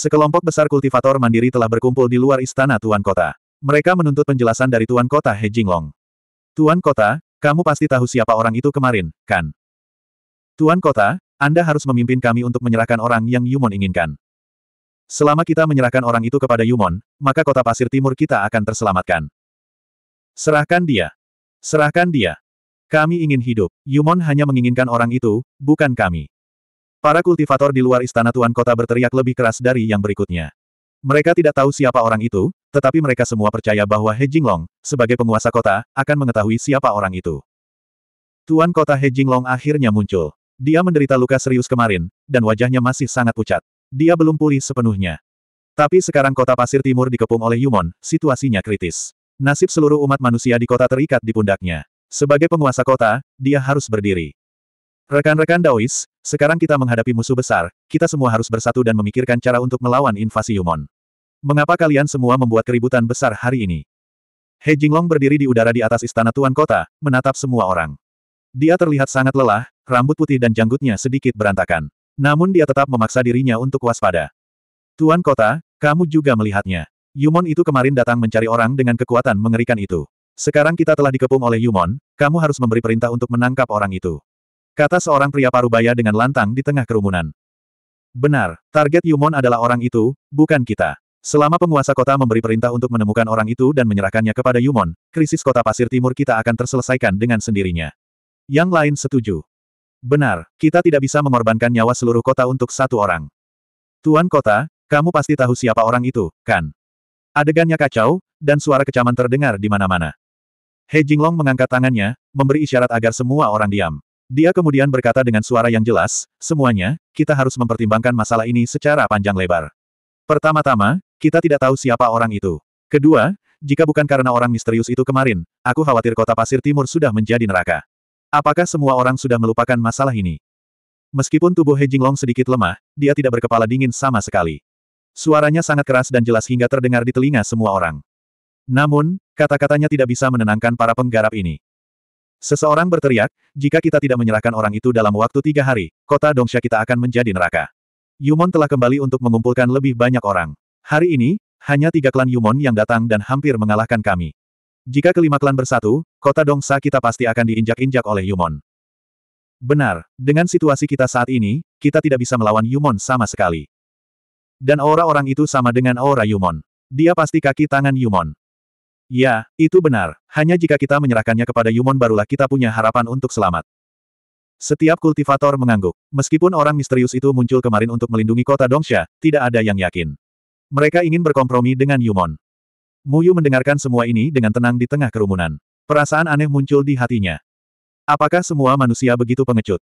Sekelompok besar kultivator mandiri telah berkumpul di luar istana Tuan Kota. Mereka menuntut penjelasan dari Tuan Kota He Jinglong. Tuan Kota, kamu pasti tahu siapa orang itu kemarin, kan? Tuan Kota, Anda harus memimpin kami untuk menyerahkan orang yang Yumon inginkan. Selama kita menyerahkan orang itu kepada Yumon, maka kota pasir timur kita akan terselamatkan. Serahkan dia. Serahkan dia. Kami ingin hidup. Yumon hanya menginginkan orang itu, bukan kami. Para kultivator di luar istana tuan kota berteriak lebih keras dari yang berikutnya. Mereka tidak tahu siapa orang itu, tetapi mereka semua percaya bahwa He Jinglong, sebagai penguasa kota, akan mengetahui siapa orang itu. Tuan kota He Jinglong akhirnya muncul. Dia menderita luka serius kemarin, dan wajahnya masih sangat pucat. Dia belum pulih sepenuhnya. Tapi sekarang kota pasir timur dikepung oleh Yumon, situasinya kritis. Nasib seluruh umat manusia di kota terikat di pundaknya. Sebagai penguasa kota, dia harus berdiri. Rekan-rekan Daois, sekarang kita menghadapi musuh besar, kita semua harus bersatu dan memikirkan cara untuk melawan invasi Yumon. Mengapa kalian semua membuat keributan besar hari ini? He Jinglong berdiri di udara di atas istana Tuan Kota, menatap semua orang. Dia terlihat sangat lelah, rambut putih dan janggutnya sedikit berantakan. Namun dia tetap memaksa dirinya untuk waspada. Tuan Kota, kamu juga melihatnya. Yumon itu kemarin datang mencari orang dengan kekuatan mengerikan itu. Sekarang kita telah dikepung oleh Yumon, kamu harus memberi perintah untuk menangkap orang itu. Kata seorang pria parubaya dengan lantang di tengah kerumunan. Benar, target Yumon adalah orang itu, bukan kita. Selama penguasa kota memberi perintah untuk menemukan orang itu dan menyerahkannya kepada Yumon, krisis kota pasir timur kita akan terselesaikan dengan sendirinya. Yang lain setuju. Benar, kita tidak bisa mengorbankan nyawa seluruh kota untuk satu orang. Tuan kota, kamu pasti tahu siapa orang itu, kan? Adegannya kacau, dan suara kecaman terdengar di mana-mana. He Jinglong mengangkat tangannya, memberi isyarat agar semua orang diam. Dia kemudian berkata dengan suara yang jelas, semuanya, kita harus mempertimbangkan masalah ini secara panjang lebar. Pertama-tama, kita tidak tahu siapa orang itu. Kedua, jika bukan karena orang misterius itu kemarin, aku khawatir kota pasir timur sudah menjadi neraka. Apakah semua orang sudah melupakan masalah ini? Meskipun tubuh He Jinglong sedikit lemah, dia tidak berkepala dingin sama sekali. Suaranya sangat keras dan jelas hingga terdengar di telinga semua orang. Namun, kata-katanya tidak bisa menenangkan para penggarap ini. Seseorang berteriak, jika kita tidak menyerahkan orang itu dalam waktu tiga hari, kota Dongsha kita akan menjadi neraka. Yumon telah kembali untuk mengumpulkan lebih banyak orang. Hari ini, hanya tiga klan Yumon yang datang dan hampir mengalahkan kami. Jika kelima klan bersatu, kota Dongsha kita pasti akan diinjak-injak oleh Yumon. Benar, dengan situasi kita saat ini, kita tidak bisa melawan Yumon sama sekali. Dan aura orang itu sama dengan aura Yumon. Dia pasti kaki tangan Yumon. Ya, itu benar. Hanya jika kita menyerahkannya kepada Yumon barulah kita punya harapan untuk selamat. Setiap kultivator mengangguk. Meskipun orang misterius itu muncul kemarin untuk melindungi kota Dongsha, tidak ada yang yakin. Mereka ingin berkompromi dengan Yumon. Muyu mendengarkan semua ini dengan tenang di tengah kerumunan. Perasaan aneh muncul di hatinya. Apakah semua manusia begitu pengecut?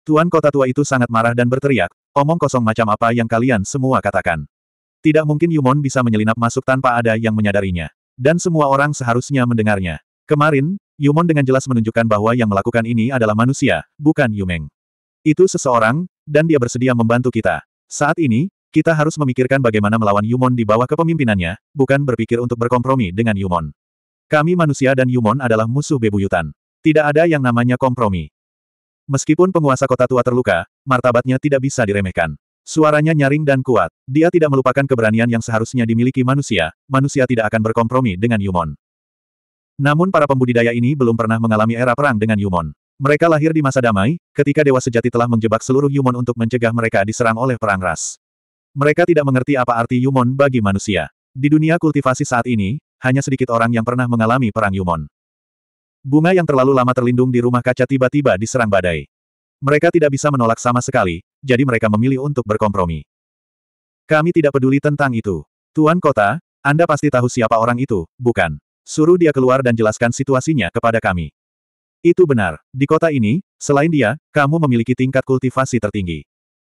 Tuan kota tua itu sangat marah dan berteriak, omong kosong macam apa yang kalian semua katakan. Tidak mungkin Yumon bisa menyelinap masuk tanpa ada yang menyadarinya. Dan semua orang seharusnya mendengarnya. Kemarin, Yumon dengan jelas menunjukkan bahwa yang melakukan ini adalah manusia, bukan Yumeng. Itu seseorang, dan dia bersedia membantu kita. Saat ini, kita harus memikirkan bagaimana melawan Yumon di bawah kepemimpinannya, bukan berpikir untuk berkompromi dengan Yumon. Kami manusia dan Yumon adalah musuh bebuyutan. Tidak ada yang namanya kompromi. Meskipun penguasa kota tua terluka, martabatnya tidak bisa diremehkan. Suaranya nyaring dan kuat. Dia tidak melupakan keberanian yang seharusnya dimiliki manusia, manusia tidak akan berkompromi dengan Yumon. Namun para pembudidaya ini belum pernah mengalami era perang dengan Yumon. Mereka lahir di masa damai, ketika Dewa Sejati telah menjebak seluruh Yumon untuk mencegah mereka diserang oleh perang ras. Mereka tidak mengerti apa arti Yumon bagi manusia. Di dunia kultivasi saat ini, hanya sedikit orang yang pernah mengalami perang Yumon. Bunga yang terlalu lama terlindung di rumah kaca tiba-tiba diserang badai. Mereka tidak bisa menolak sama sekali, jadi mereka memilih untuk berkompromi. Kami tidak peduli tentang itu. Tuan Kota, Anda pasti tahu siapa orang itu, bukan? Suruh dia keluar dan jelaskan situasinya kepada kami. Itu benar. Di kota ini, selain dia, kamu memiliki tingkat kultivasi tertinggi.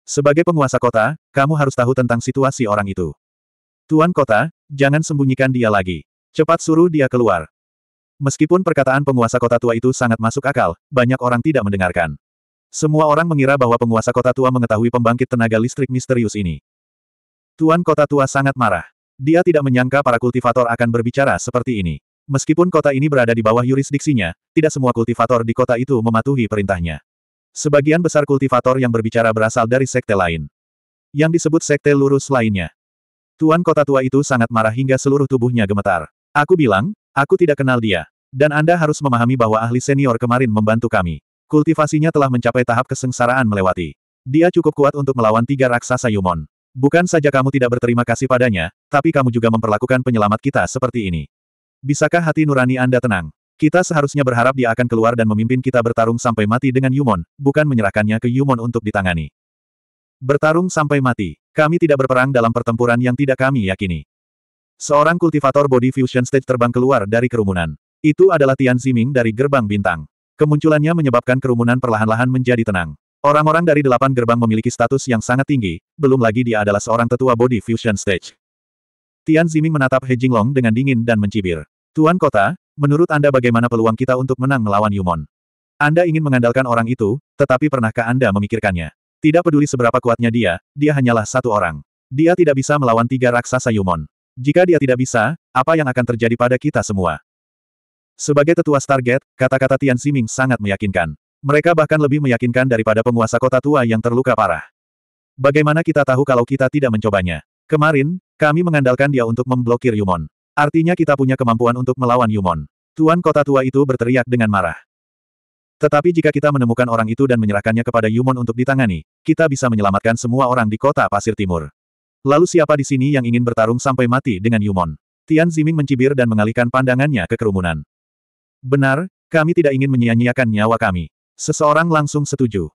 Sebagai penguasa kota, kamu harus tahu tentang situasi orang itu. Tuan kota, jangan sembunyikan dia lagi. Cepat suruh dia keluar. Meskipun perkataan penguasa kota tua itu sangat masuk akal, banyak orang tidak mendengarkan. Semua orang mengira bahwa penguasa kota tua mengetahui pembangkit tenaga listrik misterius ini. Tuan kota tua sangat marah. Dia tidak menyangka para kultivator akan berbicara seperti ini. Meskipun kota ini berada di bawah yurisdiksinya, tidak semua kultivator di kota itu mematuhi perintahnya. Sebagian besar kultivator yang berbicara berasal dari sekte lain. Yang disebut sekte lurus lainnya. Tuan kota tua itu sangat marah hingga seluruh tubuhnya gemetar. Aku bilang, aku tidak kenal dia. Dan Anda harus memahami bahwa ahli senior kemarin membantu kami. Kultivasinya telah mencapai tahap kesengsaraan melewati. Dia cukup kuat untuk melawan tiga raksasa Yumon. Bukan saja kamu tidak berterima kasih padanya, tapi kamu juga memperlakukan penyelamat kita seperti ini. Bisakah hati nurani Anda tenang? Kita seharusnya berharap dia akan keluar dan memimpin kita bertarung sampai mati dengan Yumon, bukan menyerahkannya ke Yumon untuk ditangani. Bertarung sampai mati. Kami tidak berperang dalam pertempuran yang tidak kami yakini. Seorang kultivator body fusion stage terbang keluar dari kerumunan. Itu adalah Tian Ziming dari Gerbang Bintang. Kemunculannya menyebabkan kerumunan perlahan-lahan menjadi tenang. Orang-orang dari delapan gerbang memiliki status yang sangat tinggi, belum lagi dia adalah seorang tetua body fusion stage. Tian Ziming menatap He Jinglong dengan dingin dan mencibir. Tuan Kota, menurut Anda bagaimana peluang kita untuk menang melawan Yumon? Anda ingin mengandalkan orang itu, tetapi pernahkah Anda memikirkannya? Tidak peduli seberapa kuatnya dia, dia hanyalah satu orang. Dia tidak bisa melawan tiga raksasa Yumon. Jika dia tidak bisa, apa yang akan terjadi pada kita semua? Sebagai tetua target, kata-kata Tian Siming sangat meyakinkan. Mereka bahkan lebih meyakinkan daripada penguasa kota tua yang terluka parah. Bagaimana kita tahu kalau kita tidak mencobanya? Kemarin, kami mengandalkan dia untuk memblokir Yumon. Artinya kita punya kemampuan untuk melawan Yumon. Tuan kota tua itu berteriak dengan marah. Tetapi jika kita menemukan orang itu dan menyerahkannya kepada Yumon untuk ditangani, kita bisa menyelamatkan semua orang di kota Pasir Timur. Lalu siapa di sini yang ingin bertarung sampai mati dengan Yumon? Tian Ziming mencibir dan mengalihkan pandangannya ke kerumunan. Benar, kami tidak ingin menyia-nyiakan nyawa kami. Seseorang langsung setuju.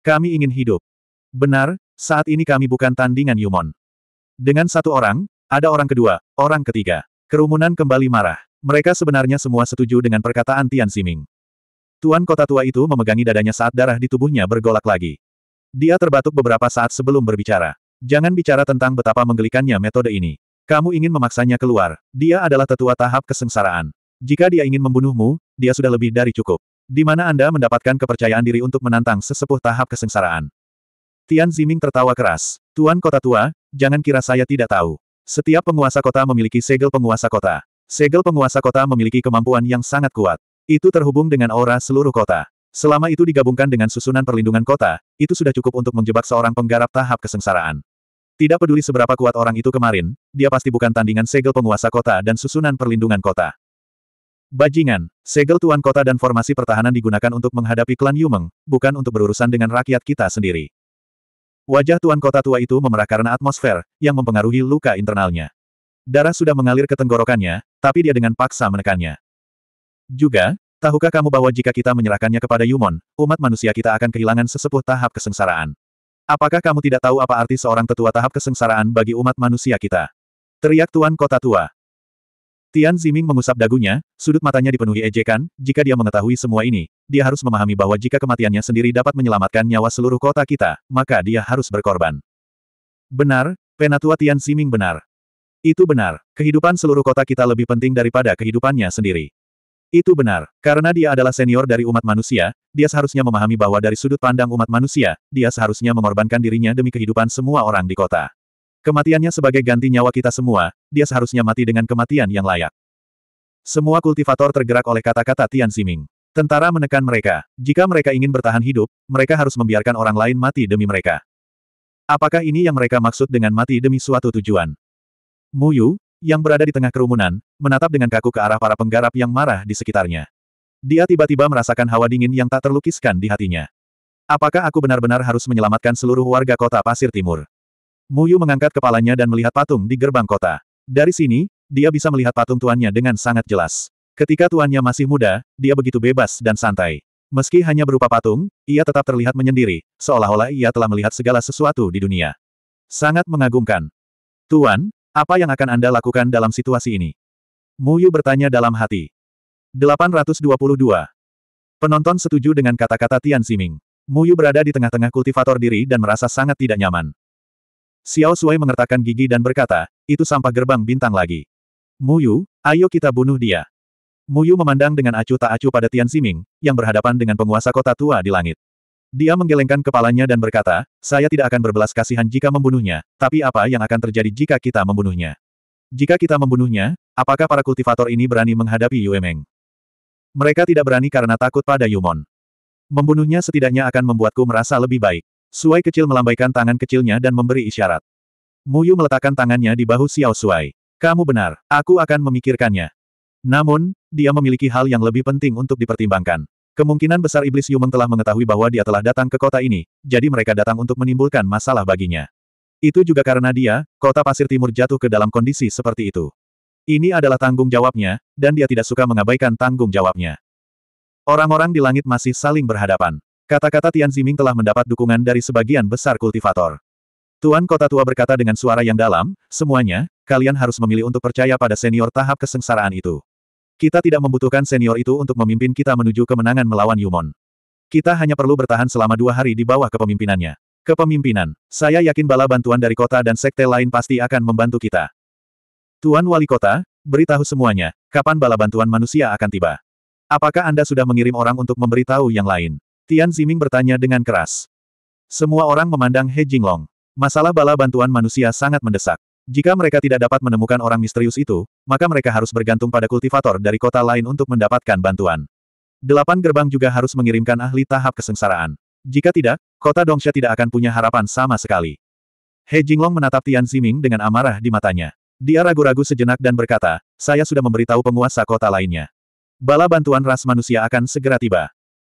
Kami ingin hidup. Benar, saat ini kami bukan tandingan Yumon. Dengan satu orang, ada orang kedua, orang ketiga. Kerumunan kembali marah. Mereka sebenarnya semua setuju dengan perkataan Tian Siming. Tuan kota tua itu memegangi dadanya saat darah di tubuhnya bergolak lagi. Dia terbatuk beberapa saat sebelum berbicara. Jangan bicara tentang betapa menggelikannya metode ini. Kamu ingin memaksanya keluar. Dia adalah tetua tahap kesengsaraan. Jika dia ingin membunuhmu, dia sudah lebih dari cukup. Di mana Anda mendapatkan kepercayaan diri untuk menantang sesepuh tahap kesengsaraan? Tian Ziming tertawa keras. Tuan kota tua, jangan kira saya tidak tahu. Setiap penguasa kota memiliki segel penguasa kota. Segel penguasa kota memiliki kemampuan yang sangat kuat. Itu terhubung dengan aura seluruh kota. Selama itu digabungkan dengan susunan perlindungan kota, itu sudah cukup untuk menjebak seorang penggarap tahap kesengsaraan. Tidak peduli seberapa kuat orang itu kemarin, dia pasti bukan tandingan segel penguasa kota dan susunan perlindungan kota. Bajingan, segel tuan kota dan formasi pertahanan digunakan untuk menghadapi klan Yumeng, bukan untuk berurusan dengan rakyat kita sendiri. Wajah tuan kota tua itu memerah karena atmosfer, yang mempengaruhi luka internalnya. Darah sudah mengalir ke tenggorokannya, tapi dia dengan paksa menekannya. Juga, tahukah kamu bahwa jika kita menyerahkannya kepada Yumon, umat manusia kita akan kehilangan sesepuh tahap kesengsaraan. Apakah kamu tidak tahu apa arti seorang tetua tahap kesengsaraan bagi umat manusia kita? Teriak tuan kota tua. Tian Ziming mengusap dagunya, sudut matanya dipenuhi ejekan, jika dia mengetahui semua ini, dia harus memahami bahwa jika kematiannya sendiri dapat menyelamatkan nyawa seluruh kota kita, maka dia harus berkorban. Benar, Penatua Tian Ziming benar. Itu benar, kehidupan seluruh kota kita lebih penting daripada kehidupannya sendiri. Itu benar, karena dia adalah senior dari umat manusia, dia seharusnya memahami bahwa dari sudut pandang umat manusia, dia seharusnya mengorbankan dirinya demi kehidupan semua orang di kota. Kematiannya sebagai ganti nyawa kita semua, dia seharusnya mati dengan kematian yang layak. Semua kultivator tergerak oleh kata-kata Tian Siming. Tentara menekan mereka. Jika mereka ingin bertahan hidup, mereka harus membiarkan orang lain mati demi mereka. Apakah ini yang mereka maksud dengan mati demi suatu tujuan? Mu Yu, yang berada di tengah kerumunan, menatap dengan kaku ke arah para penggarap yang marah di sekitarnya. Dia tiba-tiba merasakan hawa dingin yang tak terlukiskan di hatinya. Apakah aku benar-benar harus menyelamatkan seluruh warga kota Pasir Timur? Muyu mengangkat kepalanya dan melihat patung di gerbang kota. Dari sini, dia bisa melihat patung tuannya dengan sangat jelas. Ketika tuannya masih muda, dia begitu bebas dan santai. Meski hanya berupa patung, ia tetap terlihat menyendiri, seolah-olah ia telah melihat segala sesuatu di dunia. Sangat mengagumkan. Tuan, apa yang akan Anda lakukan dalam situasi ini? Muyu bertanya dalam hati. 822. Penonton setuju dengan kata-kata Tian Ximing. Muyu berada di tengah-tengah kultivator diri dan merasa sangat tidak nyaman. Xiao Sui mengertakkan gigi dan berkata, itu sampah gerbang bintang lagi. Muyu, ayo kita bunuh dia. Muyu memandang dengan acuh tak acuh pada Tian Ziming, yang berhadapan dengan penguasa kota tua di langit. Dia menggelengkan kepalanya dan berkata, saya tidak akan berbelas kasihan jika membunuhnya, tapi apa yang akan terjadi jika kita membunuhnya? Jika kita membunuhnya, apakah para kultivator ini berani menghadapi Yuemeng? Mereka tidak berani karena takut pada Yumon. Membunuhnya setidaknya akan membuatku merasa lebih baik. Suai kecil melambaikan tangan kecilnya dan memberi isyarat. Muyu meletakkan tangannya di bahu Xiao Suai. Kamu benar, aku akan memikirkannya. Namun, dia memiliki hal yang lebih penting untuk dipertimbangkan. Kemungkinan besar Iblis Yumeng telah mengetahui bahwa dia telah datang ke kota ini, jadi mereka datang untuk menimbulkan masalah baginya. Itu juga karena dia, kota pasir timur jatuh ke dalam kondisi seperti itu. Ini adalah tanggung jawabnya, dan dia tidak suka mengabaikan tanggung jawabnya. Orang-orang di langit masih saling berhadapan. Kata-kata Tian Ziming telah mendapat dukungan dari sebagian besar kultivator. Tuan Kota Tua berkata dengan suara yang dalam, semuanya, kalian harus memilih untuk percaya pada senior tahap kesengsaraan itu. Kita tidak membutuhkan senior itu untuk memimpin kita menuju kemenangan melawan Yumon. Kita hanya perlu bertahan selama dua hari di bawah kepemimpinannya. Kepemimpinan, saya yakin bala bantuan dari kota dan sekte lain pasti akan membantu kita. Tuan Wali Kota, beritahu semuanya, kapan bala bantuan manusia akan tiba. Apakah Anda sudah mengirim orang untuk memberitahu yang lain? Tian Ziming bertanya dengan keras. Semua orang memandang He Jinglong. Masalah bala bantuan manusia sangat mendesak. Jika mereka tidak dapat menemukan orang misterius itu, maka mereka harus bergantung pada kultivator dari kota lain untuk mendapatkan bantuan. Delapan gerbang juga harus mengirimkan ahli tahap kesengsaraan. Jika tidak, kota Dongsha tidak akan punya harapan sama sekali. He Jinglong menatap Tian Ziming dengan amarah di matanya. Dia ragu-ragu sejenak dan berkata, saya sudah memberitahu penguasa kota lainnya. Bala bantuan ras manusia akan segera tiba.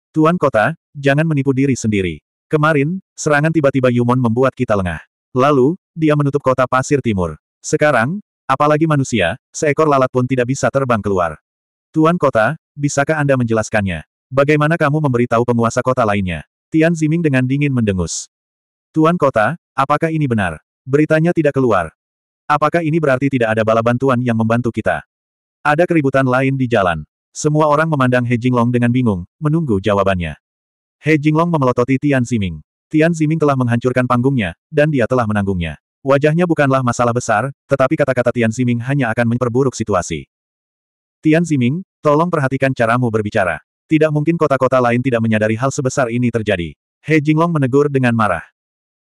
Tuan kota, jangan menipu diri sendiri. Kemarin, serangan tiba-tiba Yumon membuat kita lengah. Lalu, dia menutup kota pasir timur. Sekarang, apalagi manusia, seekor lalat pun tidak bisa terbang keluar. Tuan kota, bisakah Anda menjelaskannya? Bagaimana kamu memberitahu penguasa kota lainnya? Tian Ziming dengan dingin mendengus. Tuan kota, apakah ini benar? Beritanya tidak keluar. Apakah ini berarti tidak ada bala bantuan yang membantu kita? Ada keributan lain di jalan. Semua orang memandang He Jinglong dengan bingung, menunggu jawabannya. He Jinglong memelototi Tian Ziming. Tian Ziming telah menghancurkan panggungnya, dan dia telah menanggungnya. Wajahnya bukanlah masalah besar, tetapi kata-kata Tian Ziming hanya akan memperburuk situasi. Tian Ziming, tolong perhatikan caramu berbicara. Tidak mungkin kota-kota lain tidak menyadari hal sebesar ini terjadi. He Jinglong menegur dengan marah.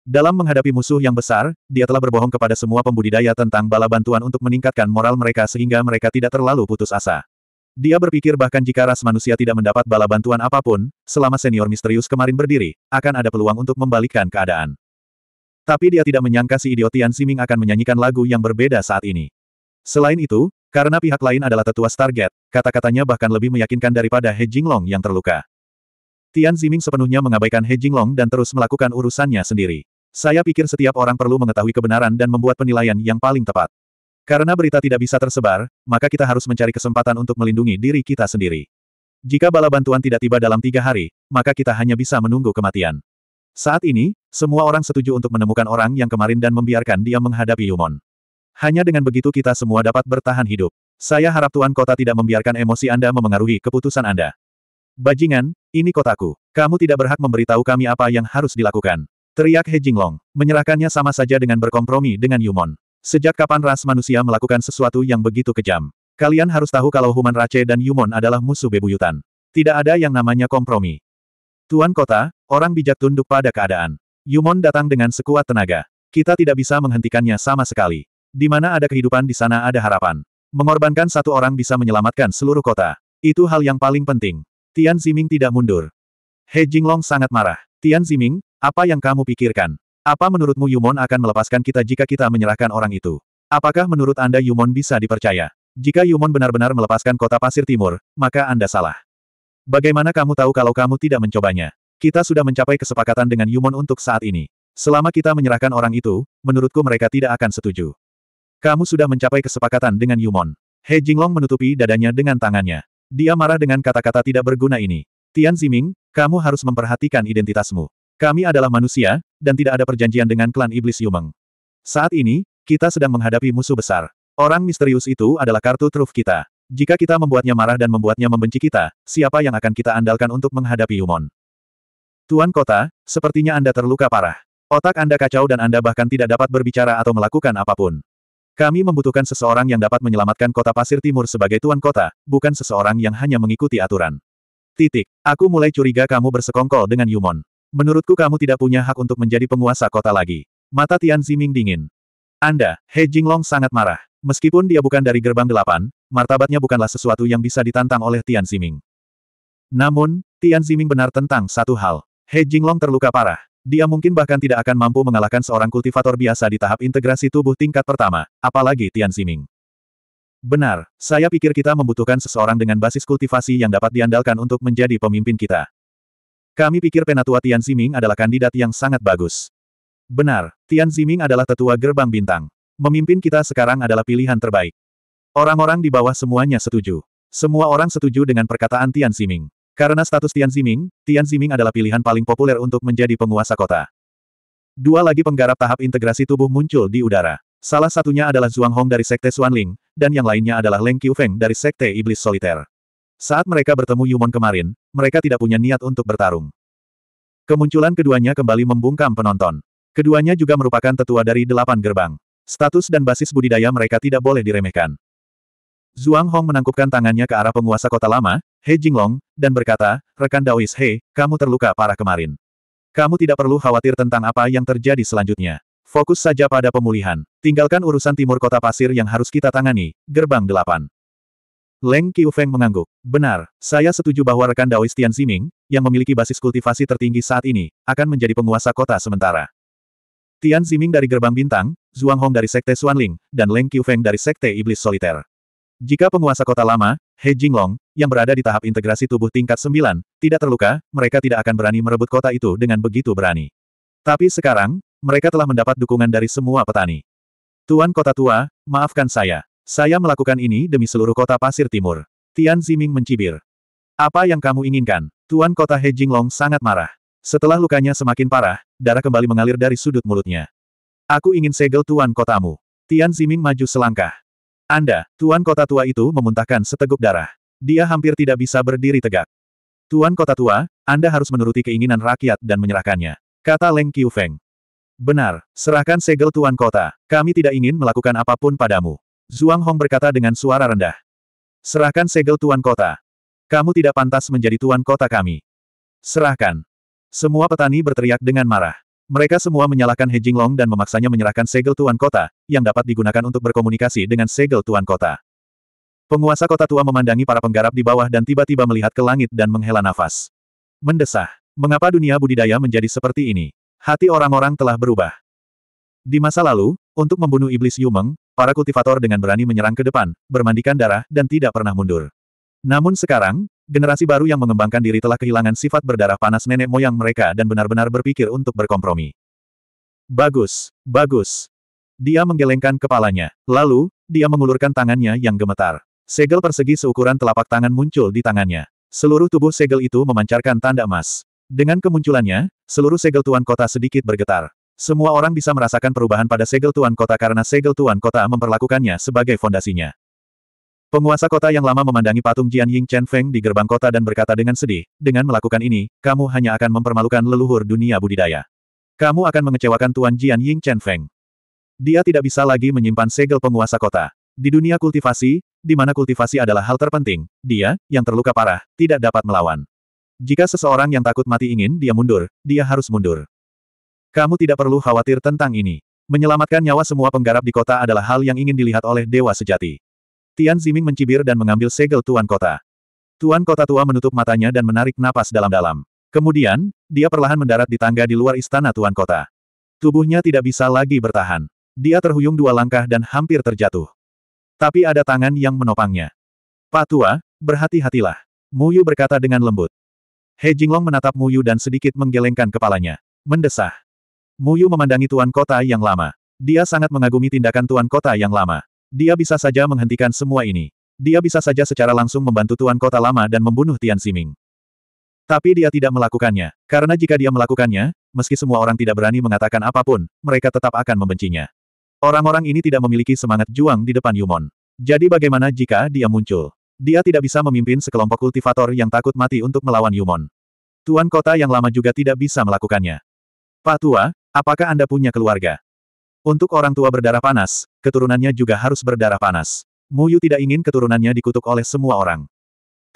Dalam menghadapi musuh yang besar, dia telah berbohong kepada semua pembudidaya tentang bala bantuan untuk meningkatkan moral mereka sehingga mereka tidak terlalu putus asa. Dia berpikir bahkan jika ras manusia tidak mendapat bala bantuan apapun, selama senior misterius kemarin berdiri, akan ada peluang untuk membalikkan keadaan. Tapi dia tidak menyangka si idiot Tian akan menyanyikan lagu yang berbeda saat ini. Selain itu, karena pihak lain adalah tetua target, kata-katanya bahkan lebih meyakinkan daripada He Jinglong yang terluka. Tian Ziming sepenuhnya mengabaikan He Jinglong dan terus melakukan urusannya sendiri. Saya pikir setiap orang perlu mengetahui kebenaran dan membuat penilaian yang paling tepat. Karena berita tidak bisa tersebar, maka kita harus mencari kesempatan untuk melindungi diri kita sendiri. Jika bala bantuan tidak tiba dalam tiga hari, maka kita hanya bisa menunggu kematian. Saat ini, semua orang setuju untuk menemukan orang yang kemarin dan membiarkan dia menghadapi Yumon. Hanya dengan begitu kita semua dapat bertahan hidup. Saya harap Tuan Kota tidak membiarkan emosi Anda memengaruhi keputusan Anda. Bajingan, ini kotaku. Kamu tidak berhak memberitahu kami apa yang harus dilakukan. Teriak He Jinglong, menyerahkannya sama saja dengan berkompromi dengan Yumon. Sejak kapan ras manusia melakukan sesuatu yang begitu kejam? Kalian harus tahu kalau Human Race dan Yumon adalah musuh bebuyutan. Tidak ada yang namanya kompromi. Tuan kota, orang bijak tunduk pada keadaan. Yumon datang dengan sekuat tenaga. Kita tidak bisa menghentikannya sama sekali. Di mana ada kehidupan di sana ada harapan. Mengorbankan satu orang bisa menyelamatkan seluruh kota. Itu hal yang paling penting. Tian Ziming tidak mundur. He Jinglong sangat marah. Tian Ziming, apa yang kamu pikirkan? Apa menurutmu Yumon akan melepaskan kita jika kita menyerahkan orang itu? Apakah menurut Anda Yumon bisa dipercaya? Jika Yumon benar-benar melepaskan kota Pasir Timur, maka Anda salah. Bagaimana kamu tahu kalau kamu tidak mencobanya? Kita sudah mencapai kesepakatan dengan Yumon untuk saat ini. Selama kita menyerahkan orang itu, menurutku mereka tidak akan setuju. Kamu sudah mencapai kesepakatan dengan Yumon. He Jinglong menutupi dadanya dengan tangannya. Dia marah dengan kata-kata tidak berguna ini. Tian Ziming, kamu harus memperhatikan identitasmu. Kami adalah manusia, dan tidak ada perjanjian dengan klan iblis Yumeng. Saat ini, kita sedang menghadapi musuh besar. Orang misterius itu adalah kartu truf kita. Jika kita membuatnya marah dan membuatnya membenci kita, siapa yang akan kita andalkan untuk menghadapi Yumon? Tuan Kota, sepertinya Anda terluka parah. Otak Anda kacau dan Anda bahkan tidak dapat berbicara atau melakukan apapun. Kami membutuhkan seseorang yang dapat menyelamatkan kota Pasir Timur sebagai tuan kota, bukan seseorang yang hanya mengikuti aturan. Titik. Aku mulai curiga kamu bersekongkol dengan Yumon. Menurutku kamu tidak punya hak untuk menjadi penguasa kota lagi. Mata Tian Ziming dingin. Anda, He Jinglong sangat marah. Meskipun dia bukan dari gerbang delapan, martabatnya bukanlah sesuatu yang bisa ditantang oleh Tian Ziming. Namun, Tian Ziming benar tentang satu hal. He Jinglong terluka parah. Dia mungkin bahkan tidak akan mampu mengalahkan seorang kultivator biasa di tahap integrasi tubuh tingkat pertama, apalagi Tian Ziming. Benar, saya pikir kita membutuhkan seseorang dengan basis kultivasi yang dapat diandalkan untuk menjadi pemimpin kita. Kami pikir Penatua Tian Ziming adalah kandidat yang sangat bagus. Benar, Tian Ziming adalah tetua gerbang bintang. Memimpin kita sekarang adalah pilihan terbaik. Orang-orang di bawah semuanya setuju. Semua orang setuju dengan perkataan Tian Ziming. Karena status Tian Ziming, Tian Ziming adalah pilihan paling populer untuk menjadi penguasa kota. Dua lagi penggarap tahap integrasi tubuh muncul di udara. Salah satunya adalah Zhuang Hong dari Sekte Xuanling, dan yang lainnya adalah Leng Qiufeng dari Sekte Iblis Soliter. Saat mereka bertemu Yumon kemarin, mereka tidak punya niat untuk bertarung. Kemunculan keduanya kembali membungkam penonton. Keduanya juga merupakan tetua dari delapan gerbang. Status dan basis budidaya mereka tidak boleh diremehkan. Zhuang Hong menangkupkan tangannya ke arah penguasa kota lama, He Jinglong, dan berkata, Rekan Daois He, kamu terluka parah kemarin. Kamu tidak perlu khawatir tentang apa yang terjadi selanjutnya. Fokus saja pada pemulihan. Tinggalkan urusan timur kota pasir yang harus kita tangani, gerbang delapan. Leng Qiufeng mengangguk. Benar, saya setuju bahwa rekan Daois Tian Ziming, yang memiliki basis kultivasi tertinggi saat ini, akan menjadi penguasa kota sementara. Tian Ziming dari Gerbang Bintang, Zhuang Hong dari Sekte Xuanling, dan Leng Qiufeng dari Sekte Iblis Soliter. Jika penguasa kota lama, He Jinglong, yang berada di tahap integrasi tubuh tingkat 9, tidak terluka, mereka tidak akan berani merebut kota itu dengan begitu berani. Tapi sekarang, mereka telah mendapat dukungan dari semua petani. Tuan kota tua, maafkan saya. Saya melakukan ini demi seluruh kota Pasir Timur. Tian Ziming mencibir. Apa yang kamu inginkan? Tuan kota He Jinglong sangat marah. Setelah lukanya semakin parah, darah kembali mengalir dari sudut mulutnya. Aku ingin segel tuan kotamu. Tian Ziming maju selangkah. Anda, tuan kota tua itu memuntahkan seteguk darah. Dia hampir tidak bisa berdiri tegak. Tuan kota tua, Anda harus menuruti keinginan rakyat dan menyerahkannya. Kata Leng Qiufeng. Benar, serahkan segel tuan kota. Kami tidak ingin melakukan apapun padamu. Zhuang Hong berkata dengan suara rendah. Serahkan segel tuan kota. Kamu tidak pantas menjadi tuan kota kami. Serahkan. Semua petani berteriak dengan marah. Mereka semua menyalahkan He Jinglong dan memaksanya menyerahkan segel tuan kota, yang dapat digunakan untuk berkomunikasi dengan segel tuan kota. Penguasa kota tua memandangi para penggarap di bawah dan tiba-tiba melihat ke langit dan menghela nafas. Mendesah. Mengapa dunia budidaya menjadi seperti ini? Hati orang-orang telah berubah. Di masa lalu, untuk membunuh iblis Yumeng, para kultivator dengan berani menyerang ke depan, bermandikan darah, dan tidak pernah mundur. Namun sekarang, generasi baru yang mengembangkan diri telah kehilangan sifat berdarah panas nenek moyang mereka dan benar-benar berpikir untuk berkompromi. Bagus, bagus. Dia menggelengkan kepalanya. Lalu, dia mengulurkan tangannya yang gemetar. Segel persegi seukuran telapak tangan muncul di tangannya. Seluruh tubuh segel itu memancarkan tanda emas. Dengan kemunculannya, seluruh segel tuan kota sedikit bergetar. Semua orang bisa merasakan perubahan pada segel tuan kota karena segel tuan kota memperlakukannya sebagai fondasinya. Penguasa kota yang lama memandangi patung Jian Ying Chen Feng di gerbang kota dan berkata dengan sedih, dengan melakukan ini, kamu hanya akan mempermalukan leluhur dunia budidaya. Kamu akan mengecewakan Tuan Jian Ying Chen Feng. Dia tidak bisa lagi menyimpan segel penguasa kota. Di dunia kultivasi, di mana kultivasi adalah hal terpenting, dia, yang terluka parah, tidak dapat melawan. Jika seseorang yang takut mati ingin dia mundur, dia harus mundur. Kamu tidak perlu khawatir tentang ini. Menyelamatkan nyawa semua penggarap di kota adalah hal yang ingin dilihat oleh dewa sejati. Tian Ziming mencibir dan mengambil segel tuan kota. Tuan kota tua menutup matanya dan menarik napas dalam-dalam. Kemudian, dia perlahan mendarat di tangga di luar istana tuan kota. Tubuhnya tidak bisa lagi bertahan. Dia terhuyung dua langkah dan hampir terjatuh. Tapi ada tangan yang menopangnya. Pak Tua, berhati-hatilah. Mu Yu berkata dengan lembut. He Jinglong menatap Mu Yu dan sedikit menggelengkan kepalanya. Mendesah. Muyu memandangi tuan kota yang lama. Dia sangat mengagumi tindakan tuan kota yang lama. Dia bisa saja menghentikan semua ini. Dia bisa saja secara langsung membantu tuan kota lama dan membunuh Tian Siming. Tapi dia tidak melakukannya, karena jika dia melakukannya, meski semua orang tidak berani mengatakan apapun, mereka tetap akan membencinya. Orang-orang ini tidak memiliki semangat juang di depan Yumon. Jadi bagaimana jika dia muncul? Dia tidak bisa memimpin sekelompok kultivator yang takut mati untuk melawan Yumon. Tuan kota yang lama juga tidak bisa melakukannya. Pak Tua, Apakah Anda punya keluarga? Untuk orang tua berdarah panas, keturunannya juga harus berdarah panas. Mu Yu tidak ingin keturunannya dikutuk oleh semua orang.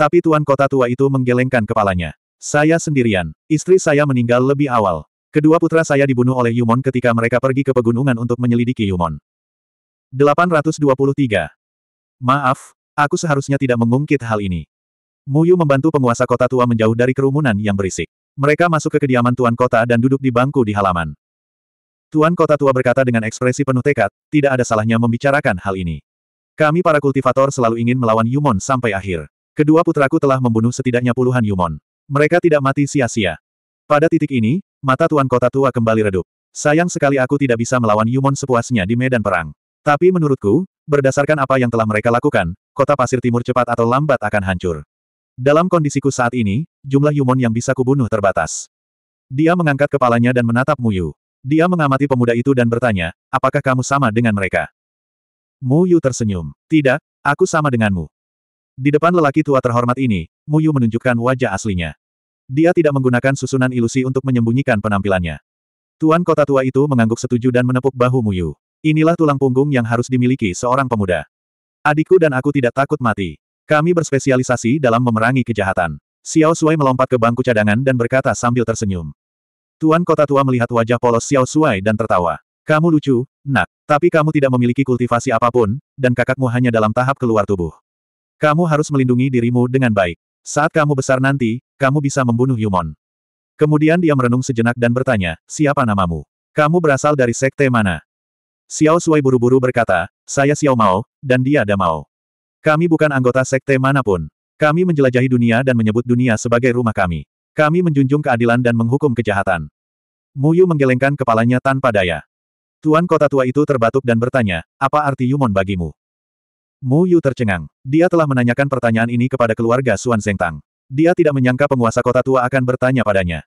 Tapi tuan kota tua itu menggelengkan kepalanya. Saya sendirian. Istri saya meninggal lebih awal. Kedua putra saya dibunuh oleh Yumon ketika mereka pergi ke pegunungan untuk menyelidiki Yumon. 823. Maaf, aku seharusnya tidak mengungkit hal ini. Mu Yu membantu penguasa kota tua menjauh dari kerumunan yang berisik. Mereka masuk ke kediaman tuan kota dan duduk di bangku di halaman. Tuan Kota Tua berkata dengan ekspresi penuh tekad, tidak ada salahnya membicarakan hal ini. Kami para kultivator selalu ingin melawan Yumon sampai akhir. Kedua putraku telah membunuh setidaknya puluhan Yumon. Mereka tidak mati sia-sia. Pada titik ini, mata Tuan Kota Tua kembali redup. Sayang sekali aku tidak bisa melawan Yumon sepuasnya di medan perang. Tapi menurutku, berdasarkan apa yang telah mereka lakukan, kota pasir timur cepat atau lambat akan hancur. Dalam kondisiku saat ini, jumlah Yumon yang bisa kubunuh terbatas. Dia mengangkat kepalanya dan menatap Muyu. Dia mengamati pemuda itu dan bertanya, apakah kamu sama dengan mereka? Mu Yu tersenyum. Tidak, aku sama denganmu. Di depan lelaki tua terhormat ini, Mu Yu menunjukkan wajah aslinya. Dia tidak menggunakan susunan ilusi untuk menyembunyikan penampilannya. Tuan kota tua itu mengangguk setuju dan menepuk bahu Mu Yu. Inilah tulang punggung yang harus dimiliki seorang pemuda. Adikku dan aku tidak takut mati. Kami berspesialisasi dalam memerangi kejahatan. Xiao Sui melompat ke bangku cadangan dan berkata sambil tersenyum. Tuan kota tua melihat wajah polos Xiao Shuai dan tertawa. Kamu lucu, nak, tapi kamu tidak memiliki kultivasi apapun, dan kakakmu hanya dalam tahap keluar tubuh. Kamu harus melindungi dirimu dengan baik. Saat kamu besar nanti, kamu bisa membunuh Yumon. Kemudian dia merenung sejenak dan bertanya, siapa namamu? Kamu berasal dari sekte mana? Xiao Shuai buru-buru berkata, saya Xiao Mao, dan dia ada Mao. Kami bukan anggota sekte manapun. Kami menjelajahi dunia dan menyebut dunia sebagai rumah kami. Kami menjunjung keadilan dan menghukum kejahatan. Muyu menggelengkan kepalanya tanpa daya. Tuan kota tua itu terbatuk dan bertanya, apa arti Yumon bagimu? Mu Yu tercengang. Dia telah menanyakan pertanyaan ini kepada keluarga Suan Sengtang. Dia tidak menyangka penguasa kota tua akan bertanya padanya.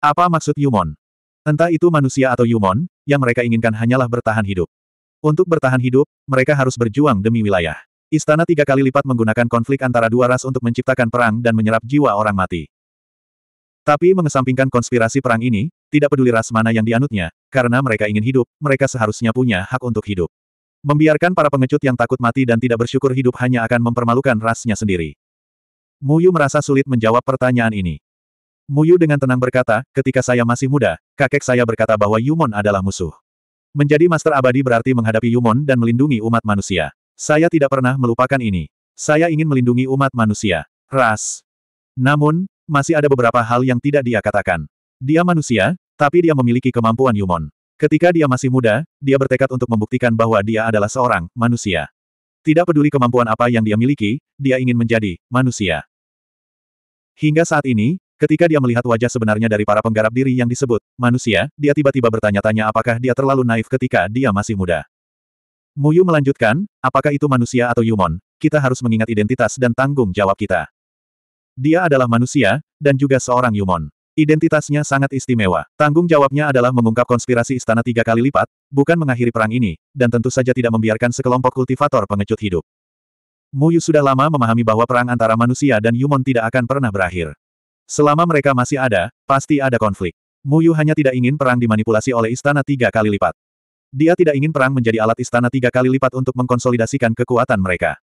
Apa maksud Yumon? Entah itu manusia atau Yumon, yang mereka inginkan hanyalah bertahan hidup. Untuk bertahan hidup, mereka harus berjuang demi wilayah. Istana tiga kali lipat menggunakan konflik antara dua ras untuk menciptakan perang dan menyerap jiwa orang mati. Tapi mengesampingkan konspirasi perang ini, tidak peduli ras mana yang dianutnya, karena mereka ingin hidup, mereka seharusnya punya hak untuk hidup. Membiarkan para pengecut yang takut mati dan tidak bersyukur hidup hanya akan mempermalukan rasnya sendiri. Muyu merasa sulit menjawab pertanyaan ini. Muyu dengan tenang berkata, ketika saya masih muda, kakek saya berkata bahwa Yumon adalah musuh. Menjadi master abadi berarti menghadapi Yumon dan melindungi umat manusia. Saya tidak pernah melupakan ini. Saya ingin melindungi umat manusia. Ras. Namun, masih ada beberapa hal yang tidak dia katakan. Dia manusia, tapi dia memiliki kemampuan Yumon. Ketika dia masih muda, dia bertekad untuk membuktikan bahwa dia adalah seorang manusia. Tidak peduli kemampuan apa yang dia miliki, dia ingin menjadi manusia. Hingga saat ini, ketika dia melihat wajah sebenarnya dari para penggarap diri yang disebut manusia, dia tiba-tiba bertanya-tanya apakah dia terlalu naif ketika dia masih muda. Muyu melanjutkan, apakah itu manusia atau Yumon, kita harus mengingat identitas dan tanggung jawab kita. Dia adalah manusia, dan juga seorang Yumon. Identitasnya sangat istimewa. Tanggung jawabnya adalah mengungkap konspirasi istana tiga kali lipat, bukan mengakhiri perang ini, dan tentu saja tidak membiarkan sekelompok kultivator pengecut hidup. Muyu sudah lama memahami bahwa perang antara manusia dan Yumon tidak akan pernah berakhir. Selama mereka masih ada, pasti ada konflik. Muyu hanya tidak ingin perang dimanipulasi oleh istana tiga kali lipat. Dia tidak ingin perang menjadi alat istana tiga kali lipat untuk mengkonsolidasikan kekuatan mereka.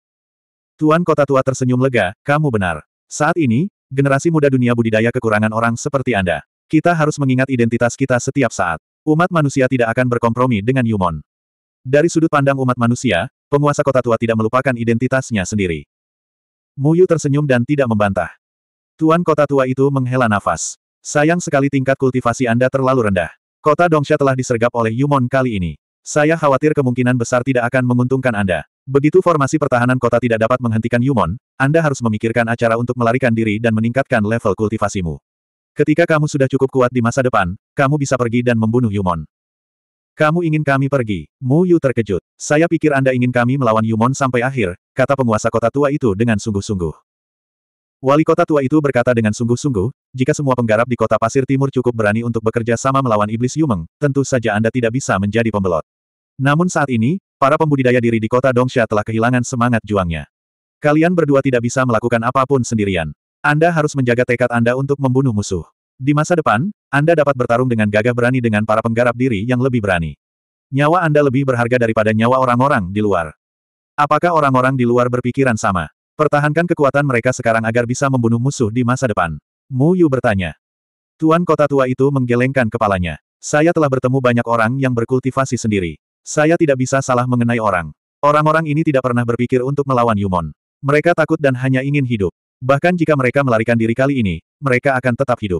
Tuan kota tua tersenyum lega, kamu benar. Saat ini, generasi muda dunia budidaya kekurangan orang seperti Anda. Kita harus mengingat identitas kita setiap saat. Umat manusia tidak akan berkompromi dengan Yumon. Dari sudut pandang umat manusia, penguasa kota tua tidak melupakan identitasnya sendiri. Muyu tersenyum dan tidak membantah. Tuan kota tua itu menghela nafas. Sayang sekali tingkat kultivasi Anda terlalu rendah. Kota Dongsha telah disergap oleh Yumon kali ini. Saya khawatir kemungkinan besar tidak akan menguntungkan Anda. Begitu formasi pertahanan kota tidak dapat menghentikan Yumon, Anda harus memikirkan acara untuk melarikan diri dan meningkatkan level kultivasimu. Ketika kamu sudah cukup kuat di masa depan, kamu bisa pergi dan membunuh Yumon. Kamu ingin kami pergi? Mu Yu terkejut. Saya pikir Anda ingin kami melawan Yumon sampai akhir, kata penguasa kota tua itu dengan sungguh-sungguh. Wali kota tua itu berkata dengan sungguh-sungguh, jika semua penggarap di kota pasir timur cukup berani untuk bekerja sama melawan iblis Yumeng, tentu saja Anda tidak bisa menjadi pembelot. Namun saat ini, Para pembudidaya diri di kota Dongsha telah kehilangan semangat juangnya. Kalian berdua tidak bisa melakukan apapun sendirian. Anda harus menjaga tekad Anda untuk membunuh musuh. Di masa depan, Anda dapat bertarung dengan gagah berani dengan para penggarap diri yang lebih berani. Nyawa Anda lebih berharga daripada nyawa orang-orang di luar. Apakah orang-orang di luar berpikiran sama? Pertahankan kekuatan mereka sekarang agar bisa membunuh musuh di masa depan. Mu Yu bertanya. Tuan kota tua itu menggelengkan kepalanya. Saya telah bertemu banyak orang yang berkultivasi sendiri. Saya tidak bisa salah mengenai orang. Orang-orang ini tidak pernah berpikir untuk melawan Yumon. Mereka takut dan hanya ingin hidup. Bahkan jika mereka melarikan diri kali ini, mereka akan tetap hidup.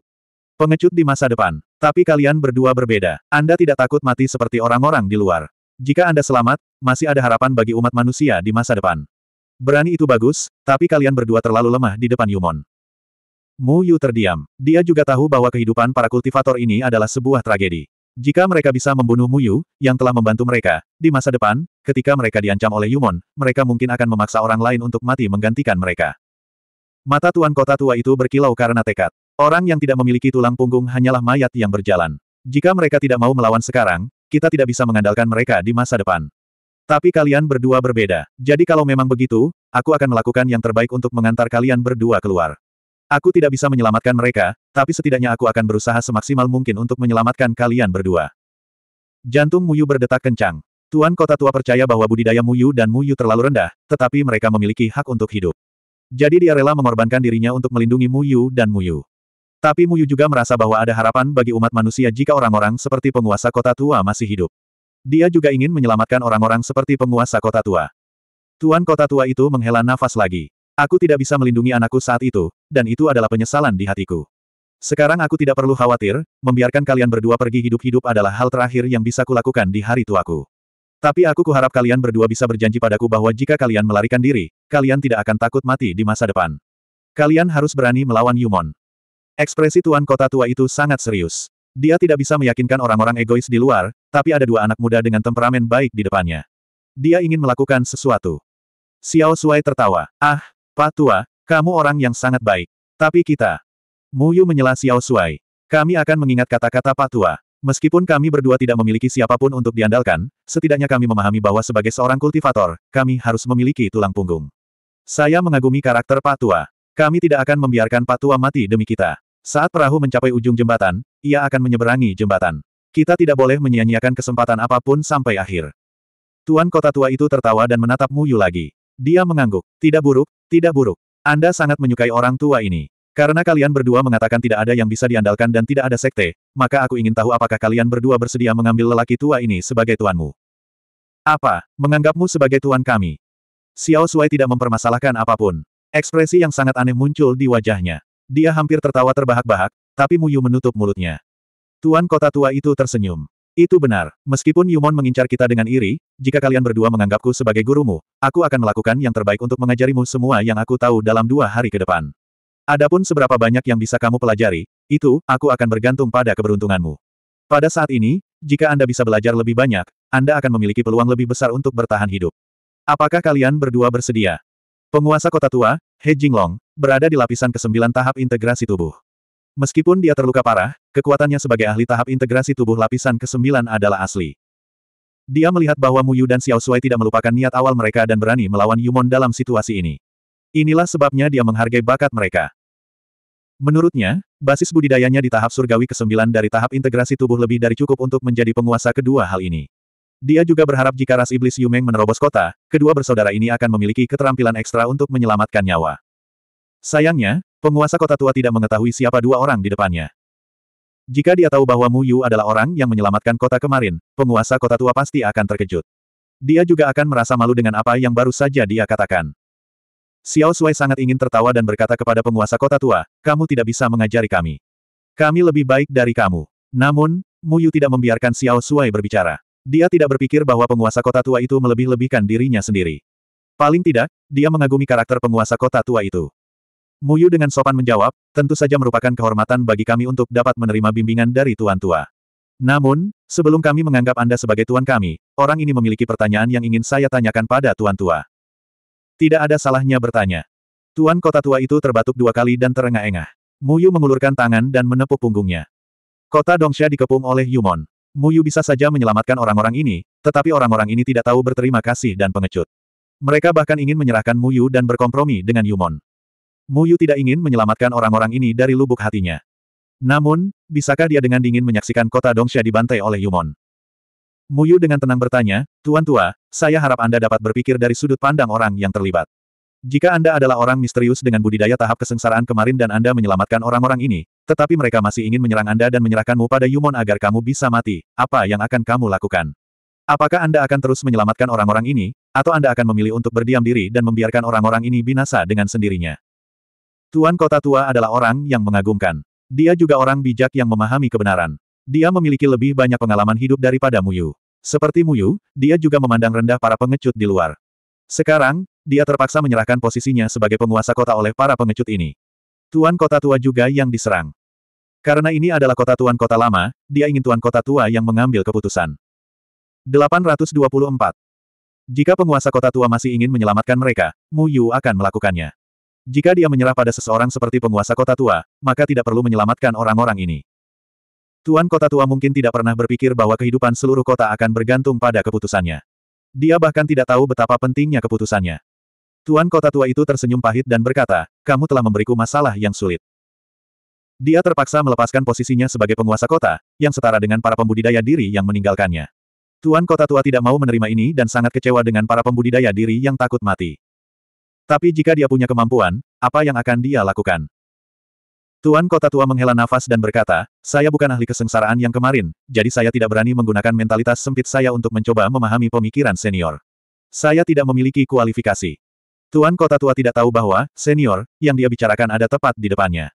Pengecut di masa depan. Tapi kalian berdua berbeda. Anda tidak takut mati seperti orang-orang di luar. Jika Anda selamat, masih ada harapan bagi umat manusia di masa depan. Berani itu bagus, tapi kalian berdua terlalu lemah di depan Yumon. Mu Yu terdiam. Dia juga tahu bahwa kehidupan para kultivator ini adalah sebuah tragedi. Jika mereka bisa membunuh Muyu, yang telah membantu mereka, di masa depan, ketika mereka diancam oleh Yumon, mereka mungkin akan memaksa orang lain untuk mati menggantikan mereka. Mata tuan kota tua itu berkilau karena tekad. Orang yang tidak memiliki tulang punggung hanyalah mayat yang berjalan. Jika mereka tidak mau melawan sekarang, kita tidak bisa mengandalkan mereka di masa depan. Tapi kalian berdua berbeda. Jadi kalau memang begitu, aku akan melakukan yang terbaik untuk mengantar kalian berdua keluar. Aku tidak bisa menyelamatkan mereka, tapi setidaknya aku akan berusaha semaksimal mungkin untuk menyelamatkan kalian berdua. Jantung Muyu berdetak kencang. Tuan Kota Tua percaya bahwa budidaya Muyu dan Muyu terlalu rendah, tetapi mereka memiliki hak untuk hidup. Jadi dia rela mengorbankan dirinya untuk melindungi Muyu dan Muyu. Tapi Muyu juga merasa bahwa ada harapan bagi umat manusia jika orang-orang seperti penguasa kota tua masih hidup. Dia juga ingin menyelamatkan orang-orang seperti penguasa kota tua. Tuan kota tua itu menghela nafas lagi. Aku tidak bisa melindungi anakku saat itu, dan itu adalah penyesalan di hatiku. Sekarang aku tidak perlu khawatir, membiarkan kalian berdua pergi hidup-hidup adalah hal terakhir yang bisa kulakukan di hari tuaku. Tapi aku kuharap kalian berdua bisa berjanji padaku bahwa jika kalian melarikan diri, kalian tidak akan takut mati di masa depan. Kalian harus berani melawan Yumon. Ekspresi tuan kota tua itu sangat serius. Dia tidak bisa meyakinkan orang-orang egois di luar, tapi ada dua anak muda dengan temperamen baik di depannya. Dia ingin melakukan sesuatu. Xiao Sui tertawa. Ah, Pak Tua, kamu orang yang sangat baik. Tapi kita, Muyu menyela Xiao Shuai. Kami akan mengingat kata-kata Pak Tua. Meskipun kami berdua tidak memiliki siapapun untuk diandalkan, setidaknya kami memahami bahwa sebagai seorang kultivator, kami harus memiliki tulang punggung. Saya mengagumi karakter Pak Tua. Kami tidak akan membiarkan Pak Tua mati demi kita. Saat perahu mencapai ujung jembatan, ia akan menyeberangi jembatan. Kita tidak boleh menyia-nyiakan kesempatan apapun sampai akhir. Tuan kota tua itu tertawa dan menatap Muyu lagi. Dia mengangguk. Tidak buruk, tidak buruk. Anda sangat menyukai orang tua ini. Karena kalian berdua mengatakan tidak ada yang bisa diandalkan dan tidak ada sekte, maka aku ingin tahu apakah kalian berdua bersedia mengambil lelaki tua ini sebagai tuanmu. Apa, menganggapmu sebagai tuan kami? Xiao Shuai tidak mempermasalahkan apapun. Ekspresi yang sangat aneh muncul di wajahnya. Dia hampir tertawa terbahak-bahak, tapi Mu Yu menutup mulutnya. Tuan kota tua itu tersenyum. Itu benar, meskipun Yumon mengincar kita dengan iri, jika kalian berdua menganggapku sebagai gurumu, aku akan melakukan yang terbaik untuk mengajarimu semua yang aku tahu dalam dua hari ke depan. Adapun seberapa banyak yang bisa kamu pelajari, itu, aku akan bergantung pada keberuntunganmu. Pada saat ini, jika Anda bisa belajar lebih banyak, Anda akan memiliki peluang lebih besar untuk bertahan hidup. Apakah kalian berdua bersedia? Penguasa kota tua, He Jinglong, berada di lapisan ke-9 tahap integrasi tubuh. Meskipun dia terluka parah, kekuatannya sebagai ahli tahap integrasi tubuh lapisan ke-9 adalah asli. Dia melihat bahwa Mu Yu dan Xiao Sui tidak melupakan niat awal mereka dan berani melawan Yumon dalam situasi ini. Inilah sebabnya dia menghargai bakat mereka. Menurutnya, basis budidayanya di tahap surgawi ke-9 dari tahap integrasi tubuh lebih dari cukup untuk menjadi penguasa kedua hal ini. Dia juga berharap jika ras iblis Yumeng menerobos kota, kedua bersaudara ini akan memiliki keterampilan ekstra untuk menyelamatkan nyawa. Sayangnya, penguasa kota tua tidak mengetahui siapa dua orang di depannya. Jika dia tahu bahwa Mu Yu adalah orang yang menyelamatkan kota kemarin, penguasa kota tua pasti akan terkejut. Dia juga akan merasa malu dengan apa yang baru saja dia katakan. Xiao Sui sangat ingin tertawa dan berkata kepada penguasa kota tua, kamu tidak bisa mengajari kami. Kami lebih baik dari kamu. Namun, Mu Yu tidak membiarkan Xiao Sui berbicara. Dia tidak berpikir bahwa penguasa kota tua itu melebih-lebihkan dirinya sendiri. Paling tidak, dia mengagumi karakter penguasa kota tua itu. Mu Yu dengan sopan menjawab, tentu saja merupakan kehormatan bagi kami untuk dapat menerima bimbingan dari Tuan Tua. Namun, sebelum kami menganggap Anda sebagai Tuan kami, orang ini memiliki pertanyaan yang ingin saya tanyakan pada Tuan Tua. Tidak ada salahnya bertanya. Tuan kota tua itu terbatuk dua kali dan terengah-engah. Muyu mengulurkan tangan dan menepuk punggungnya. Kota Dongsha dikepung oleh Yumon. Muyu bisa saja menyelamatkan orang-orang ini, tetapi orang-orang ini tidak tahu berterima kasih dan pengecut. Mereka bahkan ingin menyerahkan Muyu dan berkompromi dengan Yumon. Muyu tidak ingin menyelamatkan orang-orang ini dari lubuk hatinya. Namun, bisakah dia dengan dingin menyaksikan kota Dongsha dibantai oleh Yumon? Muyu dengan tenang bertanya, Tuan Tua, saya harap Anda dapat berpikir dari sudut pandang orang yang terlibat. Jika Anda adalah orang misterius dengan budidaya tahap kesengsaraan kemarin dan Anda menyelamatkan orang-orang ini, tetapi mereka masih ingin menyerang Anda dan menyerahkanmu pada Yumon agar kamu bisa mati, apa yang akan kamu lakukan? Apakah Anda akan terus menyelamatkan orang-orang ini, atau Anda akan memilih untuk berdiam diri dan membiarkan orang-orang ini binasa dengan sendirinya? Tuan Kota Tua adalah orang yang mengagumkan. Dia juga orang bijak yang memahami kebenaran. Dia memiliki lebih banyak pengalaman hidup daripada Muyu. Seperti Muyu, dia juga memandang rendah para pengecut di luar. Sekarang, dia terpaksa menyerahkan posisinya sebagai penguasa kota oleh para pengecut ini. Tuan kota tua juga yang diserang. Karena ini adalah kota tuan kota lama, dia ingin tuan kota tua yang mengambil keputusan. 824. Jika penguasa kota tua masih ingin menyelamatkan mereka, Mu Yu akan melakukannya. Jika dia menyerah pada seseorang seperti penguasa kota tua, maka tidak perlu menyelamatkan orang-orang ini. Tuan kota tua mungkin tidak pernah berpikir bahwa kehidupan seluruh kota akan bergantung pada keputusannya. Dia bahkan tidak tahu betapa pentingnya keputusannya. Tuan kota tua itu tersenyum pahit dan berkata, kamu telah memberiku masalah yang sulit. Dia terpaksa melepaskan posisinya sebagai penguasa kota, yang setara dengan para pembudidaya diri yang meninggalkannya. Tuan kota tua tidak mau menerima ini dan sangat kecewa dengan para pembudidaya diri yang takut mati. Tapi jika dia punya kemampuan, apa yang akan dia lakukan? Tuan Kota Tua menghela nafas dan berkata, saya bukan ahli kesengsaraan yang kemarin, jadi saya tidak berani menggunakan mentalitas sempit saya untuk mencoba memahami pemikiran senior. Saya tidak memiliki kualifikasi. Tuan Kota Tua tidak tahu bahwa, senior, yang dia bicarakan ada tepat di depannya.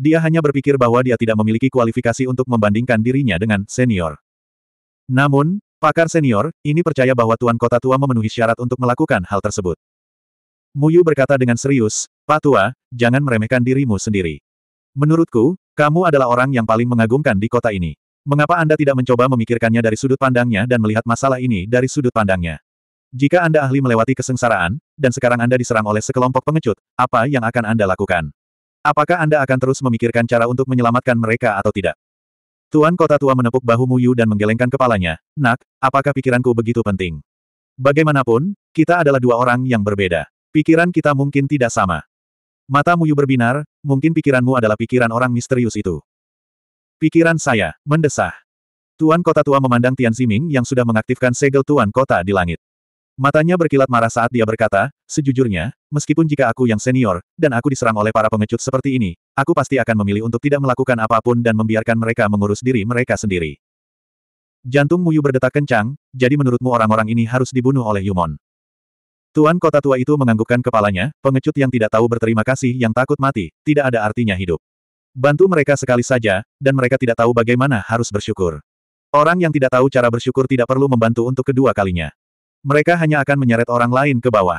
Dia hanya berpikir bahwa dia tidak memiliki kualifikasi untuk membandingkan dirinya dengan senior. Namun, pakar senior, ini percaya bahwa Tuan Kota Tua memenuhi syarat untuk melakukan hal tersebut. Muyu berkata dengan serius, Pak Tua, jangan meremehkan dirimu sendiri. Menurutku, kamu adalah orang yang paling mengagumkan di kota ini. Mengapa Anda tidak mencoba memikirkannya dari sudut pandangnya dan melihat masalah ini dari sudut pandangnya? Jika Anda ahli melewati kesengsaraan, dan sekarang Anda diserang oleh sekelompok pengecut, apa yang akan Anda lakukan? Apakah Anda akan terus memikirkan cara untuk menyelamatkan mereka atau tidak? Tuan Kota Tua menepuk bahu Muyu dan menggelengkan kepalanya, Nak, apakah pikiranku begitu penting? Bagaimanapun, kita adalah dua orang yang berbeda. Pikiran kita mungkin tidak sama. Mata Muyu berbinar, mungkin pikiranmu adalah pikiran orang misterius itu. Pikiran saya, mendesah. Tuan Kota Tua memandang Tian Ziming yang sudah mengaktifkan segel Tuan Kota di langit. Matanya berkilat marah saat dia berkata, sejujurnya, meskipun jika aku yang senior, dan aku diserang oleh para pengecut seperti ini, aku pasti akan memilih untuk tidak melakukan apapun dan membiarkan mereka mengurus diri mereka sendiri. Jantung Muyu berdetak kencang, jadi menurutmu orang-orang ini harus dibunuh oleh Yumon. Tuan kota tua itu menganggukkan kepalanya, pengecut yang tidak tahu berterima kasih yang takut mati, tidak ada artinya hidup. Bantu mereka sekali saja, dan mereka tidak tahu bagaimana harus bersyukur. Orang yang tidak tahu cara bersyukur tidak perlu membantu untuk kedua kalinya. Mereka hanya akan menyeret orang lain ke bawah.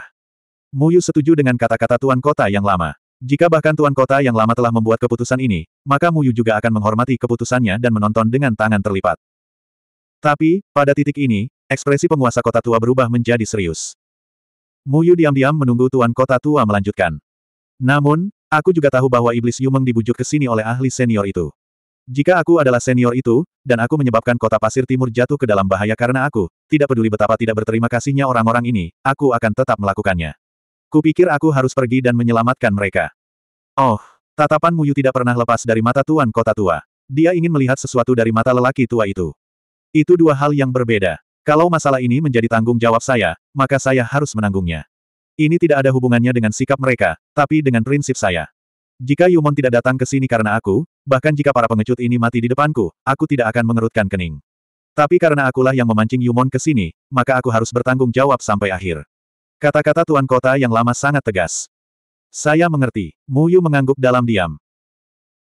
Muyu setuju dengan kata-kata tuan kota yang lama. Jika bahkan tuan kota yang lama telah membuat keputusan ini, maka Muyu juga akan menghormati keputusannya dan menonton dengan tangan terlipat. Tapi, pada titik ini, ekspresi penguasa kota tua berubah menjadi serius. Muyu diam-diam menunggu Tuan Kota Tua melanjutkan. Namun, aku juga tahu bahwa Iblis Yumeng dibujuk ke sini oleh ahli senior itu. Jika aku adalah senior itu, dan aku menyebabkan kota pasir timur jatuh ke dalam bahaya karena aku, tidak peduli betapa tidak berterima kasihnya orang-orang ini, aku akan tetap melakukannya. Kupikir aku harus pergi dan menyelamatkan mereka. Oh, tatapan Muyu tidak pernah lepas dari mata Tuan Kota Tua. Dia ingin melihat sesuatu dari mata lelaki tua itu. Itu dua hal yang berbeda. Kalau masalah ini menjadi tanggung jawab saya, maka saya harus menanggungnya. Ini tidak ada hubungannya dengan sikap mereka, tapi dengan prinsip saya. Jika Yumon tidak datang ke sini karena aku, bahkan jika para pengecut ini mati di depanku, aku tidak akan mengerutkan kening. Tapi karena akulah yang memancing Yumon ke sini, maka aku harus bertanggung jawab sampai akhir. Kata-kata Tuan Kota yang lama sangat tegas. Saya mengerti, Mu Yu mengangguk dalam diam.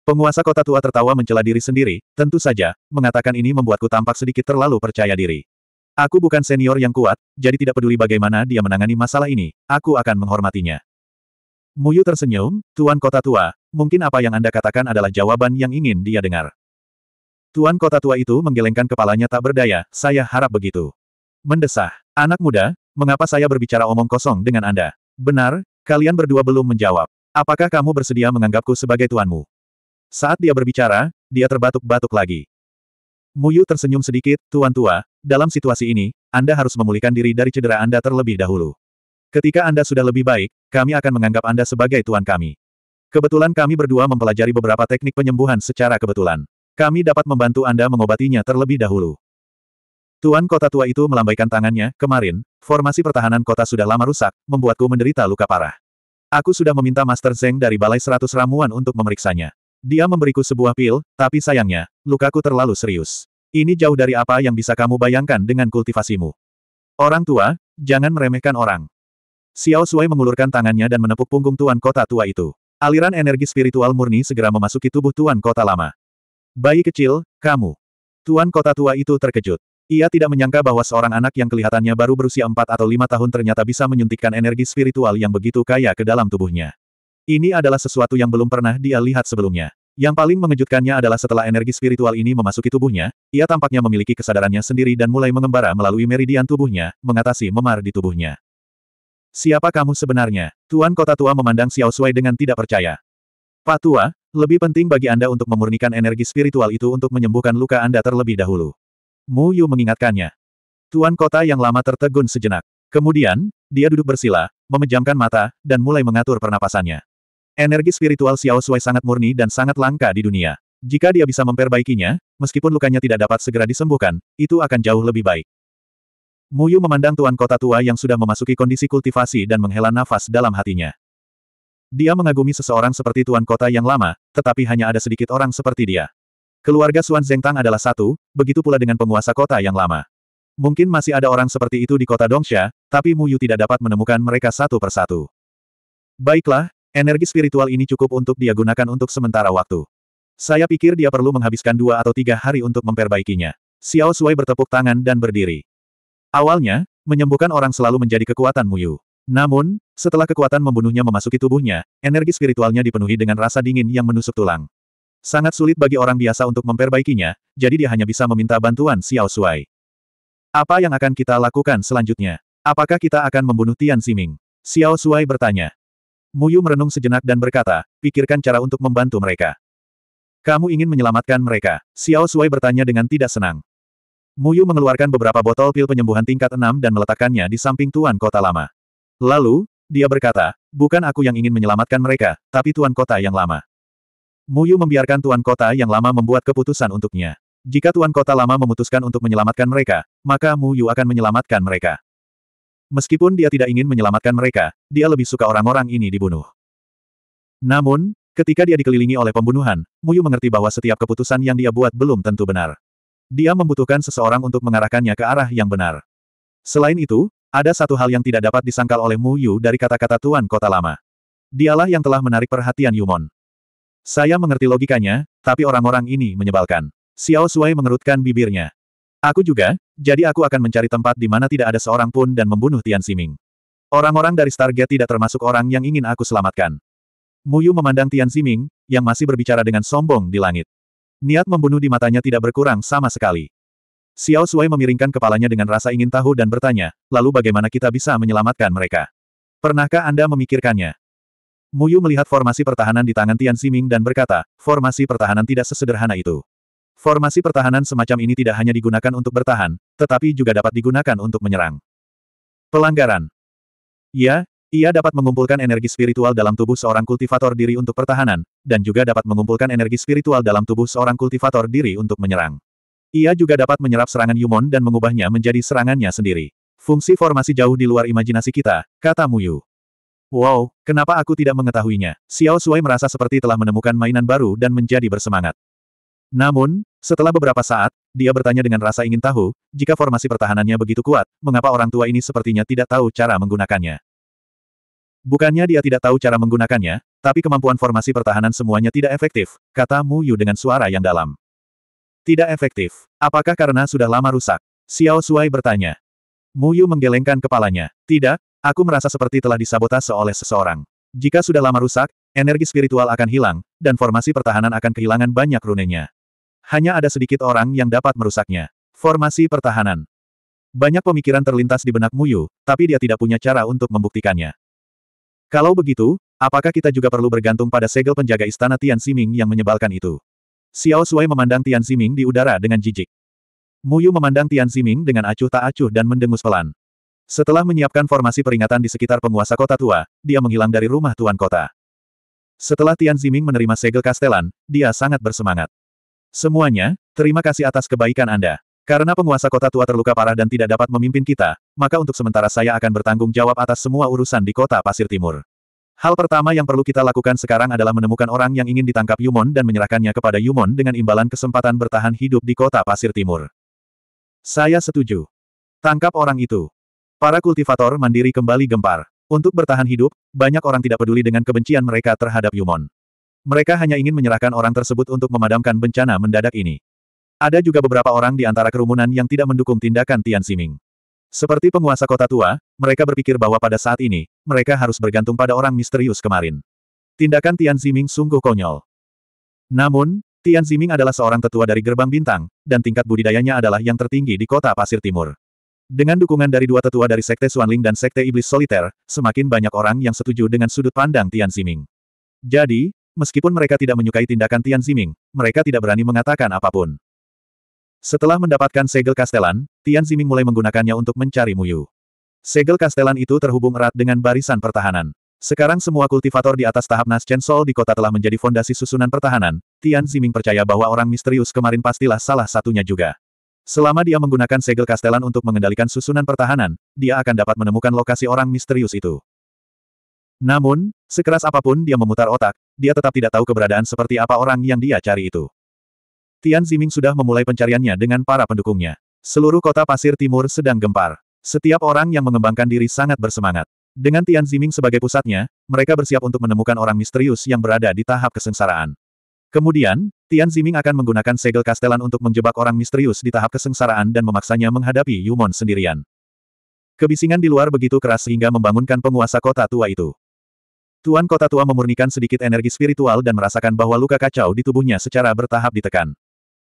Penguasa kota tua tertawa mencela diri sendiri, tentu saja, mengatakan ini membuatku tampak sedikit terlalu percaya diri. Aku bukan senior yang kuat, jadi tidak peduli bagaimana dia menangani masalah ini, aku akan menghormatinya. Muyu tersenyum, Tuan Kota Tua, mungkin apa yang Anda katakan adalah jawaban yang ingin dia dengar. Tuan Kota Tua itu menggelengkan kepalanya tak berdaya, saya harap begitu. Mendesah, anak muda, mengapa saya berbicara omong kosong dengan Anda? Benar, kalian berdua belum menjawab. Apakah kamu bersedia menganggapku sebagai tuanmu? Saat dia berbicara, dia terbatuk-batuk lagi. Muyu tersenyum sedikit, Tuan Tua, dalam situasi ini, Anda harus memulihkan diri dari cedera Anda terlebih dahulu. Ketika Anda sudah lebih baik, kami akan menganggap Anda sebagai Tuan kami. Kebetulan kami berdua mempelajari beberapa teknik penyembuhan secara kebetulan. Kami dapat membantu Anda mengobatinya terlebih dahulu. Tuan kota tua itu melambaikan tangannya, kemarin, formasi pertahanan kota sudah lama rusak, membuatku menderita luka parah. Aku sudah meminta Master Zeng dari Balai Seratus Ramuan untuk memeriksanya. Dia memberiku sebuah pil, tapi sayangnya, Lukaku terlalu serius. Ini jauh dari apa yang bisa kamu bayangkan dengan kultivasimu. Orang tua, jangan meremehkan orang. Xiao Sui mengulurkan tangannya dan menepuk punggung Tuan Kota Tua itu. Aliran energi spiritual murni segera memasuki tubuh Tuan Kota Lama. Bayi kecil, kamu. Tuan Kota Tua itu terkejut. Ia tidak menyangka bahwa seorang anak yang kelihatannya baru berusia 4 atau 5 tahun ternyata bisa menyuntikkan energi spiritual yang begitu kaya ke dalam tubuhnya. Ini adalah sesuatu yang belum pernah dia lihat sebelumnya. Yang paling mengejutkannya adalah setelah energi spiritual ini memasuki tubuhnya, ia tampaknya memiliki kesadarannya sendiri dan mulai mengembara melalui meridian tubuhnya, mengatasi memar di tubuhnya. Siapa kamu sebenarnya? Tuan Kota Tua memandang Xiao Sui dengan tidak percaya. Pak Tua, lebih penting bagi Anda untuk memurnikan energi spiritual itu untuk menyembuhkan luka Anda terlebih dahulu. Mu Yu mengingatkannya. Tuan Kota yang lama tertegun sejenak. Kemudian, dia duduk bersila, memejamkan mata, dan mulai mengatur pernapasannya. Energi spiritual Xiao Sui sangat murni dan sangat langka di dunia. Jika dia bisa memperbaikinya, meskipun lukanya tidak dapat segera disembuhkan, itu akan jauh lebih baik. Muyu memandang tuan kota tua yang sudah memasuki kondisi kultivasi dan menghela nafas dalam hatinya. Dia mengagumi seseorang seperti tuan kota yang lama, tetapi hanya ada sedikit orang seperti dia. Keluarga Suan Tang adalah satu, begitu pula dengan penguasa kota yang lama. Mungkin masih ada orang seperti itu di kota Dongsha, tapi Muyu tidak dapat menemukan mereka satu persatu. Baiklah, Energi spiritual ini cukup untuk dia gunakan untuk sementara waktu. Saya pikir dia perlu menghabiskan dua atau tiga hari untuk memperbaikinya. Xiao Sui bertepuk tangan dan berdiri. Awalnya, menyembuhkan orang selalu menjadi kekuatan Muyu. Namun, setelah kekuatan membunuhnya memasuki tubuhnya, energi spiritualnya dipenuhi dengan rasa dingin yang menusuk tulang. Sangat sulit bagi orang biasa untuk memperbaikinya, jadi dia hanya bisa meminta bantuan Xiao Sui. Apa yang akan kita lakukan selanjutnya? Apakah kita akan membunuh Tian Siming? Xiao Sui bertanya. Muyu merenung sejenak dan berkata, pikirkan cara untuk membantu mereka. Kamu ingin menyelamatkan mereka? Xiao Sui bertanya dengan tidak senang. Muyu mengeluarkan beberapa botol pil penyembuhan tingkat 6 dan meletakkannya di samping Tuan Kota Lama. Lalu, dia berkata, bukan aku yang ingin menyelamatkan mereka, tapi Tuan Kota yang lama. Muyu membiarkan Tuan Kota yang lama membuat keputusan untuknya. Jika Tuan Kota Lama memutuskan untuk menyelamatkan mereka, maka Muyu akan menyelamatkan mereka. Meskipun dia tidak ingin menyelamatkan mereka, dia lebih suka orang-orang ini dibunuh. Namun, ketika dia dikelilingi oleh pembunuhan, Muyu mengerti bahwa setiap keputusan yang dia buat belum tentu benar. Dia membutuhkan seseorang untuk mengarahkannya ke arah yang benar. Selain itu, ada satu hal yang tidak dapat disangkal oleh Muyu dari kata-kata Tuan Kota Lama. Dialah yang telah menarik perhatian Yumon. Saya mengerti logikanya, tapi orang-orang ini menyebalkan. Xiao Sui mengerutkan bibirnya. Aku juga, jadi aku akan mencari tempat di mana tidak ada seorang pun dan membunuh Tian Siming. Orang-orang dari Stargate tidak termasuk orang yang ingin aku selamatkan. Muyu memandang Tian Siming yang masih berbicara dengan sombong di langit. Niat membunuh di matanya tidak berkurang sama sekali. Xiao Sui memiringkan kepalanya dengan rasa ingin tahu dan bertanya, lalu bagaimana kita bisa menyelamatkan mereka? Pernahkah Anda memikirkannya? Muyu melihat formasi pertahanan di tangan Tian Siming dan berkata, formasi pertahanan tidak sesederhana itu. Formasi pertahanan semacam ini tidak hanya digunakan untuk bertahan, tetapi juga dapat digunakan untuk menyerang. Pelanggaran. Ya, ia dapat mengumpulkan energi spiritual dalam tubuh seorang kultivator diri untuk pertahanan, dan juga dapat mengumpulkan energi spiritual dalam tubuh seorang kultivator diri untuk menyerang. Ia juga dapat menyerap serangan Yumon dan mengubahnya menjadi serangannya sendiri. Fungsi formasi jauh di luar imajinasi kita, kata Muyu. Wow, kenapa aku tidak mengetahuinya? Xiao Sui merasa seperti telah menemukan mainan baru dan menjadi bersemangat. Namun, setelah beberapa saat, dia bertanya dengan rasa ingin tahu, jika formasi pertahanannya begitu kuat, mengapa orang tua ini sepertinya tidak tahu cara menggunakannya. Bukannya dia tidak tahu cara menggunakannya, tapi kemampuan formasi pertahanan semuanya tidak efektif, kata Mu Yu dengan suara yang dalam. Tidak efektif. Apakah karena sudah lama rusak? Xiao Suai bertanya. Mu Yu menggelengkan kepalanya. Tidak, aku merasa seperti telah disabotase oleh seseorang. Jika sudah lama rusak, energi spiritual akan hilang, dan formasi pertahanan akan kehilangan banyak runenya. Hanya ada sedikit orang yang dapat merusaknya. Formasi pertahanan. Banyak pemikiran terlintas di benak Muyu, tapi dia tidak punya cara untuk membuktikannya. Kalau begitu, apakah kita juga perlu bergantung pada segel penjaga istana Tian Ximing yang menyebalkan itu? Xiao Sui memandang Tian Ximing di udara dengan jijik. Muyu memandang Tian Ximing dengan acuh tak acuh dan mendengus pelan. Setelah menyiapkan formasi peringatan di sekitar penguasa kota tua, dia menghilang dari rumah tuan kota. Setelah Tian Ziming menerima segel kastelan, dia sangat bersemangat. Semuanya, terima kasih atas kebaikan Anda. Karena penguasa kota tua terluka parah dan tidak dapat memimpin kita, maka untuk sementara saya akan bertanggung jawab atas semua urusan di kota Pasir Timur. Hal pertama yang perlu kita lakukan sekarang adalah menemukan orang yang ingin ditangkap Yumon dan menyerahkannya kepada Yumon dengan imbalan kesempatan bertahan hidup di kota Pasir Timur. Saya setuju. Tangkap orang itu. Para kultivator mandiri kembali gempar. Untuk bertahan hidup, banyak orang tidak peduli dengan kebencian mereka terhadap Yumon. Mereka hanya ingin menyerahkan orang tersebut untuk memadamkan bencana mendadak ini. Ada juga beberapa orang di antara kerumunan yang tidak mendukung tindakan Tian Ximing. Seperti penguasa kota tua, mereka berpikir bahwa pada saat ini, mereka harus bergantung pada orang misterius kemarin. Tindakan Tian Ximing sungguh konyol. Namun, Tian Ziming adalah seorang tetua dari gerbang bintang, dan tingkat budidayanya adalah yang tertinggi di kota Pasir Timur. Dengan dukungan dari dua tetua dari Sekte Xuanling dan Sekte Iblis Soliter, semakin banyak orang yang setuju dengan sudut pandang Tian Ziming. Jadi, Meskipun mereka tidak menyukai tindakan Tian Ziming, mereka tidak berani mengatakan apapun. Setelah mendapatkan segel kastelan, Tian Ziming mulai menggunakannya untuk mencari Muyu. Segel kastelan itu terhubung erat dengan barisan pertahanan. Sekarang semua kultivator di atas tahap Nas Chen Sol di kota telah menjadi fondasi susunan pertahanan, Tian Ziming percaya bahwa orang misterius kemarin pastilah salah satunya juga. Selama dia menggunakan segel kastelan untuk mengendalikan susunan pertahanan, dia akan dapat menemukan lokasi orang misterius itu. Namun, sekeras apapun dia memutar otak, dia tetap tidak tahu keberadaan seperti apa orang yang dia cari itu. Tian Ziming sudah memulai pencariannya dengan para pendukungnya. Seluruh kota pasir timur sedang gempar. Setiap orang yang mengembangkan diri sangat bersemangat. Dengan Tian Ziming sebagai pusatnya, mereka bersiap untuk menemukan orang misterius yang berada di tahap kesengsaraan. Kemudian, Tian Ziming akan menggunakan segel kastelan untuk menjebak orang misterius di tahap kesengsaraan dan memaksanya menghadapi Yumon sendirian. Kebisingan di luar begitu keras sehingga membangunkan penguasa kota tua itu. Tuan Kota Tua memurnikan sedikit energi spiritual dan merasakan bahwa luka kacau di tubuhnya secara bertahap ditekan.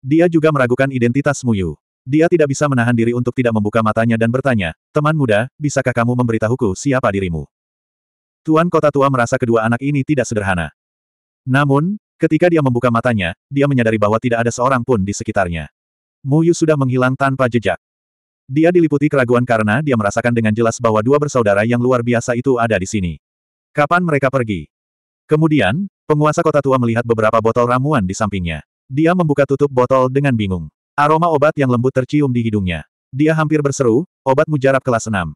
Dia juga meragukan identitas Muyu. Dia tidak bisa menahan diri untuk tidak membuka matanya dan bertanya, Teman muda, bisakah kamu memberitahuku siapa dirimu? Tuan Kota Tua merasa kedua anak ini tidak sederhana. Namun, ketika dia membuka matanya, dia menyadari bahwa tidak ada seorang pun di sekitarnya. Muyu sudah menghilang tanpa jejak. Dia diliputi keraguan karena dia merasakan dengan jelas bahwa dua bersaudara yang luar biasa itu ada di sini. Kapan mereka pergi? Kemudian, penguasa kota tua melihat beberapa botol ramuan di sampingnya. Dia membuka tutup botol dengan bingung. Aroma obat yang lembut tercium di hidungnya. Dia hampir berseru, obat mujarab kelas 6.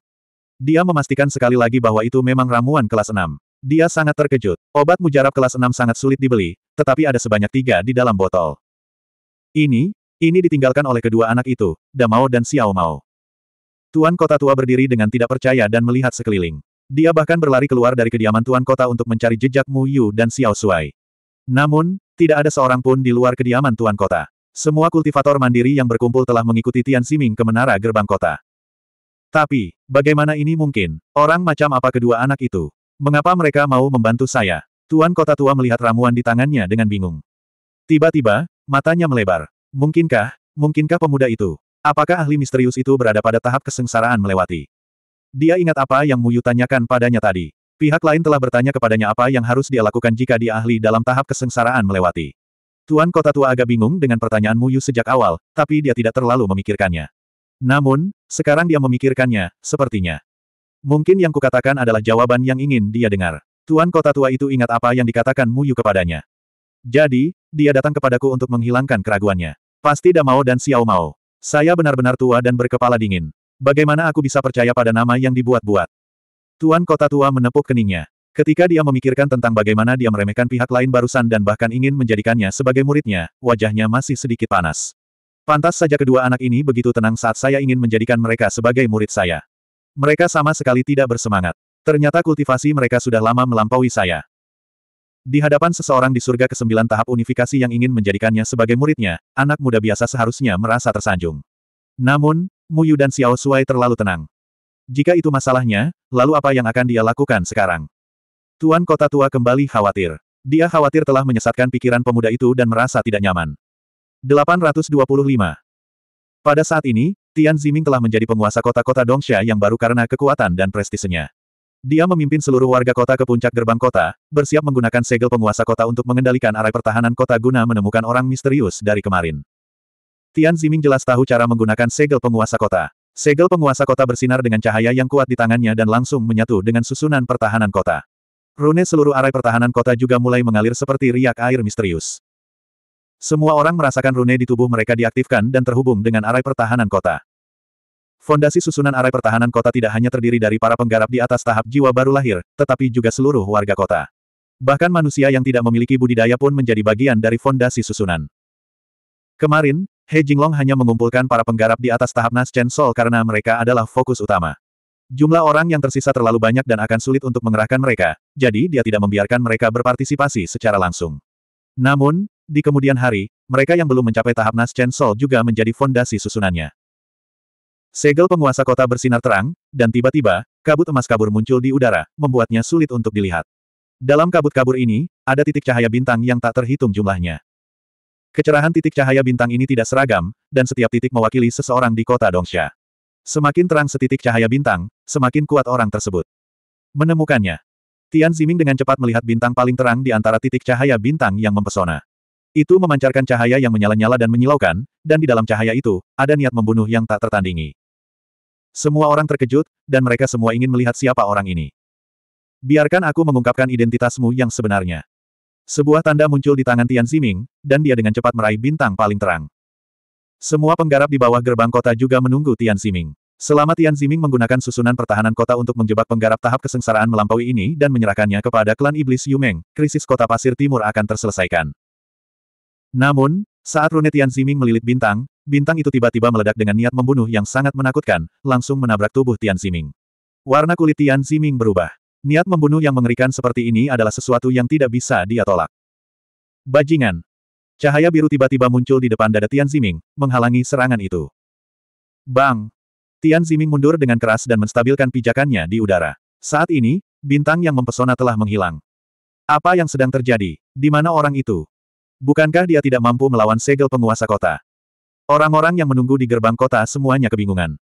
Dia memastikan sekali lagi bahwa itu memang ramuan kelas 6. Dia sangat terkejut. Obat mujarab kelas 6 sangat sulit dibeli, tetapi ada sebanyak tiga di dalam botol. Ini, ini ditinggalkan oleh kedua anak itu, Damao dan Xiao Mao. Tuan kota tua berdiri dengan tidak percaya dan melihat sekeliling. Dia bahkan berlari keluar dari kediaman tuan kota untuk mencari jejak Mu Yu dan Xiao Suai. Namun, tidak ada seorang pun di luar kediaman tuan kota. Semua kultivator mandiri yang berkumpul telah mengikuti Tian Siming ke menara gerbang kota. Tapi, bagaimana ini mungkin? Orang macam apa kedua anak itu? Mengapa mereka mau membantu saya? Tuan kota tua melihat ramuan di tangannya dengan bingung. Tiba-tiba, matanya melebar. Mungkinkah, mungkinkah pemuda itu? Apakah ahli misterius itu berada pada tahap kesengsaraan melewati? Dia ingat apa yang Muyu tanyakan padanya tadi. Pihak lain telah bertanya kepadanya apa yang harus dia lakukan jika dia ahli dalam tahap kesengsaraan melewati. Tuan Kota Tua agak bingung dengan pertanyaan Muyu sejak awal, tapi dia tidak terlalu memikirkannya. Namun, sekarang dia memikirkannya, sepertinya. Mungkin yang kukatakan adalah jawaban yang ingin dia dengar. Tuan Kota Tua itu ingat apa yang dikatakan Muyu kepadanya. Jadi, dia datang kepadaku untuk menghilangkan keraguannya. Pasti Damao dan Xiao Mao. Saya benar-benar tua dan berkepala dingin. Bagaimana aku bisa percaya pada nama yang dibuat-buat? Tuan kota tua menepuk keningnya. Ketika dia memikirkan tentang bagaimana dia meremehkan pihak lain barusan dan bahkan ingin menjadikannya sebagai muridnya, wajahnya masih sedikit panas. Pantas saja kedua anak ini begitu tenang saat saya ingin menjadikan mereka sebagai murid saya. Mereka sama sekali tidak bersemangat. Ternyata kultivasi mereka sudah lama melampaui saya. Di hadapan seseorang di surga kesembilan tahap unifikasi yang ingin menjadikannya sebagai muridnya, anak muda biasa seharusnya merasa tersanjung. Namun, Muyu dan Xiao Shuai terlalu tenang. Jika itu masalahnya, lalu apa yang akan dia lakukan sekarang? Tuan Kota Tua kembali khawatir. Dia khawatir telah menyesatkan pikiran pemuda itu dan merasa tidak nyaman. 825. Pada saat ini, Tian Ziming telah menjadi penguasa kota-kota Dongsha yang baru karena kekuatan dan prestisenya. Dia memimpin seluruh warga kota ke puncak gerbang kota, bersiap menggunakan segel penguasa kota untuk mengendalikan arah pertahanan kota guna menemukan orang misterius dari kemarin. Tian Ziming jelas tahu cara menggunakan segel penguasa kota. Segel penguasa kota bersinar dengan cahaya yang kuat di tangannya dan langsung menyatu dengan susunan pertahanan kota. Rune seluruh arai pertahanan kota juga mulai mengalir seperti riak air misterius. Semua orang merasakan rune di tubuh mereka diaktifkan dan terhubung dengan arai pertahanan kota. Fondasi susunan arai pertahanan kota tidak hanya terdiri dari para penggarap di atas tahap jiwa baru lahir, tetapi juga seluruh warga kota. Bahkan manusia yang tidak memiliki budidaya pun menjadi bagian dari fondasi susunan. Kemarin, He Jinglong hanya mengumpulkan para penggarap di atas tahap Nas Chen Sol karena mereka adalah fokus utama. Jumlah orang yang tersisa terlalu banyak dan akan sulit untuk mengerahkan mereka, jadi dia tidak membiarkan mereka berpartisipasi secara langsung. Namun, di kemudian hari, mereka yang belum mencapai tahap Nas Chen Sol juga menjadi fondasi susunannya. Segel penguasa kota bersinar terang, dan tiba-tiba, kabut emas kabur muncul di udara, membuatnya sulit untuk dilihat. Dalam kabut kabur ini, ada titik cahaya bintang yang tak terhitung jumlahnya. Kecerahan titik cahaya bintang ini tidak seragam, dan setiap titik mewakili seseorang di kota Dongsha. Semakin terang setitik cahaya bintang, semakin kuat orang tersebut. Menemukannya. Tian Ziming dengan cepat melihat bintang paling terang di antara titik cahaya bintang yang mempesona. Itu memancarkan cahaya yang menyala-nyala dan menyilaukan, dan di dalam cahaya itu, ada niat membunuh yang tak tertandingi. Semua orang terkejut, dan mereka semua ingin melihat siapa orang ini. Biarkan aku mengungkapkan identitasmu yang sebenarnya. Sebuah tanda muncul di tangan Tian Ziming, dan dia dengan cepat meraih bintang paling terang. Semua penggarap di bawah gerbang kota juga menunggu Tian Ziming. Selama Tian Ziming menggunakan susunan pertahanan kota untuk menjebak penggarap tahap kesengsaraan melampaui ini dan menyerahkannya kepada klan iblis Yumeng, krisis kota pasir timur akan terselesaikan. Namun, saat rune Tian Ziming melilit bintang, bintang itu tiba-tiba meledak dengan niat membunuh yang sangat menakutkan, langsung menabrak tubuh Tian Ziming. Warna kulit Tian Ziming berubah. Niat membunuh yang mengerikan seperti ini adalah sesuatu yang tidak bisa dia tolak. Bajingan. Cahaya biru tiba-tiba muncul di depan dada Tian Ziming, menghalangi serangan itu. Bang! Tian Ziming mundur dengan keras dan menstabilkan pijakannya di udara. Saat ini, bintang yang mempesona telah menghilang. Apa yang sedang terjadi? Di mana orang itu? Bukankah dia tidak mampu melawan segel penguasa kota? Orang-orang yang menunggu di gerbang kota semuanya kebingungan.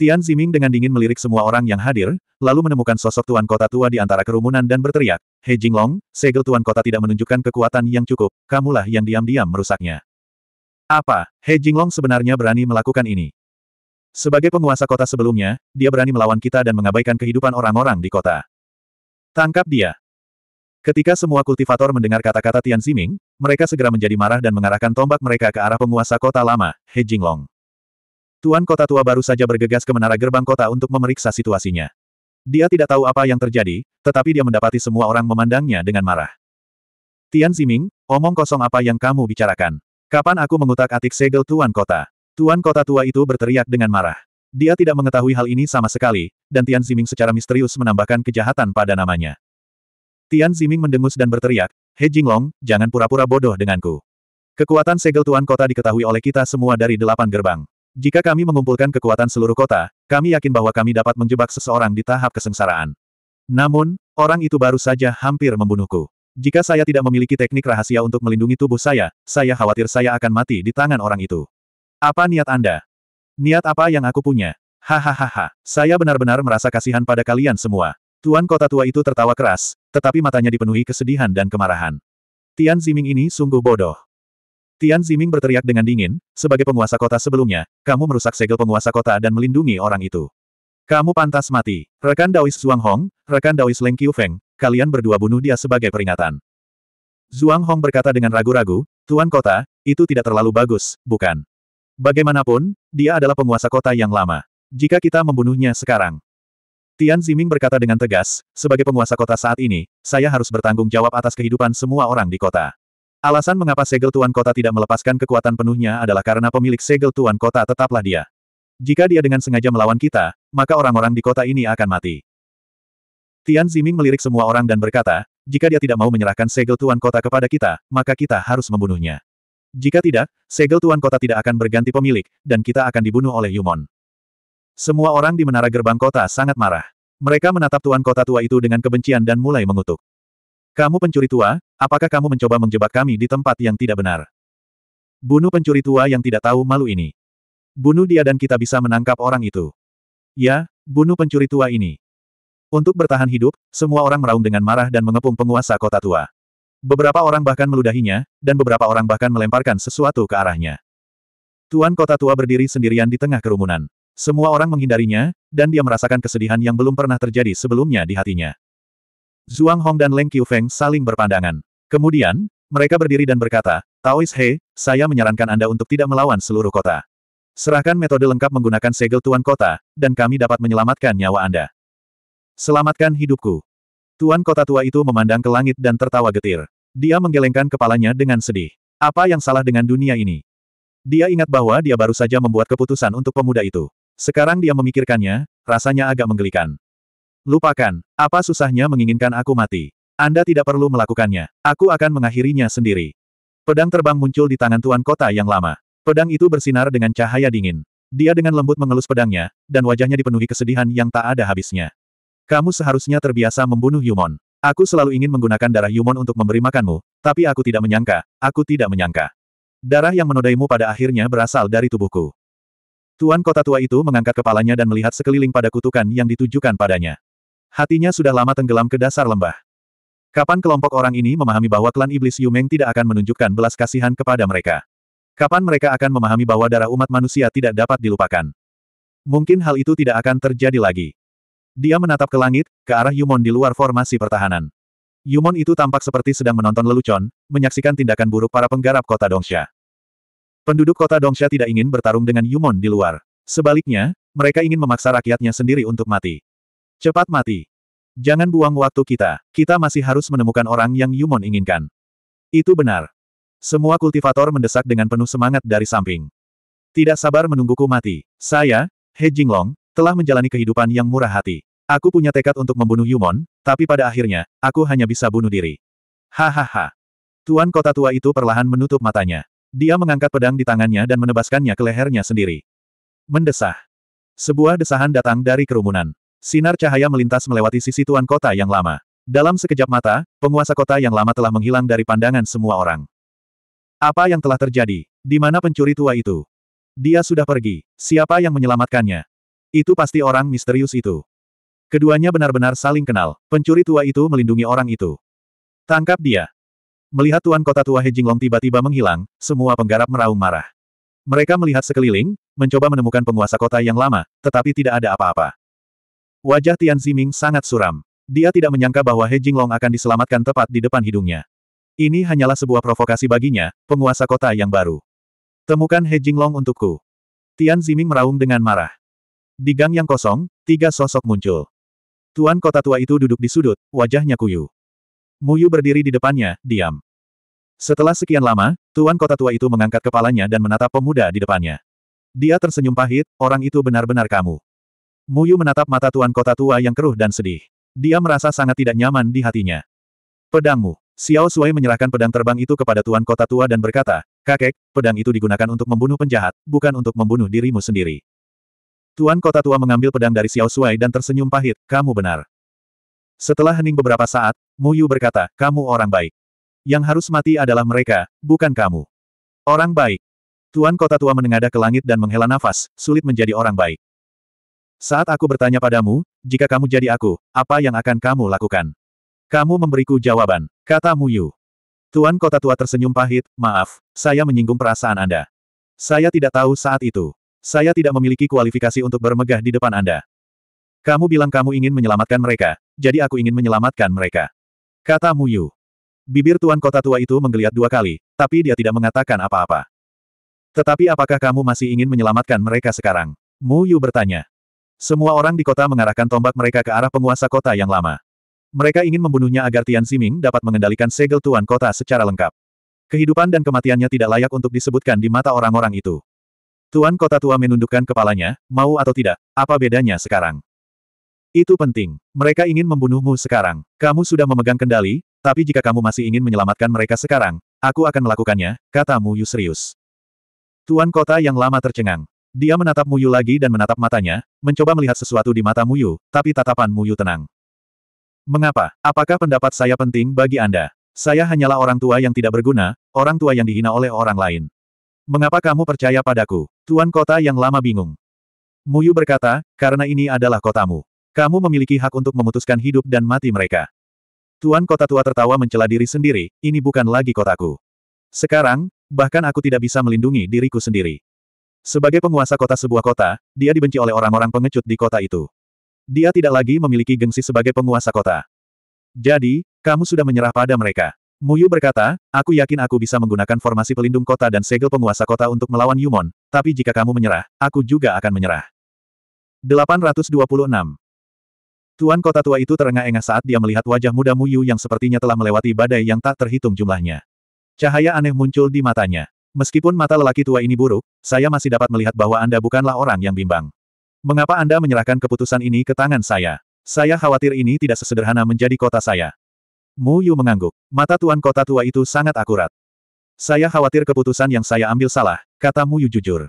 Tian Ziming dengan dingin melirik semua orang yang hadir, lalu menemukan sosok tuan kota tua di antara kerumunan dan berteriak, Hei Jinglong, segel tuan kota tidak menunjukkan kekuatan yang cukup, kamulah yang diam-diam merusaknya. Apa, Hei Jinglong sebenarnya berani melakukan ini? Sebagai penguasa kota sebelumnya, dia berani melawan kita dan mengabaikan kehidupan orang-orang di kota. Tangkap dia. Ketika semua kultivator mendengar kata-kata Tian Ziming, mereka segera menjadi marah dan mengarahkan tombak mereka ke arah penguasa kota lama, He Jinglong. Tuan kota tua baru saja bergegas ke menara gerbang kota untuk memeriksa situasinya. Dia tidak tahu apa yang terjadi, tetapi dia mendapati semua orang memandangnya dengan marah. Tian Ziming, omong kosong apa yang kamu bicarakan. Kapan aku mengutak-atik segel Tuan Kota? Tuan Kota tua itu berteriak dengan marah. Dia tidak mengetahui hal ini sama sekali, dan Tian Ziming secara misterius menambahkan kejahatan pada namanya. Tian Ziming mendengus dan berteriak, He Jinglong, jangan pura-pura bodoh denganku. Kekuatan segel Tuan Kota diketahui oleh kita semua dari delapan gerbang. Jika kami mengumpulkan kekuatan seluruh kota, kami yakin bahwa kami dapat menjebak seseorang di tahap kesengsaraan. Namun, orang itu baru saja hampir membunuhku. Jika saya tidak memiliki teknik rahasia untuk melindungi tubuh saya, saya khawatir saya akan mati di tangan orang itu. Apa niat Anda? Niat apa yang aku punya? Hahaha, saya benar-benar merasa kasihan pada kalian semua. Tuan kota tua itu tertawa keras, tetapi matanya dipenuhi kesedihan dan kemarahan. Tian Ziming ini sungguh bodoh. Tian Ziming berteriak dengan dingin, sebagai penguasa kota sebelumnya, kamu merusak segel penguasa kota dan melindungi orang itu. Kamu pantas mati. Rekan Daois Zhuang Hong, rekan Daois Leng Feng, kalian berdua bunuh dia sebagai peringatan. Zhuang Hong berkata dengan ragu-ragu, Tuan Kota, itu tidak terlalu bagus, bukan? Bagaimanapun, dia adalah penguasa kota yang lama. Jika kita membunuhnya sekarang. Tian Ziming berkata dengan tegas, sebagai penguasa kota saat ini, saya harus bertanggung jawab atas kehidupan semua orang di kota. Alasan mengapa segel tuan kota tidak melepaskan kekuatan penuhnya adalah karena pemilik segel tuan kota tetaplah dia. Jika dia dengan sengaja melawan kita, maka orang-orang di kota ini akan mati. Tian Ziming melirik semua orang dan berkata, jika dia tidak mau menyerahkan segel tuan kota kepada kita, maka kita harus membunuhnya. Jika tidak, segel tuan kota tidak akan berganti pemilik, dan kita akan dibunuh oleh Yumon. Semua orang di menara gerbang kota sangat marah. Mereka menatap tuan kota tua itu dengan kebencian dan mulai mengutuk. Kamu pencuri tua, Apakah kamu mencoba menjebak kami di tempat yang tidak benar? Bunuh pencuri tua yang tidak tahu malu ini. Bunuh dia dan kita bisa menangkap orang itu. Ya, bunuh pencuri tua ini. Untuk bertahan hidup, semua orang meraung dengan marah dan mengepung penguasa kota tua. Beberapa orang bahkan meludahinya, dan beberapa orang bahkan melemparkan sesuatu ke arahnya. Tuan kota tua berdiri sendirian di tengah kerumunan. Semua orang menghindarinya, dan dia merasakan kesedihan yang belum pernah terjadi sebelumnya di hatinya. Zhuang Hong dan Leng Feng saling berpandangan. Kemudian, mereka berdiri dan berkata, Taois He, saya menyarankan Anda untuk tidak melawan seluruh kota. Serahkan metode lengkap menggunakan segel Tuan Kota, dan kami dapat menyelamatkan nyawa Anda. Selamatkan hidupku. Tuan Kota tua itu memandang ke langit dan tertawa getir. Dia menggelengkan kepalanya dengan sedih. Apa yang salah dengan dunia ini? Dia ingat bahwa dia baru saja membuat keputusan untuk pemuda itu. Sekarang dia memikirkannya, rasanya agak menggelikan. Lupakan, apa susahnya menginginkan aku mati? Anda tidak perlu melakukannya. Aku akan mengakhirinya sendiri. Pedang terbang muncul di tangan Tuan Kota yang lama. Pedang itu bersinar dengan cahaya dingin. Dia dengan lembut mengelus pedangnya, dan wajahnya dipenuhi kesedihan yang tak ada habisnya. Kamu seharusnya terbiasa membunuh Yumon. Aku selalu ingin menggunakan darah Yumon untuk memberi makanmu, tapi aku tidak menyangka, aku tidak menyangka. Darah yang menodaimu pada akhirnya berasal dari tubuhku. Tuan kota tua itu mengangkat kepalanya dan melihat sekeliling pada kutukan yang ditujukan padanya. Hatinya sudah lama tenggelam ke dasar lembah. Kapan kelompok orang ini memahami bahwa klan iblis Yumeng tidak akan menunjukkan belas kasihan kepada mereka? Kapan mereka akan memahami bahwa darah umat manusia tidak dapat dilupakan? Mungkin hal itu tidak akan terjadi lagi. Dia menatap ke langit, ke arah Yumon di luar formasi pertahanan. Yumon itu tampak seperti sedang menonton lelucon, menyaksikan tindakan buruk para penggarap kota Dongsha. Penduduk kota Dongsha tidak ingin bertarung dengan Yumon di luar. Sebaliknya, mereka ingin memaksa rakyatnya sendiri untuk mati. Cepat mati. Jangan buang waktu kita, kita masih harus menemukan orang yang Yumon inginkan. Itu benar. Semua kultivator mendesak dengan penuh semangat dari samping. Tidak sabar menungguku mati. Saya, He Jinglong, telah menjalani kehidupan yang murah hati. Aku punya tekad untuk membunuh Yumon, tapi pada akhirnya, aku hanya bisa bunuh diri. Hahaha. Tuan kota tua itu perlahan menutup matanya. Dia mengangkat pedang di tangannya dan menebaskannya ke lehernya sendiri. Mendesah. Sebuah desahan datang dari kerumunan. Sinar cahaya melintas melewati sisi tuan kota yang lama. Dalam sekejap mata, penguasa kota yang lama telah menghilang dari pandangan semua orang. Apa yang telah terjadi? Di mana pencuri tua itu? Dia sudah pergi. Siapa yang menyelamatkannya? Itu pasti orang misterius itu. Keduanya benar-benar saling kenal. Pencuri tua itu melindungi orang itu. Tangkap dia. Melihat tuan kota tua He Jinglong tiba-tiba menghilang, semua penggarap meraung marah. Mereka melihat sekeliling, mencoba menemukan penguasa kota yang lama, tetapi tidak ada apa-apa. Wajah Tian Ziming sangat suram. Dia tidak menyangka bahwa He Jinglong akan diselamatkan tepat di depan hidungnya. Ini hanyalah sebuah provokasi baginya, penguasa kota yang baru. Temukan He Jinglong untukku. Tian Ziming meraung dengan marah. Di gang yang kosong, tiga sosok muncul. Tuan kota tua itu duduk di sudut, wajahnya kuyu. Muyu berdiri di depannya, diam. Setelah sekian lama, tuan kota tua itu mengangkat kepalanya dan menatap pemuda di depannya. Dia tersenyum pahit, orang itu benar-benar kamu. Muyu menatap mata tuan kota tua yang keruh dan sedih. Dia merasa sangat tidak nyaman di hatinya. Pedangmu. Xiao Sui menyerahkan pedang terbang itu kepada tuan kota tua dan berkata, Kakek, pedang itu digunakan untuk membunuh penjahat, bukan untuk membunuh dirimu sendiri. Tuan kota tua mengambil pedang dari Xiao Sui dan tersenyum pahit, kamu benar. Setelah hening beberapa saat, Muyu berkata, kamu orang baik. Yang harus mati adalah mereka, bukan kamu. Orang baik. Tuan kota tua menengadah ke langit dan menghela nafas, sulit menjadi orang baik. Saat aku bertanya padamu, jika kamu jadi aku, apa yang akan kamu lakukan? Kamu memberiku jawaban, kata Muyu. Tuan kota tua tersenyum pahit, maaf, saya menyinggung perasaan Anda. Saya tidak tahu saat itu. Saya tidak memiliki kualifikasi untuk bermegah di depan Anda. Kamu bilang kamu ingin menyelamatkan mereka, jadi aku ingin menyelamatkan mereka. Kata Muyu. Bibir tuan kota tua itu menggeliat dua kali, tapi dia tidak mengatakan apa-apa. Tetapi apakah kamu masih ingin menyelamatkan mereka sekarang? Muyu bertanya. Semua orang di kota mengarahkan tombak mereka ke arah penguasa kota yang lama. Mereka ingin membunuhnya agar Tian Ximing dapat mengendalikan segel tuan kota secara lengkap. Kehidupan dan kematiannya tidak layak untuk disebutkan di mata orang-orang itu. Tuan kota tua menundukkan kepalanya, mau atau tidak, apa bedanya sekarang? Itu penting. Mereka ingin membunuhmu sekarang. Kamu sudah memegang kendali, tapi jika kamu masih ingin menyelamatkan mereka sekarang, aku akan melakukannya, kata Mu Yusrius. Tuan kota yang lama tercengang. Dia menatap Muyu lagi dan menatap matanya, mencoba melihat sesuatu di mata Muyu, tapi tatapan Muyu tenang. Mengapa? Apakah pendapat saya penting bagi Anda? Saya hanyalah orang tua yang tidak berguna, orang tua yang dihina oleh orang lain. Mengapa kamu percaya padaku? Tuan kota yang lama bingung. Muyu berkata, karena ini adalah kotamu. Kamu memiliki hak untuk memutuskan hidup dan mati mereka. Tuan kota tua tertawa mencela diri sendiri, ini bukan lagi kotaku. Sekarang, bahkan aku tidak bisa melindungi diriku sendiri. Sebagai penguasa kota sebuah kota, dia dibenci oleh orang-orang pengecut di kota itu. Dia tidak lagi memiliki gengsi sebagai penguasa kota. Jadi, kamu sudah menyerah pada mereka. Muyu berkata, aku yakin aku bisa menggunakan formasi pelindung kota dan segel penguasa kota untuk melawan Yumon, tapi jika kamu menyerah, aku juga akan menyerah. 826. Tuan kota tua itu terengah-engah saat dia melihat wajah muda Muyu yang sepertinya telah melewati badai yang tak terhitung jumlahnya. Cahaya aneh muncul di matanya. Meskipun mata lelaki tua ini buruk, saya masih dapat melihat bahwa Anda bukanlah orang yang bimbang. Mengapa Anda menyerahkan keputusan ini ke tangan saya? Saya khawatir ini tidak sesederhana menjadi kota saya. Mu Yu mengangguk. Mata tuan kota tua itu sangat akurat. Saya khawatir keputusan yang saya ambil salah, kata Mu Yu jujur.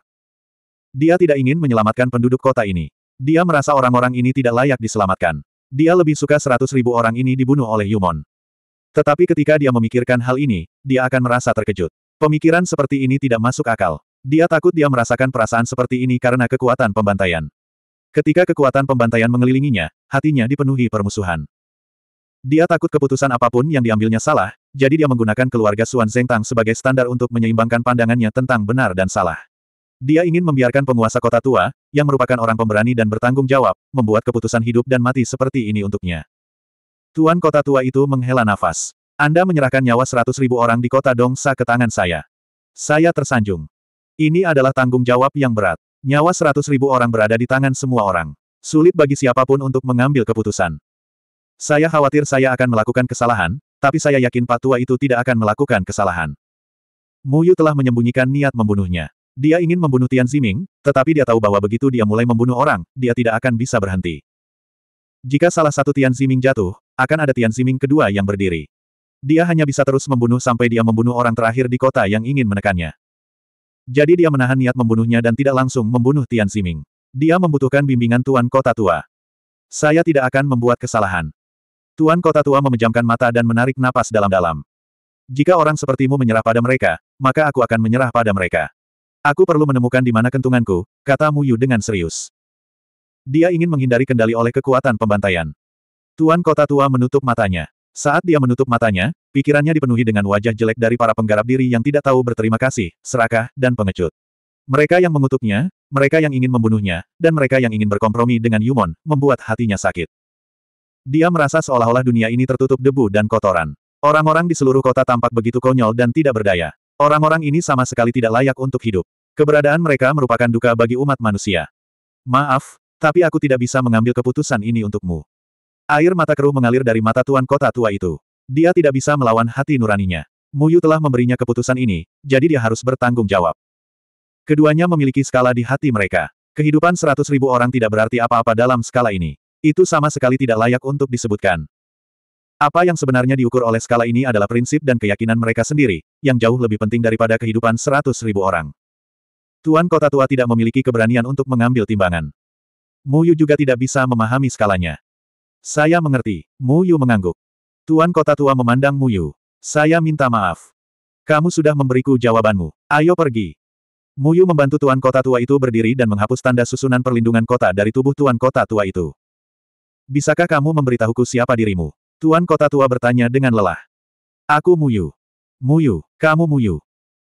Dia tidak ingin menyelamatkan penduduk kota ini. Dia merasa orang-orang ini tidak layak diselamatkan. Dia lebih suka seratus ribu orang ini dibunuh oleh Yumon. Tetapi ketika dia memikirkan hal ini, dia akan merasa terkejut. Pemikiran seperti ini tidak masuk akal. Dia takut dia merasakan perasaan seperti ini karena kekuatan pembantaian. Ketika kekuatan pembantaian mengelilinginya, hatinya dipenuhi permusuhan. Dia takut keputusan apapun yang diambilnya salah, jadi dia menggunakan keluarga Suan Tang sebagai standar untuk menyeimbangkan pandangannya tentang benar dan salah. Dia ingin membiarkan penguasa kota tua, yang merupakan orang pemberani dan bertanggung jawab, membuat keputusan hidup dan mati seperti ini untuknya. Tuan kota tua itu menghela nafas. Anda menyerahkan nyawa seratus ribu orang di kota Dongsa ke tangan saya. Saya tersanjung. Ini adalah tanggung jawab yang berat. Nyawa seratus ribu orang berada di tangan semua orang. Sulit bagi siapapun untuk mengambil keputusan. Saya khawatir saya akan melakukan kesalahan, tapi saya yakin Pak Tua itu tidak akan melakukan kesalahan. Muyu telah menyembunyikan niat membunuhnya. Dia ingin membunuh Tian Ziming, tetapi dia tahu bahwa begitu dia mulai membunuh orang, dia tidak akan bisa berhenti. Jika salah satu Tian Ziming jatuh, akan ada Tian Ziming kedua yang berdiri. Dia hanya bisa terus membunuh sampai dia membunuh orang terakhir di kota yang ingin menekannya. Jadi dia menahan niat membunuhnya dan tidak langsung membunuh Tian Siming. Dia membutuhkan bimbingan Tuan Kota Tua. Saya tidak akan membuat kesalahan. Tuan Kota Tua memejamkan mata dan menarik napas dalam-dalam. Jika orang sepertimu menyerah pada mereka, maka aku akan menyerah pada mereka. Aku perlu menemukan di mana kentunganku, kata Mu Yu dengan serius. Dia ingin menghindari kendali oleh kekuatan pembantaian. Tuan Kota Tua menutup matanya. Saat dia menutup matanya, pikirannya dipenuhi dengan wajah jelek dari para penggarap diri yang tidak tahu berterima kasih, serakah, dan pengecut. Mereka yang mengutuknya, mereka yang ingin membunuhnya, dan mereka yang ingin berkompromi dengan Yumon, membuat hatinya sakit. Dia merasa seolah-olah dunia ini tertutup debu dan kotoran. Orang-orang di seluruh kota tampak begitu konyol dan tidak berdaya. Orang-orang ini sama sekali tidak layak untuk hidup. Keberadaan mereka merupakan duka bagi umat manusia. Maaf, tapi aku tidak bisa mengambil keputusan ini untukmu. Air mata keruh mengalir dari mata tuan kota tua itu. Dia tidak bisa melawan hati nuraninya. Muyu telah memberinya keputusan ini, jadi dia harus bertanggung jawab. Keduanya memiliki skala di hati mereka. Kehidupan seratus ribu orang tidak berarti apa-apa dalam skala ini. Itu sama sekali tidak layak untuk disebutkan. Apa yang sebenarnya diukur oleh skala ini adalah prinsip dan keyakinan mereka sendiri, yang jauh lebih penting daripada kehidupan seratus ribu orang. Tuan Kota Tua tidak memiliki keberanian untuk mengambil timbangan. Muyu juga tidak bisa memahami skalanya. Saya mengerti, Mu Yu mengangguk. Tuan kota tua memandang Mu Yu. Saya minta maaf. Kamu sudah memberiku jawabanmu. Ayo pergi. Mu Yu membantu tuan kota tua itu berdiri dan menghapus tanda susunan perlindungan kota dari tubuh tuan kota tua itu. Bisakah kamu memberitahuku siapa dirimu? Tuan kota tua bertanya dengan lelah. Aku Mu Yu. Mu Yu, kamu Mu Yu.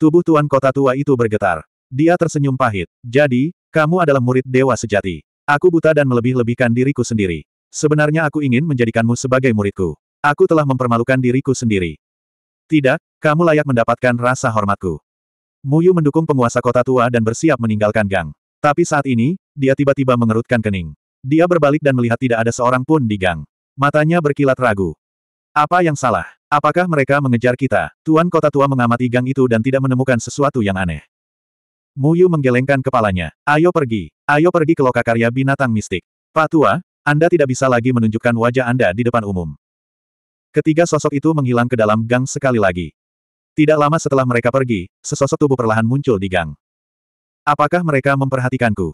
Tubuh tuan kota tua itu bergetar. Dia tersenyum pahit. Jadi, kamu adalah murid dewa sejati. Aku buta dan melebih-lebihkan diriku sendiri. Sebenarnya aku ingin menjadikanmu sebagai muridku. Aku telah mempermalukan diriku sendiri. Tidak, kamu layak mendapatkan rasa hormatku. Muyu mendukung penguasa kota tua dan bersiap meninggalkan gang. Tapi saat ini, dia tiba-tiba mengerutkan kening. Dia berbalik dan melihat tidak ada seorang pun di gang. Matanya berkilat ragu. Apa yang salah? Apakah mereka mengejar kita? Tuan kota tua mengamati gang itu dan tidak menemukan sesuatu yang aneh. Muyu menggelengkan kepalanya. Ayo pergi. Ayo pergi ke lokakarya binatang mistik. Pak Tua, anda tidak bisa lagi menunjukkan wajah Anda di depan umum. Ketiga sosok itu menghilang ke dalam gang sekali lagi. Tidak lama setelah mereka pergi, sesosok tubuh perlahan muncul di gang. Apakah mereka memperhatikanku?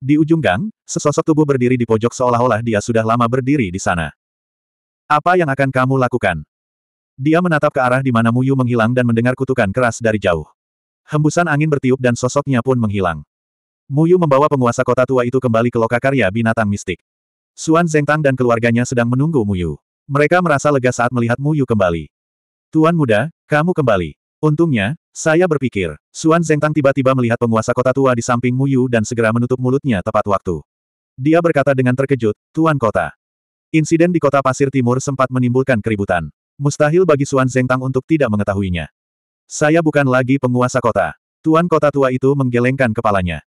Di ujung gang, sesosok tubuh berdiri di pojok seolah-olah dia sudah lama berdiri di sana. Apa yang akan kamu lakukan? Dia menatap ke arah di mana Muyu menghilang dan mendengar kutukan keras dari jauh. Hembusan angin bertiup dan sosoknya pun menghilang. Muyu membawa penguasa kota tua itu kembali ke lokakarya binatang mistik. Suan Zengtang dan keluarganya sedang menunggu Mu Yu. Mereka merasa lega saat melihat Mu Yu kembali. Tuan muda, kamu kembali. Untungnya, saya berpikir, Suan Zengtang tiba-tiba melihat penguasa kota tua di samping Mu Yu dan segera menutup mulutnya tepat waktu. Dia berkata dengan terkejut, Tuan kota. Insiden di kota Pasir Timur sempat menimbulkan keributan. Mustahil bagi Suan Zengtang untuk tidak mengetahuinya. Saya bukan lagi penguasa kota. Tuan kota tua itu menggelengkan kepalanya.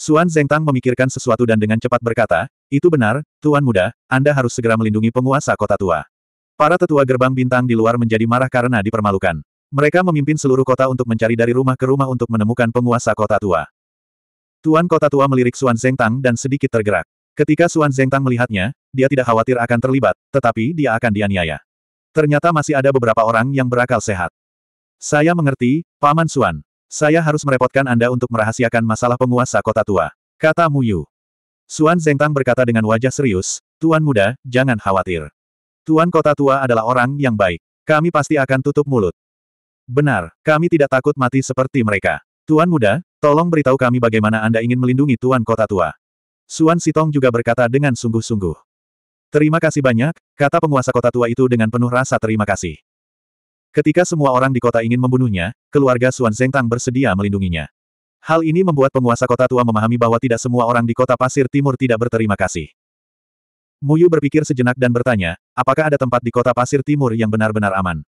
Suan Zengtang memikirkan sesuatu dan dengan cepat berkata, itu benar, Tuan Muda, Anda harus segera melindungi penguasa kota tua. Para tetua gerbang bintang di luar menjadi marah karena dipermalukan. Mereka memimpin seluruh kota untuk mencari dari rumah ke rumah untuk menemukan penguasa kota tua. Tuan kota tua melirik Suan Zengtang dan sedikit tergerak. Ketika Suan Zengtang melihatnya, dia tidak khawatir akan terlibat, tetapi dia akan dianiaya. Ternyata masih ada beberapa orang yang berakal sehat. Saya mengerti, Paman Suan. Saya harus merepotkan Anda untuk merahasiakan masalah penguasa kota tua, kata Mu Yu. Suan Zengtang berkata dengan wajah serius, Tuan muda, jangan khawatir. Tuan kota tua adalah orang yang baik. Kami pasti akan tutup mulut. Benar, kami tidak takut mati seperti mereka. Tuan muda, tolong beritahu kami bagaimana Anda ingin melindungi Tuan kota tua. Suan Sitong juga berkata dengan sungguh-sungguh. Terima kasih banyak, kata penguasa kota tua itu dengan penuh rasa terima kasih. Ketika semua orang di kota ingin membunuhnya, keluarga Xuan Zengtang bersedia melindunginya. Hal ini membuat penguasa kota tua memahami bahwa tidak semua orang di kota pasir timur tidak berterima kasih. Muyu berpikir sejenak dan bertanya, apakah ada tempat di kota pasir timur yang benar-benar aman?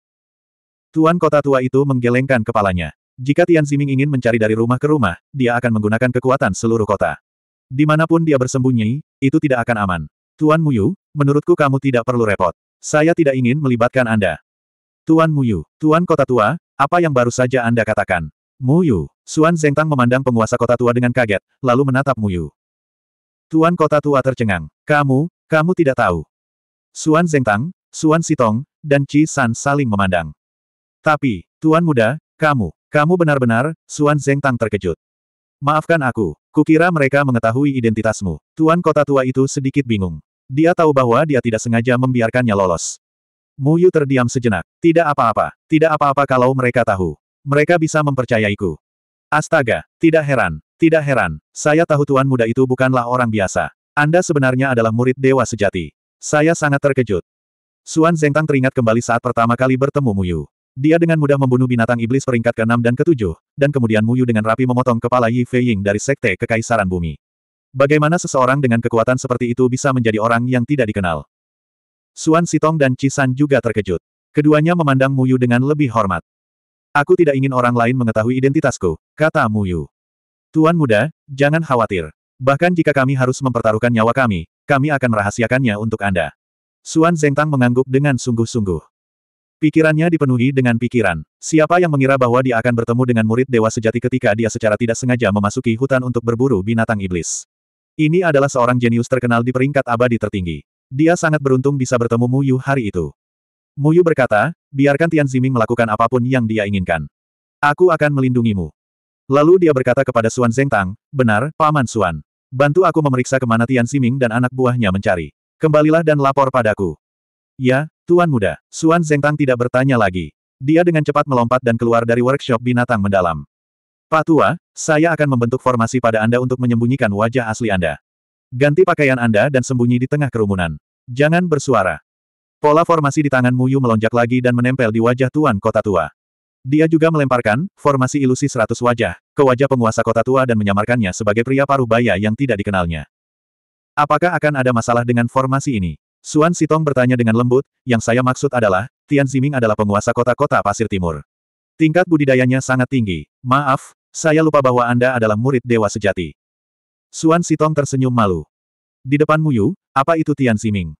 Tuan kota tua itu menggelengkan kepalanya. Jika Tian Ziming ingin mencari dari rumah ke rumah, dia akan menggunakan kekuatan seluruh kota. Dimanapun dia bersembunyi, itu tidak akan aman. Tuan Muyu, menurutku kamu tidak perlu repot. Saya tidak ingin melibatkan Anda. Tuan Muyu, Tuan Kota Tua, apa yang baru saja Anda katakan? Muyu, Suan Zengtang memandang penguasa Kota Tua dengan kaget, lalu menatap Muyu. Tuan Kota Tua tercengang. Kamu, kamu tidak tahu. Suan Zengtang, Suan Sitong, dan Chi San saling memandang. Tapi, Tuan Muda, kamu, kamu benar-benar, Suan Zengtang terkejut. Maafkan aku, kukira mereka mengetahui identitasmu. Tuan Kota Tua itu sedikit bingung. Dia tahu bahwa dia tidak sengaja membiarkannya lolos. Mu Yu terdiam sejenak. Tidak apa-apa, tidak apa-apa kalau mereka tahu. Mereka bisa mempercayaiku. Astaga, tidak heran, tidak heran, saya tahu tuan muda itu bukanlah orang biasa. Anda sebenarnya adalah murid dewa sejati. Saya sangat terkejut. Suan Zengtang teringat kembali saat pertama kali bertemu Mu Yu. Dia dengan mudah membunuh binatang iblis peringkat ke-6 dan ke-7, dan kemudian Muyu dengan rapi memotong kepala Yi Ying dari sekte Kekaisaran Bumi. Bagaimana seseorang dengan kekuatan seperti itu bisa menjadi orang yang tidak dikenal? Suan Sitong dan Cisan juga terkejut. Keduanya memandang Muyu dengan lebih hormat. Aku tidak ingin orang lain mengetahui identitasku, kata Muyu. Tuan muda, jangan khawatir. Bahkan jika kami harus mempertaruhkan nyawa kami, kami akan merahasiakannya untuk Anda. Suan Zengtang mengangguk dengan sungguh-sungguh. Pikirannya dipenuhi dengan pikiran. Siapa yang mengira bahwa dia akan bertemu dengan murid dewa sejati ketika dia secara tidak sengaja memasuki hutan untuk berburu binatang iblis. Ini adalah seorang jenius terkenal di peringkat abadi tertinggi. Dia sangat beruntung bisa bertemu Mu Yu hari itu. Mu Yu berkata, biarkan Tian Ziming melakukan apapun yang dia inginkan. Aku akan melindungimu. Lalu dia berkata kepada Suan Tang, benar, Paman Suan. Bantu aku memeriksa kemana Tian Ziming dan anak buahnya mencari. Kembalilah dan lapor padaku. Ya, Tuan Muda. Suan Tang tidak bertanya lagi. Dia dengan cepat melompat dan keluar dari workshop binatang mendalam. Pak Tua, saya akan membentuk formasi pada Anda untuk menyembunyikan wajah asli Anda. Ganti pakaian Anda dan sembunyi di tengah kerumunan. Jangan bersuara. Pola formasi di tangan Muyu melonjak lagi dan menempel di wajah Tuan Kota Tua. Dia juga melemparkan, formasi ilusi seratus wajah, ke wajah penguasa kota tua dan menyamarkannya sebagai pria paruh baya yang tidak dikenalnya. Apakah akan ada masalah dengan formasi ini? Suan Sitong bertanya dengan lembut, yang saya maksud adalah, Tian Ziming adalah penguasa kota-kota Pasir Timur. Tingkat budidayanya sangat tinggi. Maaf, saya lupa bahwa Anda adalah murid dewa sejati. Suan Sitong tersenyum malu. Di depan Muyu, apa itu Tian Siming?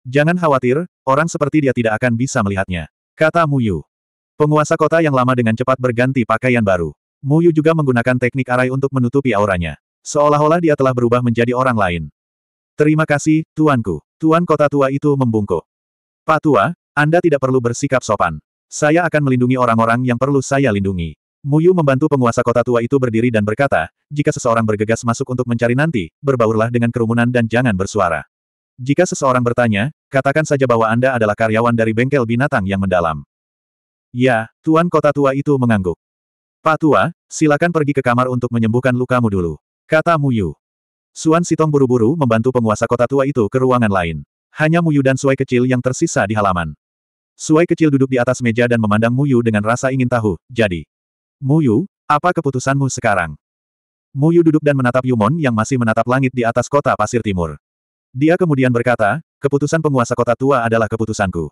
Jangan khawatir, orang seperti dia tidak akan bisa melihatnya. Kata Muyu. Penguasa kota yang lama dengan cepat berganti pakaian baru. Muyu juga menggunakan teknik arai untuk menutupi auranya. Seolah-olah dia telah berubah menjadi orang lain. Terima kasih, tuanku. Tuan kota tua itu membungkuk. Pak tua, Anda tidak perlu bersikap sopan. Saya akan melindungi orang-orang yang perlu saya lindungi. Muyu membantu penguasa kota tua itu berdiri dan berkata, jika seseorang bergegas masuk untuk mencari nanti, berbaurlah dengan kerumunan dan jangan bersuara. Jika seseorang bertanya, katakan saja bahwa Anda adalah karyawan dari bengkel binatang yang mendalam. Ya, Tuan Kota Tua itu mengangguk. Pak Tua, silakan pergi ke kamar untuk menyembuhkan lukamu dulu. Kata Muyu. Suan Sitong buru-buru membantu penguasa kota tua itu ke ruangan lain. Hanya Muyu dan Suai kecil yang tersisa di halaman. Suai kecil duduk di atas meja dan memandang Muyu dengan rasa ingin tahu, jadi. Muyu, apa keputusanmu sekarang? Muyu duduk dan menatap Yumon yang masih menatap langit di atas kota pasir timur. Dia kemudian berkata, keputusan penguasa kota tua adalah keputusanku.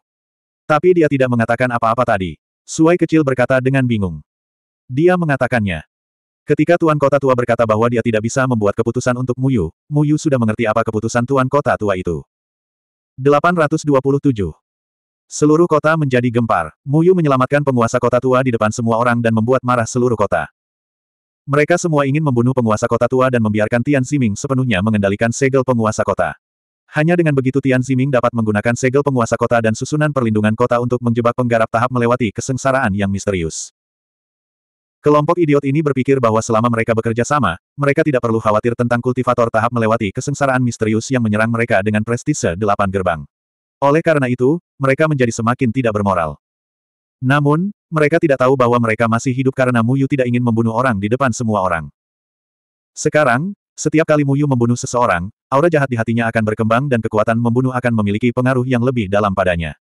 Tapi dia tidak mengatakan apa-apa tadi. Suai kecil berkata dengan bingung. Dia mengatakannya. Ketika Tuan Kota Tua berkata bahwa dia tidak bisa membuat keputusan untuk Muyu, Muyu sudah mengerti apa keputusan Tuan Kota Tua itu. 827 Seluruh kota menjadi gempar. Muyu menyelamatkan penguasa kota tua di depan semua orang dan membuat marah seluruh kota. Mereka semua ingin membunuh penguasa kota tua dan membiarkan Tian Ziming sepenuhnya mengendalikan segel penguasa kota. Hanya dengan begitu Tian Ziming dapat menggunakan segel penguasa kota dan susunan perlindungan kota untuk menjebak penggarap tahap melewati kesengsaraan yang misterius. Kelompok idiot ini berpikir bahwa selama mereka bekerja sama, mereka tidak perlu khawatir tentang kultivator tahap melewati kesengsaraan misterius yang menyerang mereka dengan prestise delapan gerbang. Oleh karena itu, mereka menjadi semakin tidak bermoral. Namun, mereka tidak tahu bahwa mereka masih hidup karena Muyu tidak ingin membunuh orang di depan semua orang. Sekarang, setiap kali Muyu membunuh seseorang, aura jahat di hatinya akan berkembang dan kekuatan membunuh akan memiliki pengaruh yang lebih dalam padanya.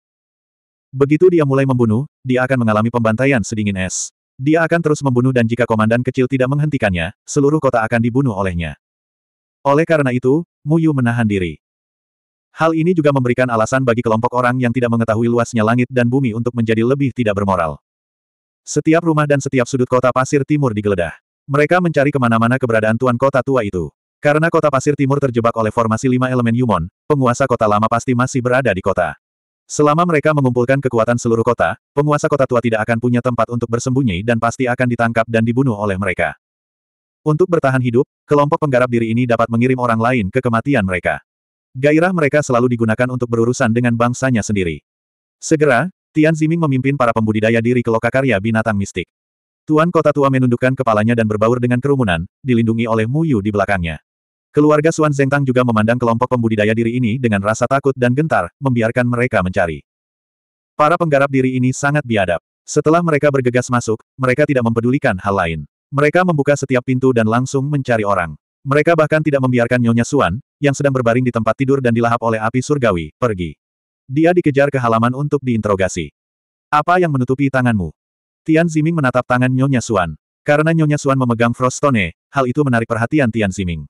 Begitu dia mulai membunuh, dia akan mengalami pembantaian sedingin es. Dia akan terus membunuh dan jika komandan kecil tidak menghentikannya, seluruh kota akan dibunuh olehnya. Oleh karena itu, Muyu menahan diri. Hal ini juga memberikan alasan bagi kelompok orang yang tidak mengetahui luasnya langit dan bumi untuk menjadi lebih tidak bermoral. Setiap rumah dan setiap sudut kota pasir timur digeledah. Mereka mencari kemana-mana keberadaan tuan kota tua itu. Karena kota pasir timur terjebak oleh formasi lima elemen Yumon, penguasa kota lama pasti masih berada di kota. Selama mereka mengumpulkan kekuatan seluruh kota, penguasa kota tua tidak akan punya tempat untuk bersembunyi dan pasti akan ditangkap dan dibunuh oleh mereka. Untuk bertahan hidup, kelompok penggarap diri ini dapat mengirim orang lain ke kematian mereka. Gairah mereka selalu digunakan untuk berurusan dengan bangsanya sendiri. Segera, Tian Ziming memimpin para pembudidaya diri ke lokakarya binatang mistik. Tuan kota tua menundukkan kepalanya dan berbaur dengan kerumunan, dilindungi oleh Mu Yu di belakangnya. Keluarga Xuan Zengtang juga memandang kelompok pembudidaya diri ini dengan rasa takut dan gentar, membiarkan mereka mencari. Para penggarap diri ini sangat biadab. Setelah mereka bergegas masuk, mereka tidak mempedulikan hal lain. Mereka membuka setiap pintu dan langsung mencari orang. Mereka bahkan tidak membiarkan Nyonya Suan, yang sedang berbaring di tempat tidur dan dilahap oleh api surgawi, pergi. Dia dikejar ke halaman untuk diinterogasi. Apa yang menutupi tanganmu? Tian Ziming menatap tangan Nyonya Suan. Karena Nyonya Suan memegang Frost Frostone, hal itu menarik perhatian Tian Ziming.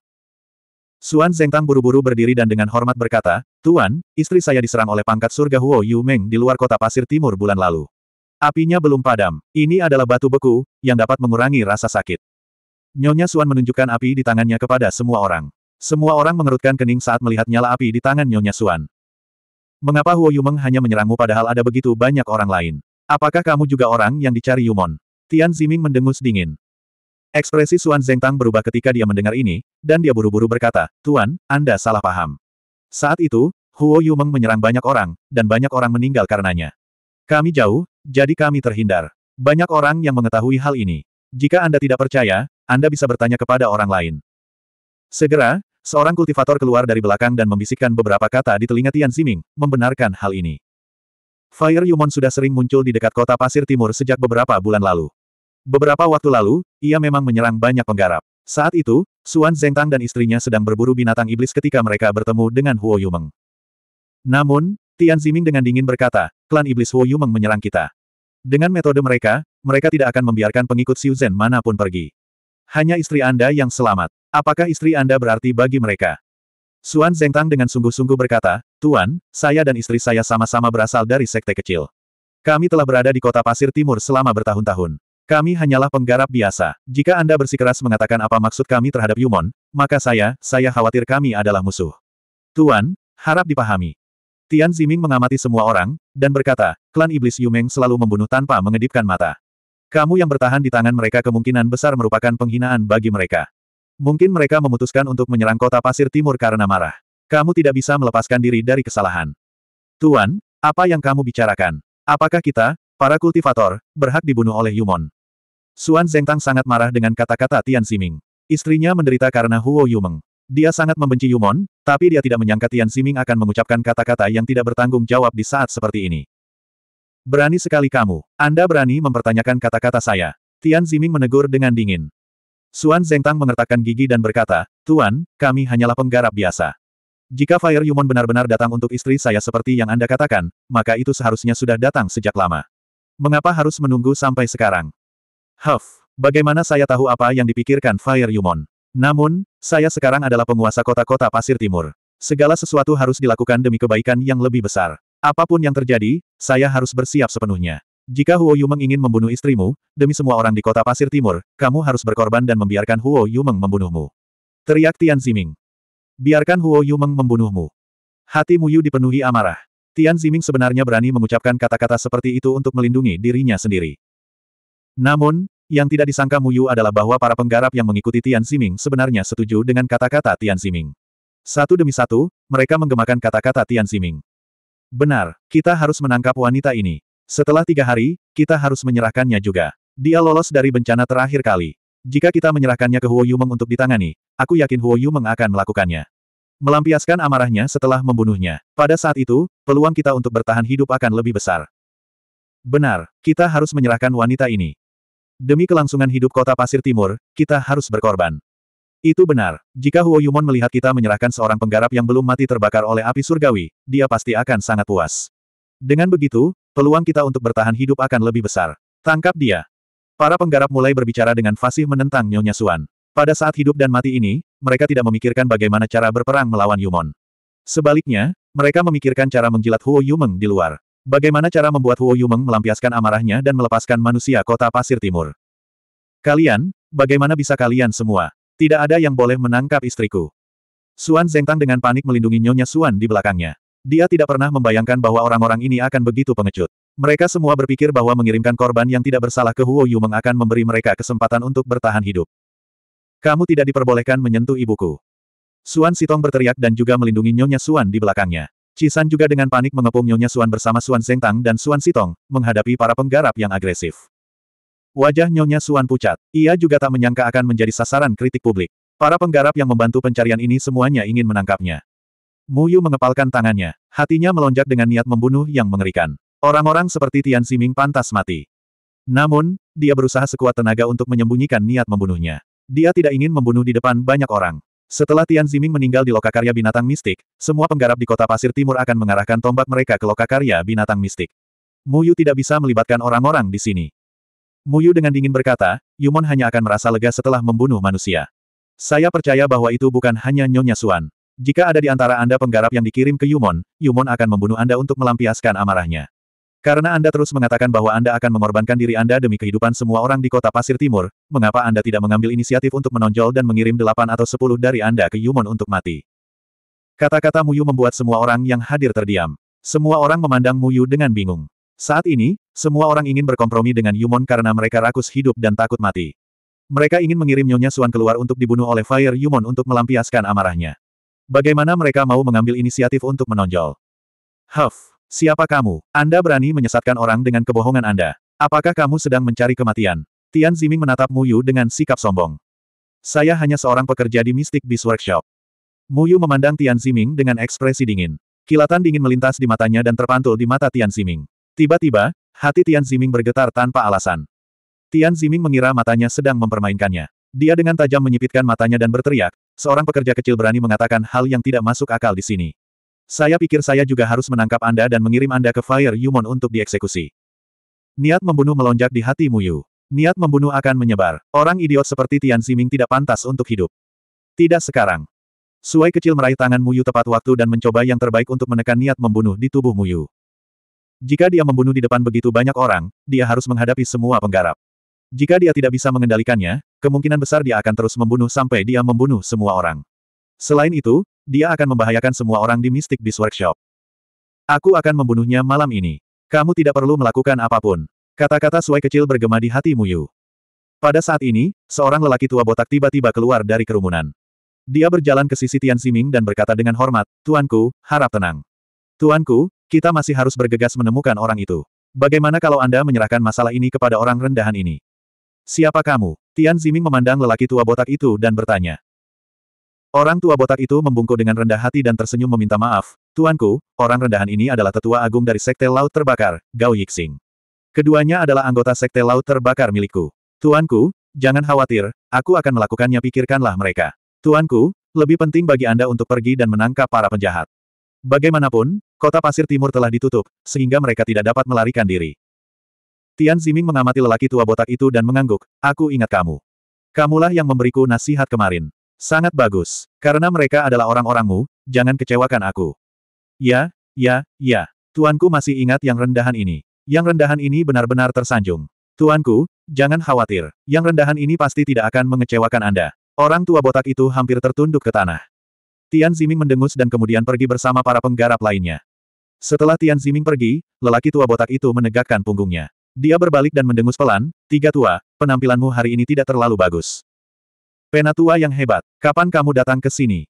Suan Zengtang buru-buru berdiri dan dengan hormat berkata, Tuan, istri saya diserang oleh pangkat surga Huo Yu Meng di luar kota pasir timur bulan lalu. Apinya belum padam. Ini adalah batu beku, yang dapat mengurangi rasa sakit. Nyonya Suan menunjukkan api di tangannya kepada semua orang. Semua orang mengerutkan kening saat melihat nyala api di tangan Nyonya Suan. Mengapa Huo Yumeng hanya menyerangmu padahal ada begitu banyak orang lain? Apakah kamu juga orang yang dicari Yumon? Tian Ziming mendengus dingin. Ekspresi Suan Zeng Tang berubah ketika dia mendengar ini, dan dia buru-buru berkata, Tuan, Anda salah paham. Saat itu, Huo Yumeng menyerang banyak orang, dan banyak orang meninggal karenanya. Kami jauh, jadi kami terhindar. Banyak orang yang mengetahui hal ini. Jika Anda tidak percaya, anda bisa bertanya kepada orang lain. Segera, seorang kultivator keluar dari belakang dan membisikkan beberapa kata di telinga Tian Ziming, membenarkan hal ini. Fire Yumon sudah sering muncul di dekat kota Pasir Timur sejak beberapa bulan lalu. Beberapa waktu lalu, ia memang menyerang banyak penggarap. Saat itu, Suan Zengtang dan istrinya sedang berburu binatang iblis ketika mereka bertemu dengan Huo Yumeng. Namun, Tian Ziming dengan dingin berkata, klan iblis Huo Yumeng menyerang kita. Dengan metode mereka, mereka tidak akan membiarkan pengikut Xiu Zhen manapun pergi. Hanya istri Anda yang selamat. Apakah istri Anda berarti bagi mereka? Suan Zengtang dengan sungguh-sungguh berkata, Tuan, saya dan istri saya sama-sama berasal dari sekte kecil. Kami telah berada di kota Pasir Timur selama bertahun-tahun. Kami hanyalah penggarap biasa. Jika Anda bersikeras mengatakan apa maksud kami terhadap Yumon, maka saya, saya khawatir kami adalah musuh. Tuan, harap dipahami. Tian Ziming mengamati semua orang, dan berkata, klan iblis Yumeng selalu membunuh tanpa mengedipkan mata. Kamu yang bertahan di tangan mereka kemungkinan besar merupakan penghinaan bagi mereka. Mungkin mereka memutuskan untuk menyerang kota pasir timur karena marah. Kamu tidak bisa melepaskan diri dari kesalahan. Tuan, apa yang kamu bicarakan? Apakah kita, para kultivator, berhak dibunuh oleh Yumon? Suan Zengtang sangat marah dengan kata-kata Tian Siming. Istrinya menderita karena Huo Yumeng. Dia sangat membenci Yumon, tapi dia tidak menyangka Tian Siming akan mengucapkan kata-kata yang tidak bertanggung jawab di saat seperti ini. Berani sekali kamu. Anda berani mempertanyakan kata-kata saya. Tian Ziming menegur dengan dingin. Suan Zhengtang mengertakkan gigi dan berkata, Tuan, kami hanyalah penggarap biasa. Jika Fire Yumon benar-benar datang untuk istri saya seperti yang Anda katakan, maka itu seharusnya sudah datang sejak lama. Mengapa harus menunggu sampai sekarang? Huff, bagaimana saya tahu apa yang dipikirkan Fire Yumon? Namun, saya sekarang adalah penguasa kota-kota pasir timur. Segala sesuatu harus dilakukan demi kebaikan yang lebih besar. Apapun yang terjadi, saya harus bersiap sepenuhnya. Jika Huo Yumeng ingin membunuh istrimu, demi semua orang di kota Pasir Timur, kamu harus berkorban dan membiarkan Huo Yumeng membunuhmu. Teriak Tian Ziming. Biarkan Huo Yumeng membunuhmu. Hati Yu dipenuhi amarah. Tian Ziming sebenarnya berani mengucapkan kata-kata seperti itu untuk melindungi dirinya sendiri. Namun, yang tidak disangka Mu Yu adalah bahwa para penggarap yang mengikuti Tian Ziming sebenarnya setuju dengan kata-kata Tian Ziming. Satu demi satu, mereka menggemakan kata-kata Tian Ziming. Benar, kita harus menangkap wanita ini. Setelah tiga hari, kita harus menyerahkannya juga. Dia lolos dari bencana terakhir kali. Jika kita menyerahkannya ke Huo Yumeng untuk ditangani, aku yakin Huo Yumeng akan melakukannya. Melampiaskan amarahnya setelah membunuhnya. Pada saat itu, peluang kita untuk bertahan hidup akan lebih besar. Benar, kita harus menyerahkan wanita ini. Demi kelangsungan hidup kota Pasir Timur, kita harus berkorban. Itu benar. Jika Huo Yumon melihat kita menyerahkan seorang penggarap yang belum mati terbakar oleh api surgawi, dia pasti akan sangat puas. Dengan begitu, peluang kita untuk bertahan hidup akan lebih besar. Tangkap dia. Para penggarap mulai berbicara dengan fasih menentang Nyonya Suan. Pada saat hidup dan mati ini, mereka tidak memikirkan bagaimana cara berperang melawan Yumon. Sebaliknya, mereka memikirkan cara menjilat Huo Yumeng di luar. Bagaimana cara membuat Huo Yumeng melampiaskan amarahnya dan melepaskan manusia kota pasir timur. Kalian, bagaimana bisa kalian semua? Tidak ada yang boleh menangkap istriku. Suan Zengtang dengan panik melindungi Nyonya Suan di belakangnya. Dia tidak pernah membayangkan bahwa orang-orang ini akan begitu pengecut. Mereka semua berpikir bahwa mengirimkan korban yang tidak bersalah ke Huo Yumeng akan memberi mereka kesempatan untuk bertahan hidup. Kamu tidak diperbolehkan menyentuh ibuku. Suan Sitong berteriak dan juga melindungi Nyonya Suan di belakangnya. Cisan juga dengan panik mengepung Nyonya Suan bersama Suan Zengtang dan Suan Sitong, menghadapi para penggarap yang agresif. Wajah Nyonya Suan pucat. Ia juga tak menyangka akan menjadi sasaran kritik publik. Para penggarap yang membantu pencarian ini semuanya ingin menangkapnya. Muyu mengepalkan tangannya. Hatinya melonjak dengan niat membunuh yang mengerikan. Orang-orang seperti Tian Ziming pantas mati. Namun, dia berusaha sekuat tenaga untuk menyembunyikan niat membunuhnya. Dia tidak ingin membunuh di depan banyak orang. Setelah Tian Ziming meninggal di lokakarya binatang mistik, semua penggarap di kota pasir timur akan mengarahkan tombak mereka ke lokakarya binatang mistik. Muyu tidak bisa melibatkan orang-orang di sini. Muyu dengan dingin berkata, Yumon hanya akan merasa lega setelah membunuh manusia. Saya percaya bahwa itu bukan hanya Nyonya Suan. Jika ada di antara Anda penggarap yang dikirim ke Yumon, Yumon akan membunuh Anda untuk melampiaskan amarahnya. Karena Anda terus mengatakan bahwa Anda akan mengorbankan diri Anda demi kehidupan semua orang di kota Pasir Timur, mengapa Anda tidak mengambil inisiatif untuk menonjol dan mengirim delapan atau sepuluh dari Anda ke Yumon untuk mati? Kata-kata Muyu membuat semua orang yang hadir terdiam. Semua orang memandang Muyu dengan bingung. Saat ini, semua orang ingin berkompromi dengan Yumon karena mereka rakus hidup dan takut mati. Mereka ingin mengirim Nyonya Suan keluar untuk dibunuh oleh Fire Yumon untuk melampiaskan amarahnya. Bagaimana mereka mau mengambil inisiatif untuk menonjol? Huff, siapa kamu? Anda berani menyesatkan orang dengan kebohongan Anda. Apakah kamu sedang mencari kematian? Tian Ziming menatap Muyu dengan sikap sombong. Saya hanya seorang pekerja di Mystic Beast Workshop. Muyu memandang Tian Ziming dengan ekspresi dingin. Kilatan dingin melintas di matanya dan terpantul di mata Tian Ziming. Tiba-tiba, hati Tian Ziming bergetar tanpa alasan. Tian Ziming mengira matanya sedang mempermainkannya. Dia dengan tajam menyipitkan matanya dan berteriak, seorang pekerja kecil berani mengatakan hal yang tidak masuk akal di sini. Saya pikir saya juga harus menangkap Anda dan mengirim Anda ke Fire Yumon untuk dieksekusi. Niat membunuh melonjak di hati Muyu. Niat membunuh akan menyebar. Orang idiot seperti Tian Ziming tidak pantas untuk hidup. Tidak sekarang. Suai kecil meraih tangan Muyu tepat waktu dan mencoba yang terbaik untuk menekan niat membunuh di tubuh Muyu. Jika dia membunuh di depan begitu banyak orang, dia harus menghadapi semua penggarap. Jika dia tidak bisa mengendalikannya, kemungkinan besar dia akan terus membunuh sampai dia membunuh semua orang. Selain itu, dia akan membahayakan semua orang di Mystic Beast Workshop. Aku akan membunuhnya malam ini. Kamu tidak perlu melakukan apapun. Kata-kata suai kecil bergema di hati Muyu. Pada saat ini, seorang lelaki tua botak tiba-tiba keluar dari kerumunan. Dia berjalan ke sisi Tian Siming dan berkata dengan hormat, Tuanku, harap tenang. Tuanku, kita masih harus bergegas menemukan orang itu. Bagaimana kalau Anda menyerahkan masalah ini kepada orang rendahan ini? Siapa kamu? Tian Ziming memandang lelaki tua botak itu dan bertanya. Orang tua botak itu membungkuk dengan rendah hati dan tersenyum meminta maaf. Tuanku, orang rendahan ini adalah tetua agung dari Sekte Laut Terbakar, Gao Yixing. Keduanya adalah anggota Sekte Laut Terbakar milikku. Tuanku, jangan khawatir, aku akan melakukannya pikirkanlah mereka. Tuanku, lebih penting bagi Anda untuk pergi dan menangkap para penjahat. Bagaimanapun, kota pasir timur telah ditutup, sehingga mereka tidak dapat melarikan diri. Tian Ziming mengamati lelaki tua botak itu dan mengangguk, aku ingat kamu. Kamulah yang memberiku nasihat kemarin. Sangat bagus. Karena mereka adalah orang-orangmu, jangan kecewakan aku. Ya, ya, ya. Tuanku masih ingat yang rendahan ini. Yang rendahan ini benar-benar tersanjung. Tuanku, jangan khawatir. Yang rendahan ini pasti tidak akan mengecewakan Anda. Orang tua botak itu hampir tertunduk ke tanah. Tian Ziming mendengus dan kemudian pergi bersama para penggarap lainnya. Setelah Tian Ziming pergi, lelaki tua botak itu menegakkan punggungnya. Dia berbalik dan mendengus pelan, Tiga tua, penampilanmu hari ini tidak terlalu bagus. Penatua yang hebat, kapan kamu datang ke sini?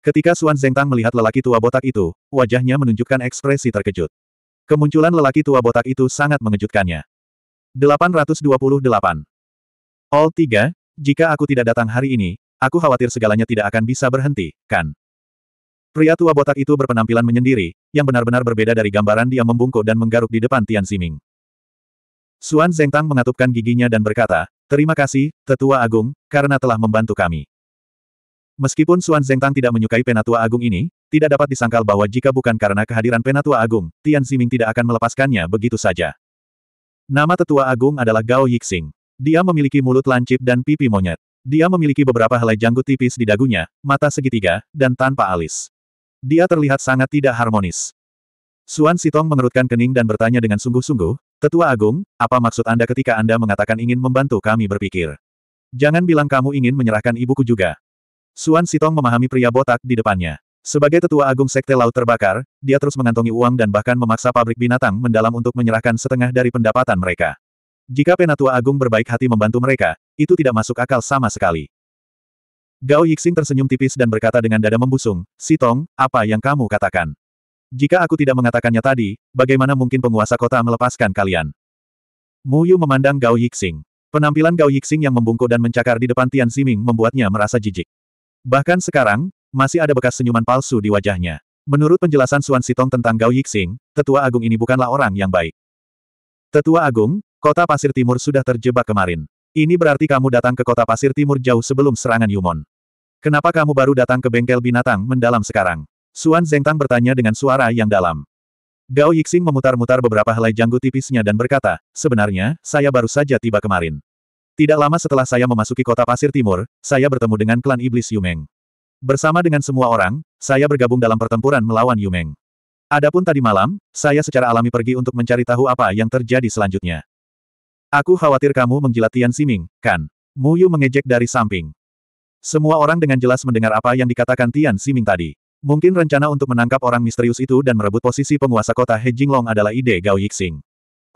Ketika Suan Zengtang melihat lelaki tua botak itu, wajahnya menunjukkan ekspresi terkejut. Kemunculan lelaki tua botak itu sangat mengejutkannya. 828. All 3, jika aku tidak datang hari ini, Aku khawatir segalanya tidak akan bisa berhenti, kan? Pria tua botak itu berpenampilan menyendiri, yang benar-benar berbeda dari gambaran dia membungkuk dan menggaruk di depan Tian Ximing. Zeng Tang mengatupkan giginya dan berkata, Terima kasih, Tetua Agung, karena telah membantu kami. Meskipun Suan Zeng Tang tidak menyukai Penatua Agung ini, tidak dapat disangkal bahwa jika bukan karena kehadiran Penatua Agung, Tian Ximing tidak akan melepaskannya begitu saja. Nama Tetua Agung adalah Gao Yixing. Dia memiliki mulut lancip dan pipi monyet. Dia memiliki beberapa helai janggut tipis di dagunya, mata segitiga, dan tanpa alis. Dia terlihat sangat tidak harmonis. Suan Sitong mengerutkan kening dan bertanya dengan sungguh-sungguh, Tetua Agung, apa maksud Anda ketika Anda mengatakan ingin membantu kami berpikir? Jangan bilang kamu ingin menyerahkan ibuku juga. Suan Sitong memahami pria botak di depannya. Sebagai tetua agung Sekte Laut Terbakar, dia terus mengantongi uang dan bahkan memaksa pabrik binatang mendalam untuk menyerahkan setengah dari pendapatan mereka. Jika Penatua Agung berbaik hati membantu mereka, itu tidak masuk akal sama sekali. Gao Yixing tersenyum tipis dan berkata dengan dada membusung, Sitong, apa yang kamu katakan? Jika aku tidak mengatakannya tadi, bagaimana mungkin penguasa kota melepaskan kalian? Mu Yu memandang Gao Yixing. Penampilan Gao Yixing yang membungkuk dan mencakar di depan Tian Ziming membuatnya merasa jijik. Bahkan sekarang, masih ada bekas senyuman palsu di wajahnya. Menurut penjelasan Suan Sitong tentang Gao Yixing, tetua agung ini bukanlah orang yang baik. Tetua Agung, Kota Pasir Timur sudah terjebak kemarin. Ini berarti kamu datang ke Kota Pasir Timur jauh sebelum serangan Yumon. Kenapa kamu baru datang ke bengkel binatang mendalam sekarang? Suan Zengtang bertanya dengan suara yang dalam. Gao Yixing memutar-mutar beberapa helai janggut tipisnya dan berkata, sebenarnya, saya baru saja tiba kemarin. Tidak lama setelah saya memasuki kota Pasir Timur, saya bertemu dengan klan Iblis Yumeng. Bersama dengan semua orang, saya bergabung dalam pertempuran melawan Yumeng. Adapun tadi malam, saya secara alami pergi untuk mencari tahu apa yang terjadi selanjutnya. Aku khawatir kamu menjilat Tian Siming, kan? Mu Yu mengejek dari samping. Semua orang dengan jelas mendengar apa yang dikatakan Tian Siming tadi. Mungkin rencana untuk menangkap orang misterius itu dan merebut posisi penguasa kota Long adalah ide Gao Yixing.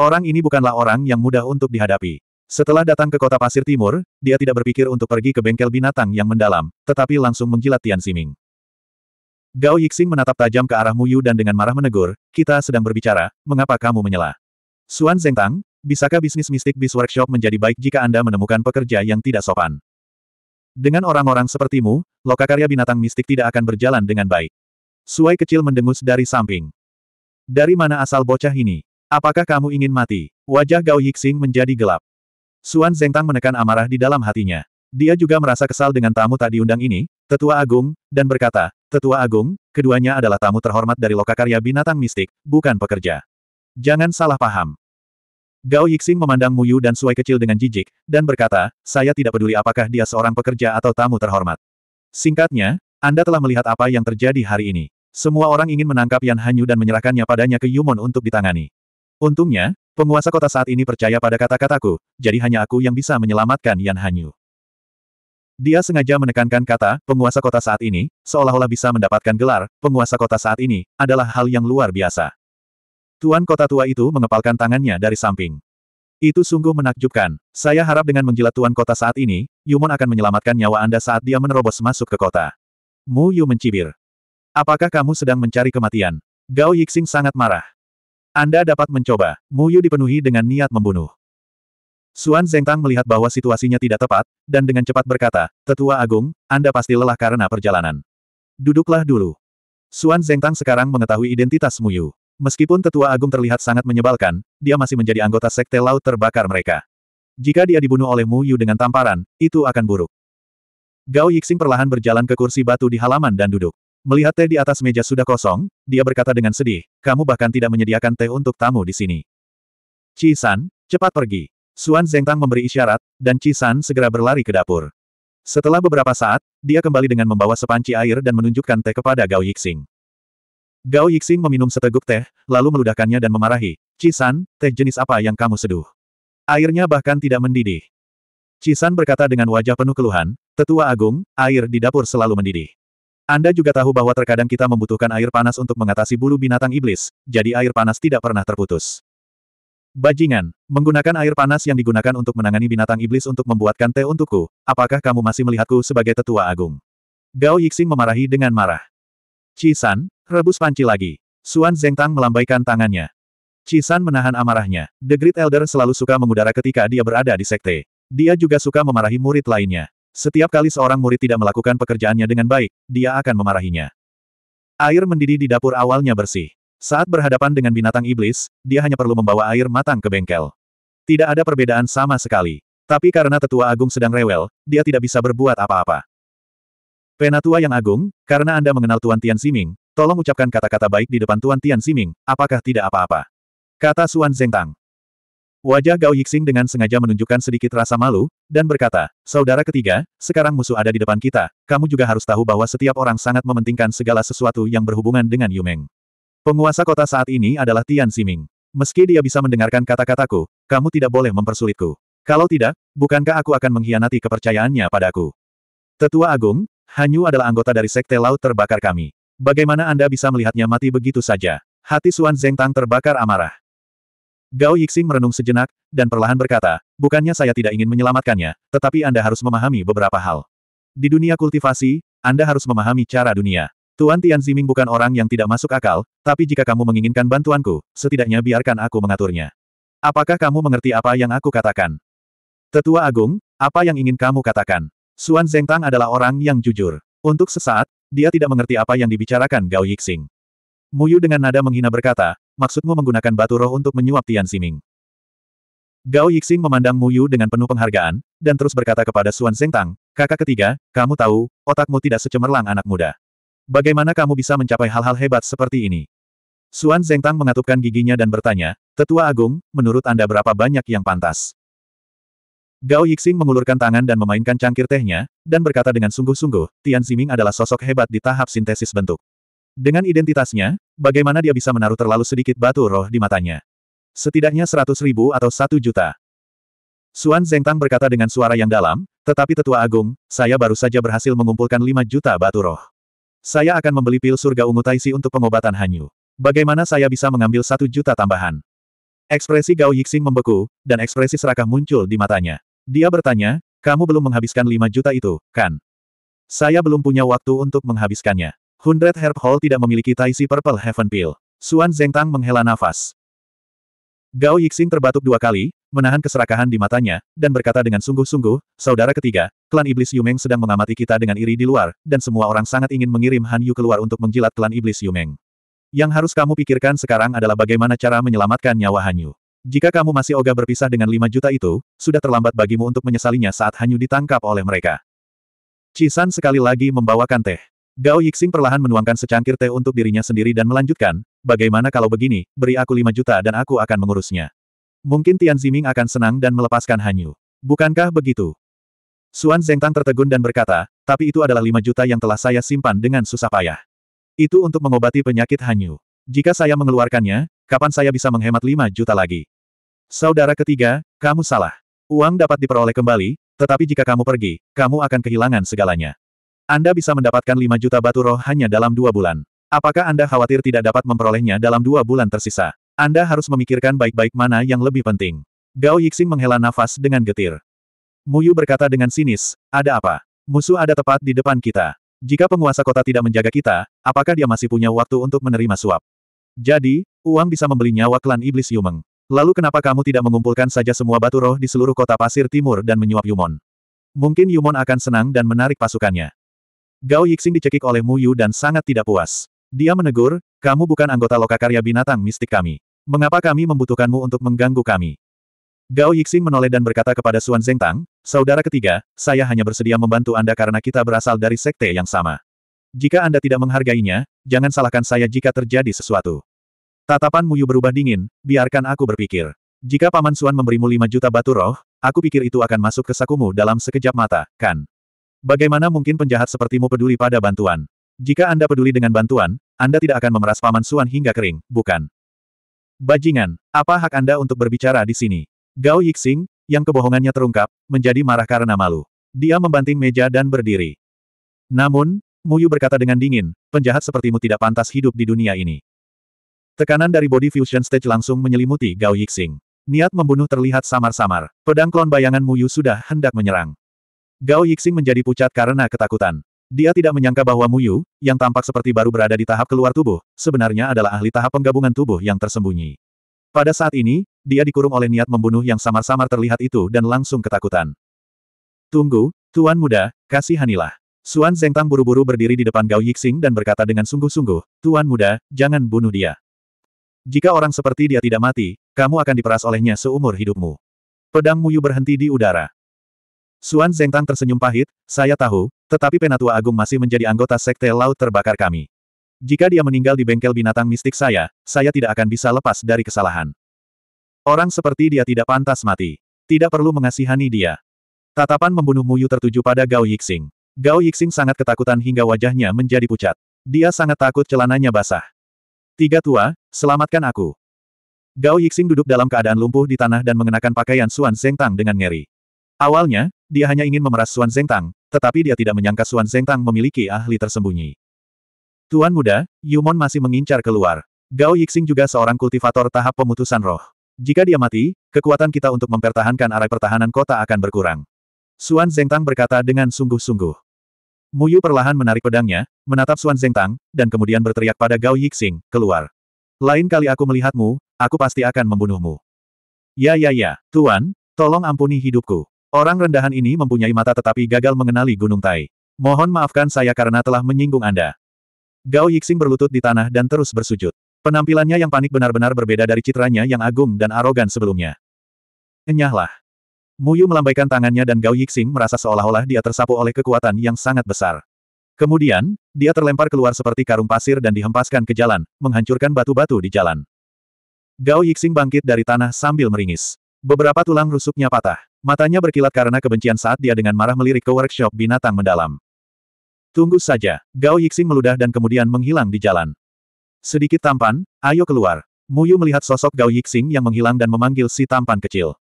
Orang ini bukanlah orang yang mudah untuk dihadapi. Setelah datang ke kota Pasir Timur, dia tidak berpikir untuk pergi ke bengkel binatang yang mendalam, tetapi langsung menjilat Tian Siming. Gao Yixing menatap tajam ke arah Mu Yu dan dengan marah menegur, kita sedang berbicara, mengapa kamu menyela? Xuan Tang." Bisakah bisnis mistik Bis Workshop menjadi baik jika Anda menemukan pekerja yang tidak sopan? Dengan orang-orang sepertimu, lokakarya binatang mistik tidak akan berjalan dengan baik. Suai kecil mendengus dari samping. Dari mana asal bocah ini? Apakah kamu ingin mati? Wajah Gao Yixing menjadi gelap. Suan Zengtang menekan amarah di dalam hatinya. Dia juga merasa kesal dengan tamu tak diundang ini, Tetua Agung, dan berkata, Tetua Agung, keduanya adalah tamu terhormat dari lokakarya binatang mistik, bukan pekerja. Jangan salah paham. Gao Yixing memandang Mu Yu dan Suai kecil dengan jijik, dan berkata, saya tidak peduli apakah dia seorang pekerja atau tamu terhormat. Singkatnya, Anda telah melihat apa yang terjadi hari ini. Semua orang ingin menangkap Yan Hanyu dan menyerahkannya padanya ke Yumon untuk ditangani. Untungnya, penguasa kota saat ini percaya pada kata-kataku, jadi hanya aku yang bisa menyelamatkan Yan Hanyu. Dia sengaja menekankan kata, penguasa kota saat ini, seolah-olah bisa mendapatkan gelar, penguasa kota saat ini, adalah hal yang luar biasa. Tuan kota tua itu mengepalkan tangannya dari samping. Itu sungguh menakjubkan. Saya harap dengan menjilat tuan kota saat ini, Yumon akan menyelamatkan nyawa Anda saat dia menerobos masuk ke kota. Mu Yu mencibir. Apakah kamu sedang mencari kematian? Gao Yixing sangat marah. Anda dapat mencoba. Mu Yu dipenuhi dengan niat membunuh. Suan Zengtang melihat bahwa situasinya tidak tepat, dan dengan cepat berkata, Tetua Agung, Anda pasti lelah karena perjalanan. Duduklah dulu. Suan Zengtang sekarang mengetahui identitas Mu Yu. Meskipun tetua agung terlihat sangat menyebalkan, dia masih menjadi anggota sekte laut terbakar mereka. Jika dia dibunuh oleh Mu Yu dengan tamparan, itu akan buruk. Gao Yixing perlahan berjalan ke kursi batu di halaman dan duduk. Melihat teh di atas meja sudah kosong, dia berkata dengan sedih, kamu bahkan tidak menyediakan teh untuk tamu di sini. Ci San, cepat pergi. Suan Zengtang memberi isyarat, dan Ci San segera berlari ke dapur. Setelah beberapa saat, dia kembali dengan membawa sepanci air dan menunjukkan teh kepada Gao Yixing. Gao Yixing meminum seteguk teh, lalu meludahkannya dan memarahi. Cisan, teh jenis apa yang kamu seduh? Airnya bahkan tidak mendidih. Cisan berkata dengan wajah penuh keluhan, Tetua Agung, air di dapur selalu mendidih. Anda juga tahu bahwa terkadang kita membutuhkan air panas untuk mengatasi bulu binatang iblis, jadi air panas tidak pernah terputus. Bajingan, menggunakan air panas yang digunakan untuk menangani binatang iblis untuk membuatkan teh untukku, apakah kamu masih melihatku sebagai tetua agung? Gao Yixing memarahi dengan marah. Cisan, Rebus panci lagi. Suan Tang melambaikan tangannya. Cisan menahan amarahnya. The Great Elder selalu suka mengudara ketika dia berada di sekte. Dia juga suka memarahi murid lainnya. Setiap kali seorang murid tidak melakukan pekerjaannya dengan baik, dia akan memarahinya. Air mendidih di dapur awalnya bersih. Saat berhadapan dengan binatang iblis, dia hanya perlu membawa air matang ke bengkel. Tidak ada perbedaan sama sekali. Tapi karena tetua agung sedang rewel, dia tidak bisa berbuat apa-apa. Penatua yang agung, karena Anda mengenal Tuan Tian Siming. Tolong ucapkan kata-kata baik di depan Tuan Tian Siming. apakah tidak apa-apa? Kata Suan Tang. Wajah Gao Yixing dengan sengaja menunjukkan sedikit rasa malu, dan berkata, Saudara ketiga, sekarang musuh ada di depan kita, kamu juga harus tahu bahwa setiap orang sangat mementingkan segala sesuatu yang berhubungan dengan Yumeng. Penguasa kota saat ini adalah Tian Siming. Meski dia bisa mendengarkan kata-kataku, kamu tidak boleh mempersulitku. Kalau tidak, bukankah aku akan mengkhianati kepercayaannya padaku? Tetua Agung, Hanyu adalah anggota dari Sekte Laut Terbakar kami. Bagaimana Anda bisa melihatnya mati begitu saja? Hati Suan Zeng Tang terbakar amarah. Gao Yixing merenung sejenak, dan perlahan berkata, bukannya saya tidak ingin menyelamatkannya, tetapi Anda harus memahami beberapa hal. Di dunia kultivasi, Anda harus memahami cara dunia. Tuan Tian Ziming bukan orang yang tidak masuk akal, tapi jika kamu menginginkan bantuanku, setidaknya biarkan aku mengaturnya. Apakah kamu mengerti apa yang aku katakan? Tetua Agung, apa yang ingin kamu katakan? Suan Zeng Tang adalah orang yang jujur. Untuk sesaat, dia tidak mengerti apa yang dibicarakan Gao Yixing. Mu Yu dengan nada menghina berkata, maksudmu menggunakan batu roh untuk menyuap Tian Siming? Gao Yixing memandang Mu Yu dengan penuh penghargaan, dan terus berkata kepada Suan Zeng Tang, kakak ketiga, kamu tahu, otakmu tidak secemerlang anak muda. Bagaimana kamu bisa mencapai hal-hal hebat seperti ini? Suan Zeng Tang mengatupkan giginya dan bertanya, Tetua Agung, menurut Anda berapa banyak yang pantas? Gao Yixing mengulurkan tangan dan memainkan cangkir tehnya, dan berkata dengan sungguh-sungguh, Tian Ziming adalah sosok hebat di tahap sintesis bentuk. Dengan identitasnya, bagaimana dia bisa menaruh terlalu sedikit batu roh di matanya? Setidaknya seratus ribu atau satu juta. Suan Zengtang berkata dengan suara yang dalam, tetapi tetua agung, saya baru saja berhasil mengumpulkan lima juta batu roh. Saya akan membeli pil surga ungu Taisi untuk pengobatan Hanyu. Bagaimana saya bisa mengambil satu juta tambahan? Ekspresi Gao Yixing membeku, dan ekspresi serakah muncul di matanya. Dia bertanya, kamu belum menghabiskan 5 juta itu, kan? Saya belum punya waktu untuk menghabiskannya. Hundred Herb Hall tidak memiliki Taisi Purple Heaven Pill. Suan Tang menghela nafas. Gao Yixing terbatuk dua kali, menahan keserakahan di matanya, dan berkata dengan sungguh-sungguh, saudara ketiga, klan iblis Yumeng sedang mengamati kita dengan iri di luar, dan semua orang sangat ingin mengirim Han Yu keluar untuk menjilat klan iblis Yumeng. Yang harus kamu pikirkan sekarang adalah bagaimana cara menyelamatkan nyawa Hanyu. Jika kamu masih ogah berpisah dengan lima juta itu, sudah terlambat bagimu untuk menyesalinya saat Hanyu ditangkap oleh mereka. Cisan sekali lagi membawakan teh. Gao Yixing perlahan menuangkan secangkir teh untuk dirinya sendiri dan melanjutkan, bagaimana kalau begini, beri aku lima juta dan aku akan mengurusnya. Mungkin Tian Ziming akan senang dan melepaskan Hanyu. Bukankah begitu? Suan Zengtang tertegun dan berkata, tapi itu adalah lima juta yang telah saya simpan dengan susah payah. Itu untuk mengobati penyakit Hanyu. Jika saya mengeluarkannya, kapan saya bisa menghemat 5 juta lagi? Saudara ketiga, kamu salah. Uang dapat diperoleh kembali, tetapi jika kamu pergi, kamu akan kehilangan segalanya. Anda bisa mendapatkan 5 juta batu roh hanya dalam dua bulan. Apakah Anda khawatir tidak dapat memperolehnya dalam dua bulan tersisa? Anda harus memikirkan baik-baik mana yang lebih penting. Gao Yixing menghela nafas dengan getir. Muyu berkata dengan sinis, ada apa? Musuh ada tepat di depan kita. Jika penguasa kota tidak menjaga kita, apakah dia masih punya waktu untuk menerima suap? Jadi, uang bisa membeli nyawa klan iblis Yumeng. Lalu kenapa kamu tidak mengumpulkan saja semua batu roh di seluruh kota pasir timur dan menyuap Yumon? Mungkin Yumon akan senang dan menarik pasukannya. Gao Yixing dicekik oleh Mu Yu dan sangat tidak puas. Dia menegur, kamu bukan anggota lokakarya binatang mistik kami. Mengapa kami membutuhkanmu untuk mengganggu kami? Gao Yixing menoleh dan berkata kepada Xuan Zengtang, Saudara ketiga, saya hanya bersedia membantu Anda karena kita berasal dari sekte yang sama. Jika Anda tidak menghargainya, jangan salahkan saya jika terjadi sesuatu. Tatapan Muyu berubah dingin, biarkan aku berpikir. Jika Paman Suan memberimu 5 juta batu roh, aku pikir itu akan masuk ke sakumu dalam sekejap mata, kan? Bagaimana mungkin penjahat sepertimu peduli pada bantuan? Jika Anda peduli dengan bantuan, Anda tidak akan memeras Paman Suan hingga kering, bukan? Bajingan, apa hak Anda untuk berbicara di sini? Gao Yixing, yang kebohongannya terungkap, menjadi marah karena malu. Dia membanting meja dan berdiri. Namun, Muyu berkata dengan dingin, penjahat sepertimu tidak pantas hidup di dunia ini. Tekanan dari body fusion stage langsung menyelimuti Gao Yixing. Niat membunuh terlihat samar-samar. Pedang klon bayangan Muyu sudah hendak menyerang. Gao Yixing menjadi pucat karena ketakutan. Dia tidak menyangka bahwa Muyu, yang tampak seperti baru berada di tahap keluar tubuh, sebenarnya adalah ahli tahap penggabungan tubuh yang tersembunyi. Pada saat ini, dia dikurung oleh niat membunuh yang samar-samar terlihat itu dan langsung ketakutan. Tunggu, Tuan Muda, kasihanilah. Suan Zengtang buru-buru berdiri di depan Gao Yixing dan berkata dengan sungguh-sungguh, Tuan Muda, jangan bunuh dia. Jika orang seperti dia tidak mati, kamu akan diperas olehnya seumur hidupmu. Pedang Muyu berhenti di udara. Suan Zengtang tersenyum pahit, saya tahu, tetapi Penatua Agung masih menjadi anggota Sekte Laut Terbakar kami. Jika dia meninggal di bengkel binatang mistik saya, saya tidak akan bisa lepas dari kesalahan. Orang seperti dia tidak pantas mati. Tidak perlu mengasihani dia. Tatapan membunuh Muyu tertuju pada Gao Yixing. Gao Yixing sangat ketakutan hingga wajahnya menjadi pucat. Dia sangat takut celananya basah. Tiga tua, selamatkan aku. Gao Yixing duduk dalam keadaan lumpuh di tanah dan mengenakan pakaian Xuan Tang dengan ngeri. Awalnya, dia hanya ingin memeras Xuan Tang, tetapi dia tidak menyangka Xuan Tang memiliki ahli tersembunyi. Tuan muda, Yumon masih mengincar keluar. Gao Yixing juga seorang kultivator tahap pemutusan roh. Jika dia mati, kekuatan kita untuk mempertahankan arah pertahanan kota akan berkurang. Suan Zengtang berkata dengan sungguh-sungguh. Muyu perlahan menarik pedangnya, menatap Suan Zengtang, dan kemudian berteriak pada Gao Yixing, keluar. Lain kali aku melihatmu, aku pasti akan membunuhmu. Ya ya ya, Tuan, tolong ampuni hidupku. Orang rendahan ini mempunyai mata tetapi gagal mengenali Gunung Tai. Mohon maafkan saya karena telah menyinggung Anda. Gao Yixing berlutut di tanah dan terus bersujud. Penampilannya yang panik benar-benar berbeda dari citranya yang agung dan arogan sebelumnya. Enyahlah. Muyu melambaikan tangannya dan Gao Yixing merasa seolah-olah dia tersapu oleh kekuatan yang sangat besar. Kemudian, dia terlempar keluar seperti karung pasir dan dihempaskan ke jalan, menghancurkan batu-batu di jalan. Gao Yixing bangkit dari tanah sambil meringis. Beberapa tulang rusuknya patah. Matanya berkilat karena kebencian saat dia dengan marah melirik ke workshop binatang mendalam. Tunggu saja, Gao Yixing meludah dan kemudian menghilang di jalan. Sedikit tampan, ayo keluar. Muyu melihat sosok Gao Yixing yang menghilang dan memanggil si tampan kecil.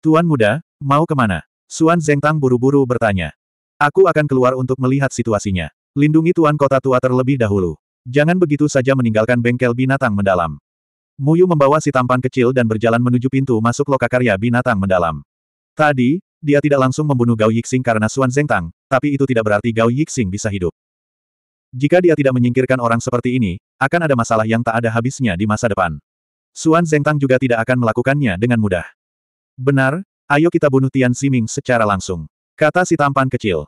Tuan muda, mau kemana? Suan Zengtang buru-buru bertanya. Aku akan keluar untuk melihat situasinya. Lindungi tuan kota tua terlebih dahulu. Jangan begitu saja meninggalkan bengkel binatang mendalam. Muyu membawa si tampan kecil dan berjalan menuju pintu masuk lokakarya binatang mendalam. Tadi, dia tidak langsung membunuh Gao Yixing karena Suan Zengtang, tapi itu tidak berarti Gao Yixing bisa hidup. Jika dia tidak menyingkirkan orang seperti ini, akan ada masalah yang tak ada habisnya di masa depan. Suan Zengtang juga tidak akan melakukannya dengan mudah. Benar, ayo kita bunuh Tian Siming secara langsung. Kata si tampan kecil.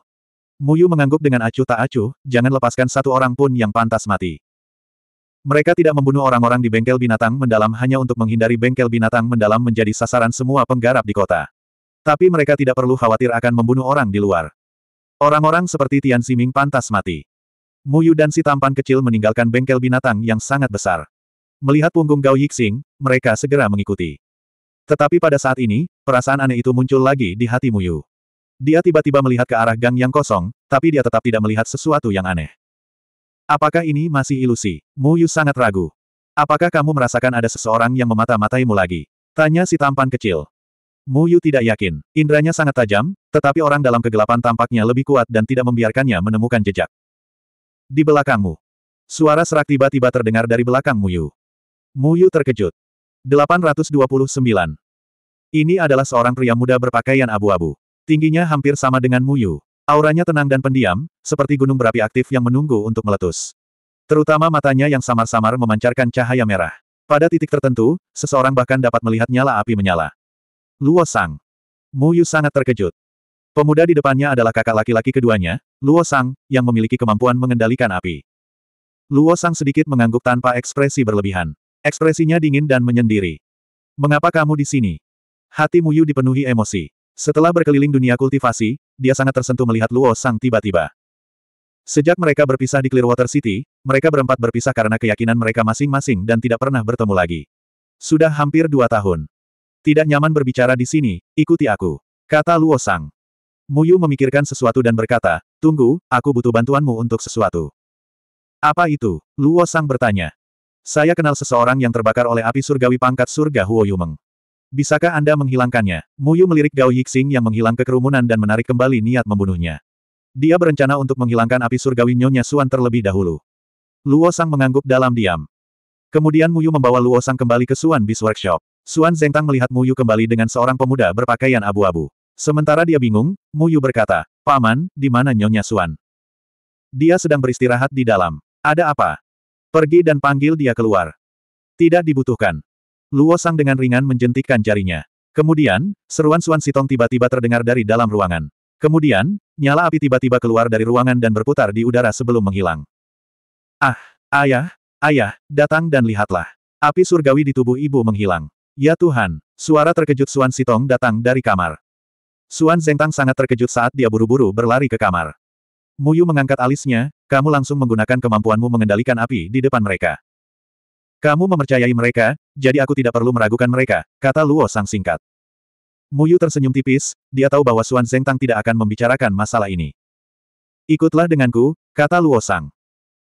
Muyu mengangguk dengan acuh tak acuh, jangan lepaskan satu orang pun yang pantas mati. Mereka tidak membunuh orang-orang di bengkel binatang mendalam hanya untuk menghindari bengkel binatang mendalam menjadi sasaran semua penggarap di kota. Tapi mereka tidak perlu khawatir akan membunuh orang di luar. Orang-orang seperti Tian Siming pantas mati. Muyu dan si tampan kecil meninggalkan bengkel binatang yang sangat besar. Melihat punggung Gao Yixing, mereka segera mengikuti. Tetapi pada saat ini, perasaan aneh itu muncul lagi di hati Muyu. Dia tiba-tiba melihat ke arah gang yang kosong, tapi dia tetap tidak melihat sesuatu yang aneh. Apakah ini masih ilusi? Muyu sangat ragu. Apakah kamu merasakan ada seseorang yang memata-mataimu lagi? Tanya si tampan kecil. Muyu tidak yakin. Indranya sangat tajam, tetapi orang dalam kegelapan tampaknya lebih kuat dan tidak membiarkannya menemukan jejak. Di belakangmu. Suara serak tiba-tiba terdengar dari belakang Muyu. Muyu terkejut. 829. Ini adalah seorang pria muda berpakaian abu-abu. Tingginya hampir sama dengan Muyu. Auranya tenang dan pendiam, seperti gunung berapi aktif yang menunggu untuk meletus. Terutama matanya yang samar-samar memancarkan cahaya merah. Pada titik tertentu, seseorang bahkan dapat melihat nyala api menyala. Luo Sang. Muyu sangat terkejut. Pemuda di depannya adalah kakak laki-laki keduanya, Luo Sang, yang memiliki kemampuan mengendalikan api. Luo Sang sedikit mengangguk tanpa ekspresi berlebihan. Ekspresinya dingin dan menyendiri. Mengapa kamu di sini? Hati Muyu dipenuhi emosi. Setelah berkeliling dunia kultivasi, dia sangat tersentuh melihat Luo Sang tiba-tiba. Sejak mereka berpisah di Clearwater City, mereka berempat berpisah karena keyakinan mereka masing-masing dan tidak pernah bertemu lagi. Sudah hampir dua tahun. Tidak nyaman berbicara di sini, ikuti aku. Kata Luo Sang. Muyu memikirkan sesuatu dan berkata, Tunggu, aku butuh bantuanmu untuk sesuatu. Apa itu? Luo Sang bertanya. Saya kenal seseorang yang terbakar oleh api surgawi pangkat surga Huo Yumeng. Bisakah Anda menghilangkannya? Muyu melirik Gao Yixing yang menghilang ke kerumunan dan menarik kembali niat membunuhnya. Dia berencana untuk menghilangkan api surgawi Nyonya Suan terlebih dahulu. Luo Sang mengangguk dalam diam. Kemudian Muyu membawa Luo Sang kembali ke Suan Bis Workshop. Suan Zengtang melihat Muyu kembali dengan seorang pemuda berpakaian abu-abu. Sementara dia bingung, Mu Yu berkata, Paman, di mana Nyonya Suan? Dia sedang beristirahat di dalam. Ada apa? Pergi dan panggil dia keluar. Tidak dibutuhkan. Luo Sang dengan ringan menjentikkan jarinya. Kemudian, seruan Suan Sitong tiba-tiba terdengar dari dalam ruangan. Kemudian, nyala api tiba-tiba keluar dari ruangan dan berputar di udara sebelum menghilang. Ah, ayah, ayah, datang dan lihatlah. Api surgawi di tubuh ibu menghilang. Ya Tuhan, suara terkejut Suan Sitong datang dari kamar. Suan Zengtang sangat terkejut saat dia buru-buru berlari ke kamar. Muyu mengangkat alisnya, kamu langsung menggunakan kemampuanmu mengendalikan api di depan mereka. Kamu mempercayai mereka, jadi aku tidak perlu meragukan mereka, kata Luo Sang singkat. Muyu tersenyum tipis, dia tahu bahwa Suan Zengtang tidak akan membicarakan masalah ini. Ikutlah denganku, kata Luo Sang.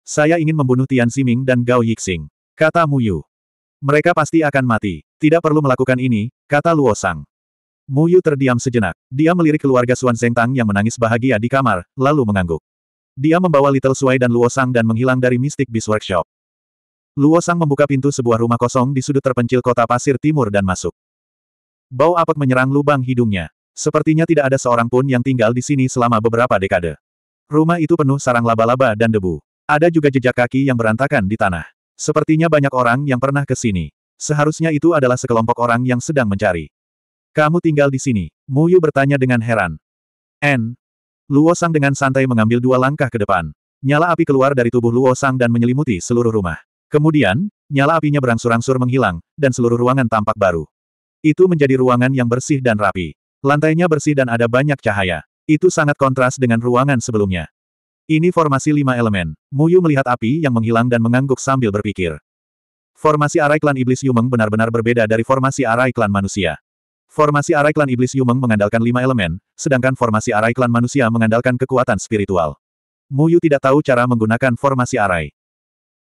Saya ingin membunuh Tian Siming dan Gao Yixing, kata Muyu. Mereka pasti akan mati. Tidak perlu melakukan ini, kata Luo Sang. Mu Yu terdiam sejenak. Dia melirik keluarga Xuan Tang yang menangis bahagia di kamar, lalu mengangguk. Dia membawa Little Sui dan Luo Sang dan menghilang dari Mystic Beast Workshop. Luo Sang membuka pintu sebuah rumah kosong di sudut terpencil kota pasir timur dan masuk. Bau apek menyerang lubang hidungnya. Sepertinya tidak ada seorang pun yang tinggal di sini selama beberapa dekade. Rumah itu penuh sarang laba-laba dan debu. Ada juga jejak kaki yang berantakan di tanah. Sepertinya banyak orang yang pernah ke sini. Seharusnya itu adalah sekelompok orang yang sedang mencari. Kamu tinggal di sini? Muyu bertanya dengan heran. N. Luo Sang dengan santai mengambil dua langkah ke depan. Nyala api keluar dari tubuh Luo Sang dan menyelimuti seluruh rumah. Kemudian, nyala apinya berangsur-angsur menghilang, dan seluruh ruangan tampak baru. Itu menjadi ruangan yang bersih dan rapi. Lantainya bersih dan ada banyak cahaya. Itu sangat kontras dengan ruangan sebelumnya. Ini formasi lima elemen. Muyu melihat api yang menghilang dan mengangguk sambil berpikir. Formasi arai klan iblis Yumeng benar-benar berbeda dari formasi arai klan manusia. Formasi arai klan iblis Yumeng mengandalkan lima elemen, sedangkan formasi arai klan manusia mengandalkan kekuatan spiritual. Muyu tidak tahu cara menggunakan formasi arai.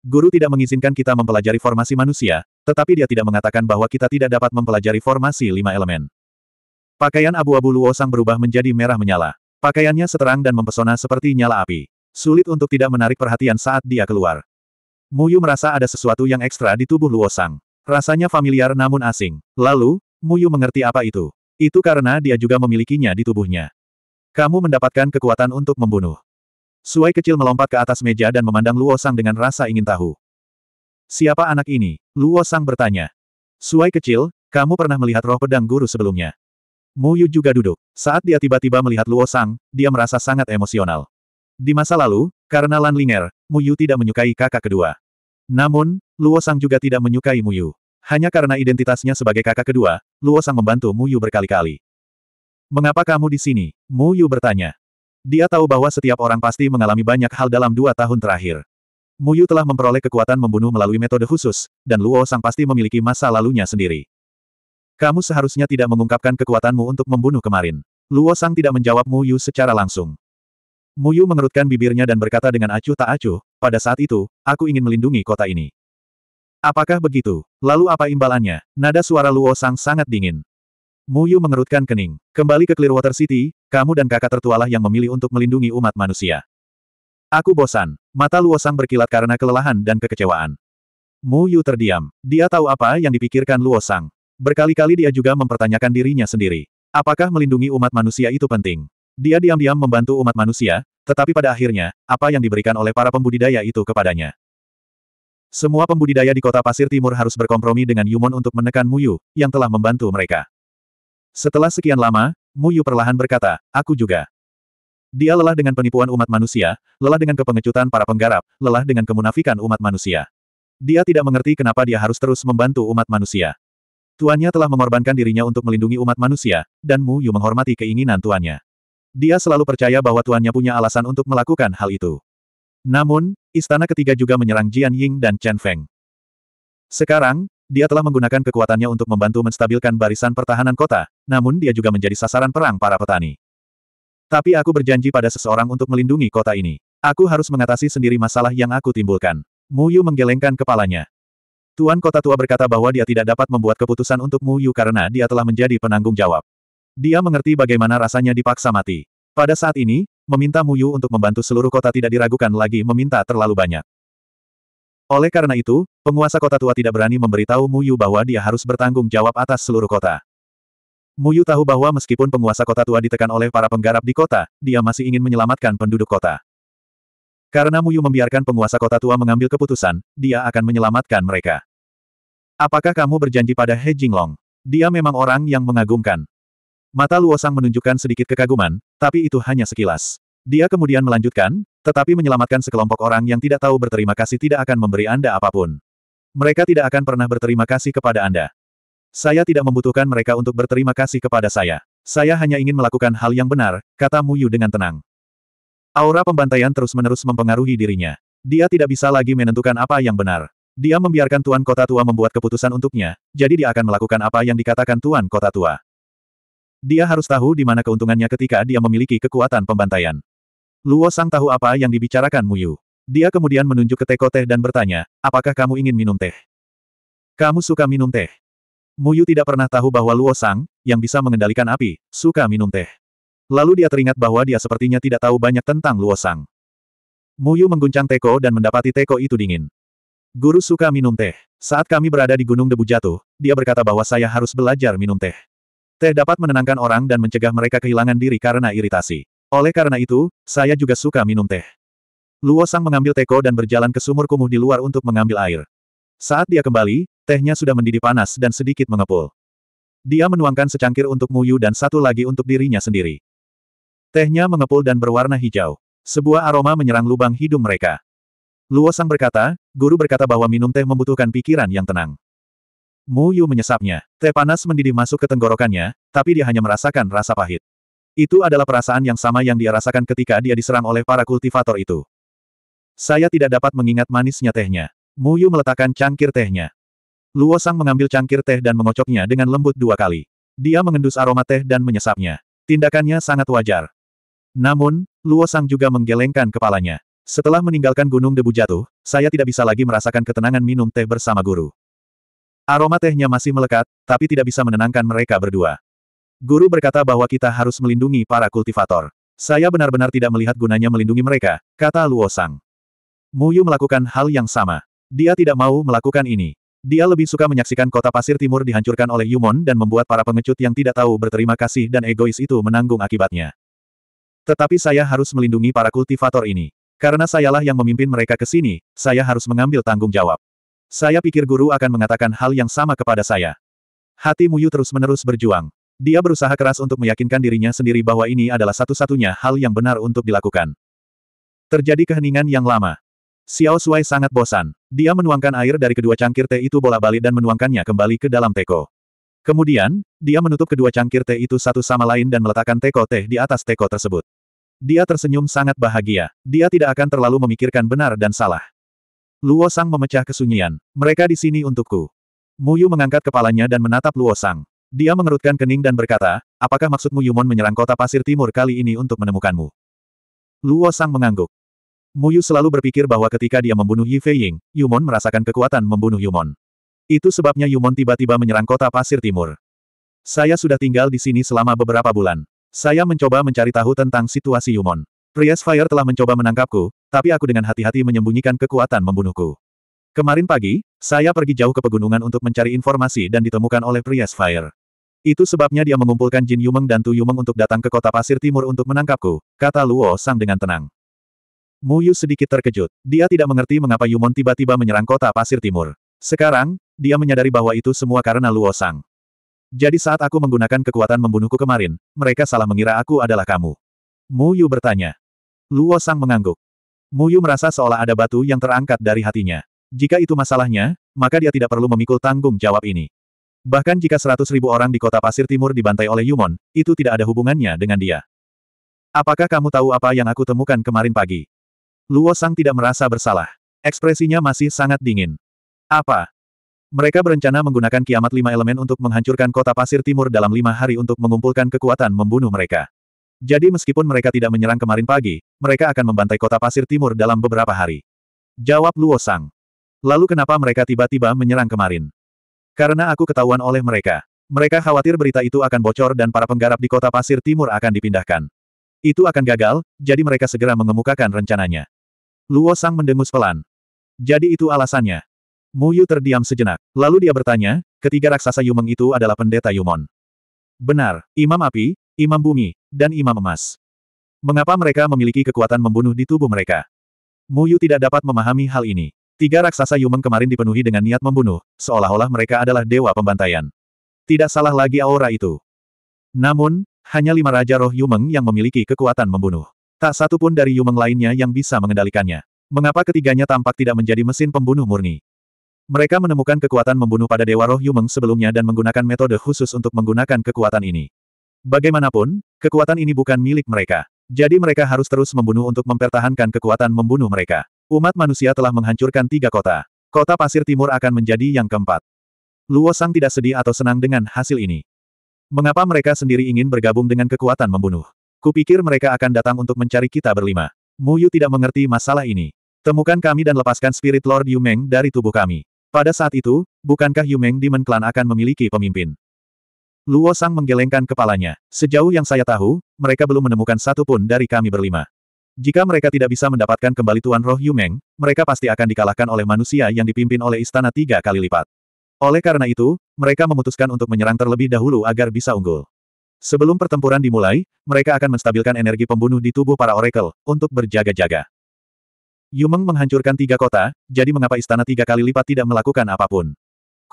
Guru tidak mengizinkan kita mempelajari formasi manusia, tetapi dia tidak mengatakan bahwa kita tidak dapat mempelajari formasi lima elemen. Pakaian abu-abu Luosang berubah menjadi merah menyala. Pakaiannya seterang dan mempesona seperti nyala api. Sulit untuk tidak menarik perhatian saat dia keluar. Muyu merasa ada sesuatu yang ekstra di tubuh Luosang. Rasanya familiar namun asing. Lalu, Muyu mengerti apa itu. Itu karena dia juga memilikinya di tubuhnya. Kamu mendapatkan kekuatan untuk membunuh. Suai kecil melompat ke atas meja dan memandang Luo Sang dengan rasa ingin tahu. Siapa anak ini? Luo Sang bertanya. Suai kecil, kamu pernah melihat roh pedang guru sebelumnya. Muyu juga duduk. Saat dia tiba-tiba melihat Luo Sang, dia merasa sangat emosional. Di masa lalu, karena Lan Linger, Muyu tidak menyukai kakak kedua. Namun, Luo Sang juga tidak menyukai Muyu. Hanya karena identitasnya sebagai kakak kedua, Luo Sang membantu Mu Yu berkali-kali. Mengapa kamu di sini? Mu Yu bertanya. Dia tahu bahwa setiap orang pasti mengalami banyak hal dalam dua tahun terakhir. Mu Yu telah memperoleh kekuatan membunuh melalui metode khusus, dan Luo Sang pasti memiliki masa lalunya sendiri. Kamu seharusnya tidak mengungkapkan kekuatanmu untuk membunuh kemarin. Luo Sang tidak menjawab Mu Yu secara langsung. Mu Yu mengerutkan bibirnya dan berkata dengan acuh tak acuh, pada saat itu, aku ingin melindungi kota ini. Apakah begitu? Lalu apa imbalannya? Nada suara Luo Sang sangat dingin. Mu Yu mengerutkan kening. Kembali ke Clearwater City, kamu dan kakak tertualah yang memilih untuk melindungi umat manusia. Aku bosan. Mata Luo Sang berkilat karena kelelahan dan kekecewaan. Mu Yu terdiam. Dia tahu apa yang dipikirkan Luo Sang. Berkali-kali dia juga mempertanyakan dirinya sendiri. Apakah melindungi umat manusia itu penting? Dia diam-diam membantu umat manusia, tetapi pada akhirnya, apa yang diberikan oleh para pembudidaya itu kepadanya? Semua pembudidaya di kota Pasir Timur harus berkompromi dengan Yumon untuk menekan Muyu, yang telah membantu mereka. Setelah sekian lama, Muyu perlahan berkata, aku juga. Dia lelah dengan penipuan umat manusia, lelah dengan kepengecutan para penggarap, lelah dengan kemunafikan umat manusia. Dia tidak mengerti kenapa dia harus terus membantu umat manusia. Tuannya telah mengorbankan dirinya untuk melindungi umat manusia, dan Mu Yu menghormati keinginan tuannya. Dia selalu percaya bahwa tuannya punya alasan untuk melakukan hal itu. Namun, istana ketiga juga menyerang Jian Ying dan Chen Feng. Sekarang, dia telah menggunakan kekuatannya untuk membantu menstabilkan barisan pertahanan kota, namun dia juga menjadi sasaran perang para petani. Tapi aku berjanji pada seseorang untuk melindungi kota ini. Aku harus mengatasi sendiri masalah yang aku timbulkan. Mu Yu menggelengkan kepalanya. Tuan kota tua berkata bahwa dia tidak dapat membuat keputusan untuk Mu Yu karena dia telah menjadi penanggung jawab. Dia mengerti bagaimana rasanya dipaksa mati. Pada saat ini, meminta Muyu untuk membantu seluruh kota tidak diragukan lagi meminta terlalu banyak. Oleh karena itu, penguasa kota tua tidak berani memberitahu Muyu bahwa dia harus bertanggung jawab atas seluruh kota. Muyu tahu bahwa meskipun penguasa kota tua ditekan oleh para penggarap di kota, dia masih ingin menyelamatkan penduduk kota. Karena Muyu membiarkan penguasa kota tua mengambil keputusan, dia akan menyelamatkan mereka. Apakah kamu berjanji pada He Jinglong? Dia memang orang yang mengagumkan. Mata Luosang menunjukkan sedikit kekaguman, tapi itu hanya sekilas. Dia kemudian melanjutkan, tetapi menyelamatkan sekelompok orang yang tidak tahu berterima kasih tidak akan memberi Anda apapun. Mereka tidak akan pernah berterima kasih kepada Anda. Saya tidak membutuhkan mereka untuk berterima kasih kepada saya. Saya hanya ingin melakukan hal yang benar, kata Muyu dengan tenang. Aura pembantaian terus-menerus mempengaruhi dirinya. Dia tidak bisa lagi menentukan apa yang benar. Dia membiarkan Tuan Kota Tua membuat keputusan untuknya, jadi dia akan melakukan apa yang dikatakan Tuan Kota Tua. Dia harus tahu di mana keuntungannya ketika dia memiliki kekuatan pembantaian. Luo Sang tahu apa yang dibicarakan Mu Yu. Dia kemudian menunjuk ke teko teh dan bertanya, apakah kamu ingin minum teh? Kamu suka minum teh? Mu Yu tidak pernah tahu bahwa Luo Sang, yang bisa mengendalikan api, suka minum teh. Lalu dia teringat bahwa dia sepertinya tidak tahu banyak tentang Luo Sang. Yu mengguncang teko dan mendapati teko itu dingin. Guru suka minum teh. Saat kami berada di Gunung Debu Jatuh, dia berkata bahwa saya harus belajar minum teh. Teh dapat menenangkan orang dan mencegah mereka kehilangan diri karena iritasi. Oleh karena itu, saya juga suka minum teh. Luo Sang mengambil teko dan berjalan ke sumur kumuh di luar untuk mengambil air. Saat dia kembali, tehnya sudah mendidih panas dan sedikit mengepul. Dia menuangkan secangkir untuk Muyu dan satu lagi untuk dirinya sendiri. Tehnya mengepul dan berwarna hijau. Sebuah aroma menyerang lubang hidung mereka. Luo Sang berkata, guru berkata bahwa minum teh membutuhkan pikiran yang tenang. Mu Yu menyesapnya. Teh panas mendidih masuk ke tenggorokannya, tapi dia hanya merasakan rasa pahit. Itu adalah perasaan yang sama yang dia rasakan ketika dia diserang oleh para kultivator itu. Saya tidak dapat mengingat manisnya tehnya. Mu Yu meletakkan cangkir tehnya. Luo Sang mengambil cangkir teh dan mengocoknya dengan lembut dua kali. Dia mengendus aroma teh dan menyesapnya. Tindakannya sangat wajar. Namun, Luo Sang juga menggelengkan kepalanya. Setelah meninggalkan Gunung Debu Jatuh, saya tidak bisa lagi merasakan ketenangan minum teh bersama guru. Aroma tehnya masih melekat, tapi tidak bisa menenangkan mereka berdua. Guru berkata bahwa kita harus melindungi para kultivator. Saya benar-benar tidak melihat gunanya melindungi mereka, kata Luo Sang. Muyu melakukan hal yang sama. Dia tidak mau melakukan ini. Dia lebih suka menyaksikan kota pasir timur dihancurkan oleh Yumon dan membuat para pengecut yang tidak tahu berterima kasih dan egois itu menanggung akibatnya. Tetapi saya harus melindungi para kultivator ini. Karena sayalah yang memimpin mereka ke sini, saya harus mengambil tanggung jawab. Saya pikir guru akan mengatakan hal yang sama kepada saya. Hati Muyu terus-menerus berjuang. Dia berusaha keras untuk meyakinkan dirinya sendiri bahwa ini adalah satu-satunya hal yang benar untuk dilakukan. Terjadi keheningan yang lama. Xiao Shuai sangat bosan. Dia menuangkan air dari kedua cangkir teh itu bola-balik dan menuangkannya kembali ke dalam teko. Kemudian, dia menutup kedua cangkir teh itu satu sama lain dan meletakkan teko teh di atas teko tersebut. Dia tersenyum sangat bahagia. Dia tidak akan terlalu memikirkan benar dan salah. Luo Sang memecah kesunyian. Mereka di sini untukku. Mu Yu mengangkat kepalanya dan menatap Luo Sang. Dia mengerutkan kening dan berkata, apakah maksudmu Yumon menyerang kota pasir timur kali ini untuk menemukanmu? Luo Sang mengangguk. Yu selalu berpikir bahwa ketika dia membunuh Yi Feiying, Yumon merasakan kekuatan membunuh Yumon. Itu sebabnya Yumon tiba-tiba menyerang kota pasir timur. Saya sudah tinggal di sini selama beberapa bulan. Saya mencoba mencari tahu tentang situasi Yumon. Priest Fire telah mencoba menangkapku, tapi aku dengan hati-hati menyembunyikan kekuatan membunuhku. Kemarin pagi, saya pergi jauh ke pegunungan untuk mencari informasi dan ditemukan oleh Priest Fire. Itu sebabnya dia mengumpulkan Jin Yumeng dan Tu Yumeng untuk datang ke kota pasir timur untuk menangkapku, kata Luo Sang dengan tenang. Mu Yu sedikit terkejut. Dia tidak mengerti mengapa Yumon tiba-tiba menyerang kota pasir timur. Sekarang, dia menyadari bahwa itu semua karena Luo Sang. Jadi saat aku menggunakan kekuatan membunuhku kemarin, mereka salah mengira aku adalah kamu. Muyu bertanya. Luo Sang mengangguk. Muyu merasa seolah ada batu yang terangkat dari hatinya. Jika itu masalahnya, maka dia tidak perlu memikul tanggung jawab ini. Bahkan jika seratus ribu orang di kota Pasir Timur dibantai oleh Yumon, itu tidak ada hubungannya dengan dia. Apakah kamu tahu apa yang aku temukan kemarin pagi? Luo Sang tidak merasa bersalah. Ekspresinya masih sangat dingin. Apa? Mereka berencana menggunakan kiamat lima elemen untuk menghancurkan kota pasir timur dalam lima hari untuk mengumpulkan kekuatan membunuh mereka. Jadi meskipun mereka tidak menyerang kemarin pagi, mereka akan membantai kota pasir timur dalam beberapa hari. Jawab Luo Sang. Lalu kenapa mereka tiba-tiba menyerang kemarin? Karena aku ketahuan oleh mereka. Mereka khawatir berita itu akan bocor dan para penggarap di kota pasir timur akan dipindahkan. Itu akan gagal, jadi mereka segera mengemukakan rencananya. Luo Sang mendengus pelan. Jadi itu alasannya. Mu Yu terdiam sejenak. Lalu dia bertanya, ketiga raksasa Yumeng itu adalah pendeta Yumon. Benar, Imam Api, Imam Bumi, dan Imam Emas. Mengapa mereka memiliki kekuatan membunuh di tubuh mereka? Mu Yu tidak dapat memahami hal ini. Tiga raksasa Yumeng kemarin dipenuhi dengan niat membunuh, seolah-olah mereka adalah dewa pembantaian. Tidak salah lagi aura itu. Namun, hanya lima Raja Roh Yumeng yang memiliki kekuatan membunuh. Tak satu pun dari Yumeng lainnya yang bisa mengendalikannya. Mengapa ketiganya tampak tidak menjadi mesin pembunuh murni? Mereka menemukan kekuatan membunuh pada Dewa Roh Yumeng sebelumnya dan menggunakan metode khusus untuk menggunakan kekuatan ini. Bagaimanapun, kekuatan ini bukan milik mereka. Jadi mereka harus terus membunuh untuk mempertahankan kekuatan membunuh mereka. Umat manusia telah menghancurkan tiga kota. Kota Pasir Timur akan menjadi yang keempat. Luo Sang tidak sedih atau senang dengan hasil ini. Mengapa mereka sendiri ingin bergabung dengan kekuatan membunuh? Kupikir mereka akan datang untuk mencari kita berlima. Mu Yu tidak mengerti masalah ini. Temukan kami dan lepaskan spirit Lord Yumeng dari tubuh kami. Pada saat itu, bukankah Yumeng di Clan akan memiliki pemimpin? Luo Sang menggelengkan kepalanya. Sejauh yang saya tahu, mereka belum menemukan satu pun dari kami berlima. Jika mereka tidak bisa mendapatkan kembali Tuan Roh Yumeng, mereka pasti akan dikalahkan oleh manusia yang dipimpin oleh istana tiga kali lipat. Oleh karena itu, mereka memutuskan untuk menyerang terlebih dahulu agar bisa unggul. Sebelum pertempuran dimulai, mereka akan menstabilkan energi pembunuh di tubuh para oracle, untuk berjaga-jaga. Yumeng menghancurkan tiga kota, jadi mengapa istana tiga kali lipat tidak melakukan apapun?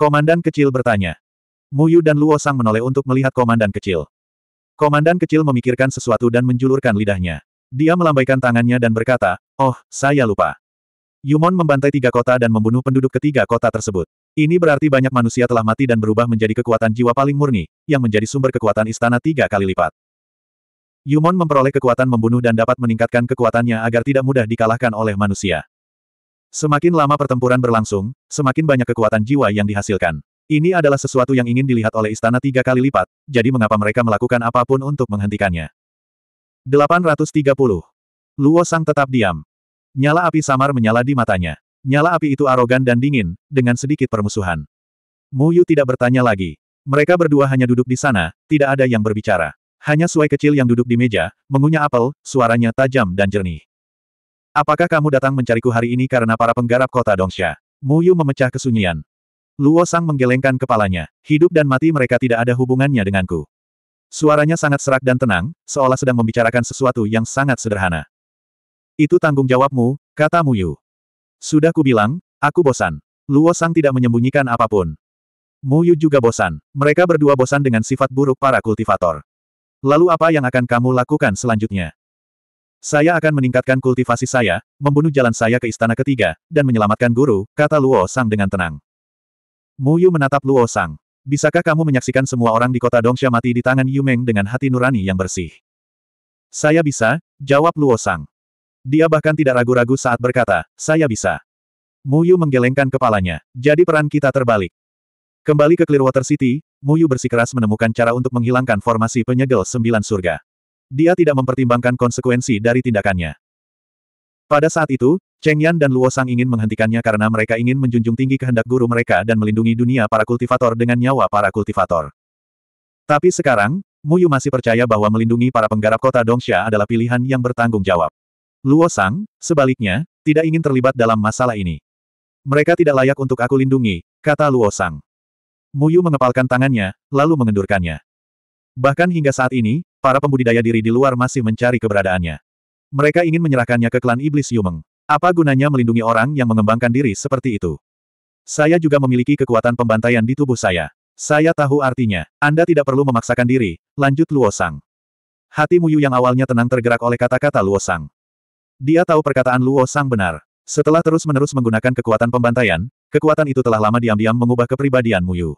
Komandan kecil bertanya. Muyu dan Luo Sang menoleh untuk melihat komandan kecil. Komandan kecil memikirkan sesuatu dan menjulurkan lidahnya. Dia melambaikan tangannya dan berkata, Oh, saya lupa. Yumon membantai tiga kota dan membunuh penduduk ketiga kota tersebut. Ini berarti banyak manusia telah mati dan berubah menjadi kekuatan jiwa paling murni, yang menjadi sumber kekuatan istana tiga kali lipat. Yumon memperoleh kekuatan membunuh dan dapat meningkatkan kekuatannya agar tidak mudah dikalahkan oleh manusia. Semakin lama pertempuran berlangsung, semakin banyak kekuatan jiwa yang dihasilkan. Ini adalah sesuatu yang ingin dilihat oleh istana tiga kali lipat, jadi mengapa mereka melakukan apapun untuk menghentikannya. 830. Luo Sang tetap diam. Nyala api samar menyala di matanya. Nyala api itu arogan dan dingin, dengan sedikit permusuhan. Mu Yu tidak bertanya lagi. Mereka berdua hanya duduk di sana, tidak ada yang berbicara. Hanya suai kecil yang duduk di meja, mengunyah apel, suaranya tajam dan jernih. Apakah kamu datang mencariku hari ini karena para penggarap kota Dongsha? Mu Yu memecah kesunyian. Luo Sang menggelengkan kepalanya, hidup dan mati mereka tidak ada hubungannya denganku. Suaranya sangat serak dan tenang, seolah sedang membicarakan sesuatu yang sangat sederhana. Itu tanggung jawabmu, kata Mu Yu. Sudah kubilang, aku bosan. Luo Sang tidak menyembunyikan apapun. Mu Yu juga bosan. Mereka berdua bosan dengan sifat buruk para kultivator. Lalu apa yang akan kamu lakukan selanjutnya? Saya akan meningkatkan kultivasi saya, membunuh jalan saya ke istana ketiga, dan menyelamatkan guru, kata Luo Sang dengan tenang. Mu Yu menatap Luo Sang. Bisakah kamu menyaksikan semua orang di kota Dongsha mati di tangan Yu Meng dengan hati nurani yang bersih? Saya bisa, jawab Luo Sang. Dia bahkan tidak ragu-ragu saat berkata, saya bisa. Mu Yu menggelengkan kepalanya, jadi peran kita terbalik. Kembali ke Clearwater City, Mu Yu bersikeras menemukan cara untuk menghilangkan formasi penyegel sembilan surga. Dia tidak mempertimbangkan konsekuensi dari tindakannya. Pada saat itu, Cheng Yan dan Luo Sang ingin menghentikannya karena mereka ingin menjunjung tinggi kehendak guru mereka dan melindungi dunia para kultivator dengan nyawa para kultivator. Tapi sekarang, Mu Yu masih percaya bahwa melindungi para penggarap kota Dongxia adalah pilihan yang bertanggung jawab. Luo Sang, sebaliknya, tidak ingin terlibat dalam masalah ini. Mereka tidak layak untuk aku lindungi, kata Luo Sang. Yu mengepalkan tangannya, lalu mengendurkannya. Bahkan hingga saat ini, para pembudidaya diri di luar masih mencari keberadaannya. Mereka ingin menyerahkannya ke klan Iblis Yumeng. Apa gunanya melindungi orang yang mengembangkan diri seperti itu? Saya juga memiliki kekuatan pembantaian di tubuh saya. Saya tahu artinya. Anda tidak perlu memaksakan diri, lanjut Luosang. Hati Muyu yang awalnya tenang tergerak oleh kata-kata Luosang. Dia tahu perkataan Luosang benar. Setelah terus-menerus menggunakan kekuatan pembantaian, kekuatan itu telah lama diam-diam mengubah kepribadian Muyu.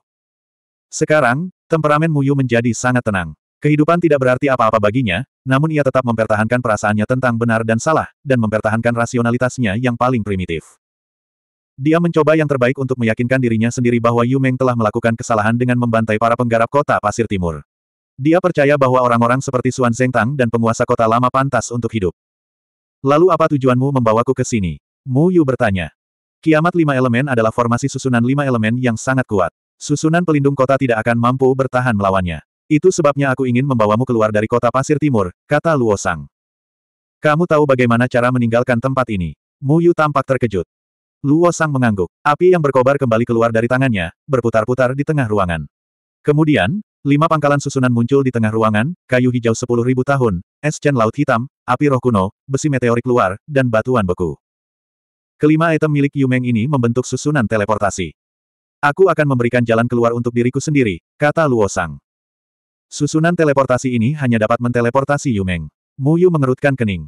Sekarang, temperamen Muyu menjadi sangat tenang. Kehidupan tidak berarti apa-apa baginya, namun ia tetap mempertahankan perasaannya tentang benar dan salah, dan mempertahankan rasionalitasnya yang paling primitif. Dia mencoba yang terbaik untuk meyakinkan dirinya sendiri bahwa Yu Meng telah melakukan kesalahan dengan membantai para penggarap kota Pasir Timur. Dia percaya bahwa orang-orang seperti Xuan Tang dan penguasa kota lama pantas untuk hidup. Lalu apa tujuanmu membawaku ke sini? Mu Yu bertanya. Kiamat lima elemen adalah formasi susunan lima elemen yang sangat kuat. Susunan pelindung kota tidak akan mampu bertahan melawannya. Itu sebabnya aku ingin membawamu keluar dari kota pasir timur, kata Luo Sang. Kamu tahu bagaimana cara meninggalkan tempat ini. Mu Yu tampak terkejut. Luo Sang mengangguk. Api yang berkobar kembali keluar dari tangannya, berputar-putar di tengah ruangan. Kemudian, lima pangkalan susunan muncul di tengah ruangan, kayu hijau sepuluh ribu tahun, es cen laut hitam, api roh kuno, besi meteorik luar, dan batuan beku. Kelima item milik Yumeng ini membentuk susunan teleportasi. Aku akan memberikan jalan keluar untuk diriku sendiri, kata Luo Sang. Susunan teleportasi ini hanya dapat menteleportasi Yumeng. Muyu mengerutkan kening.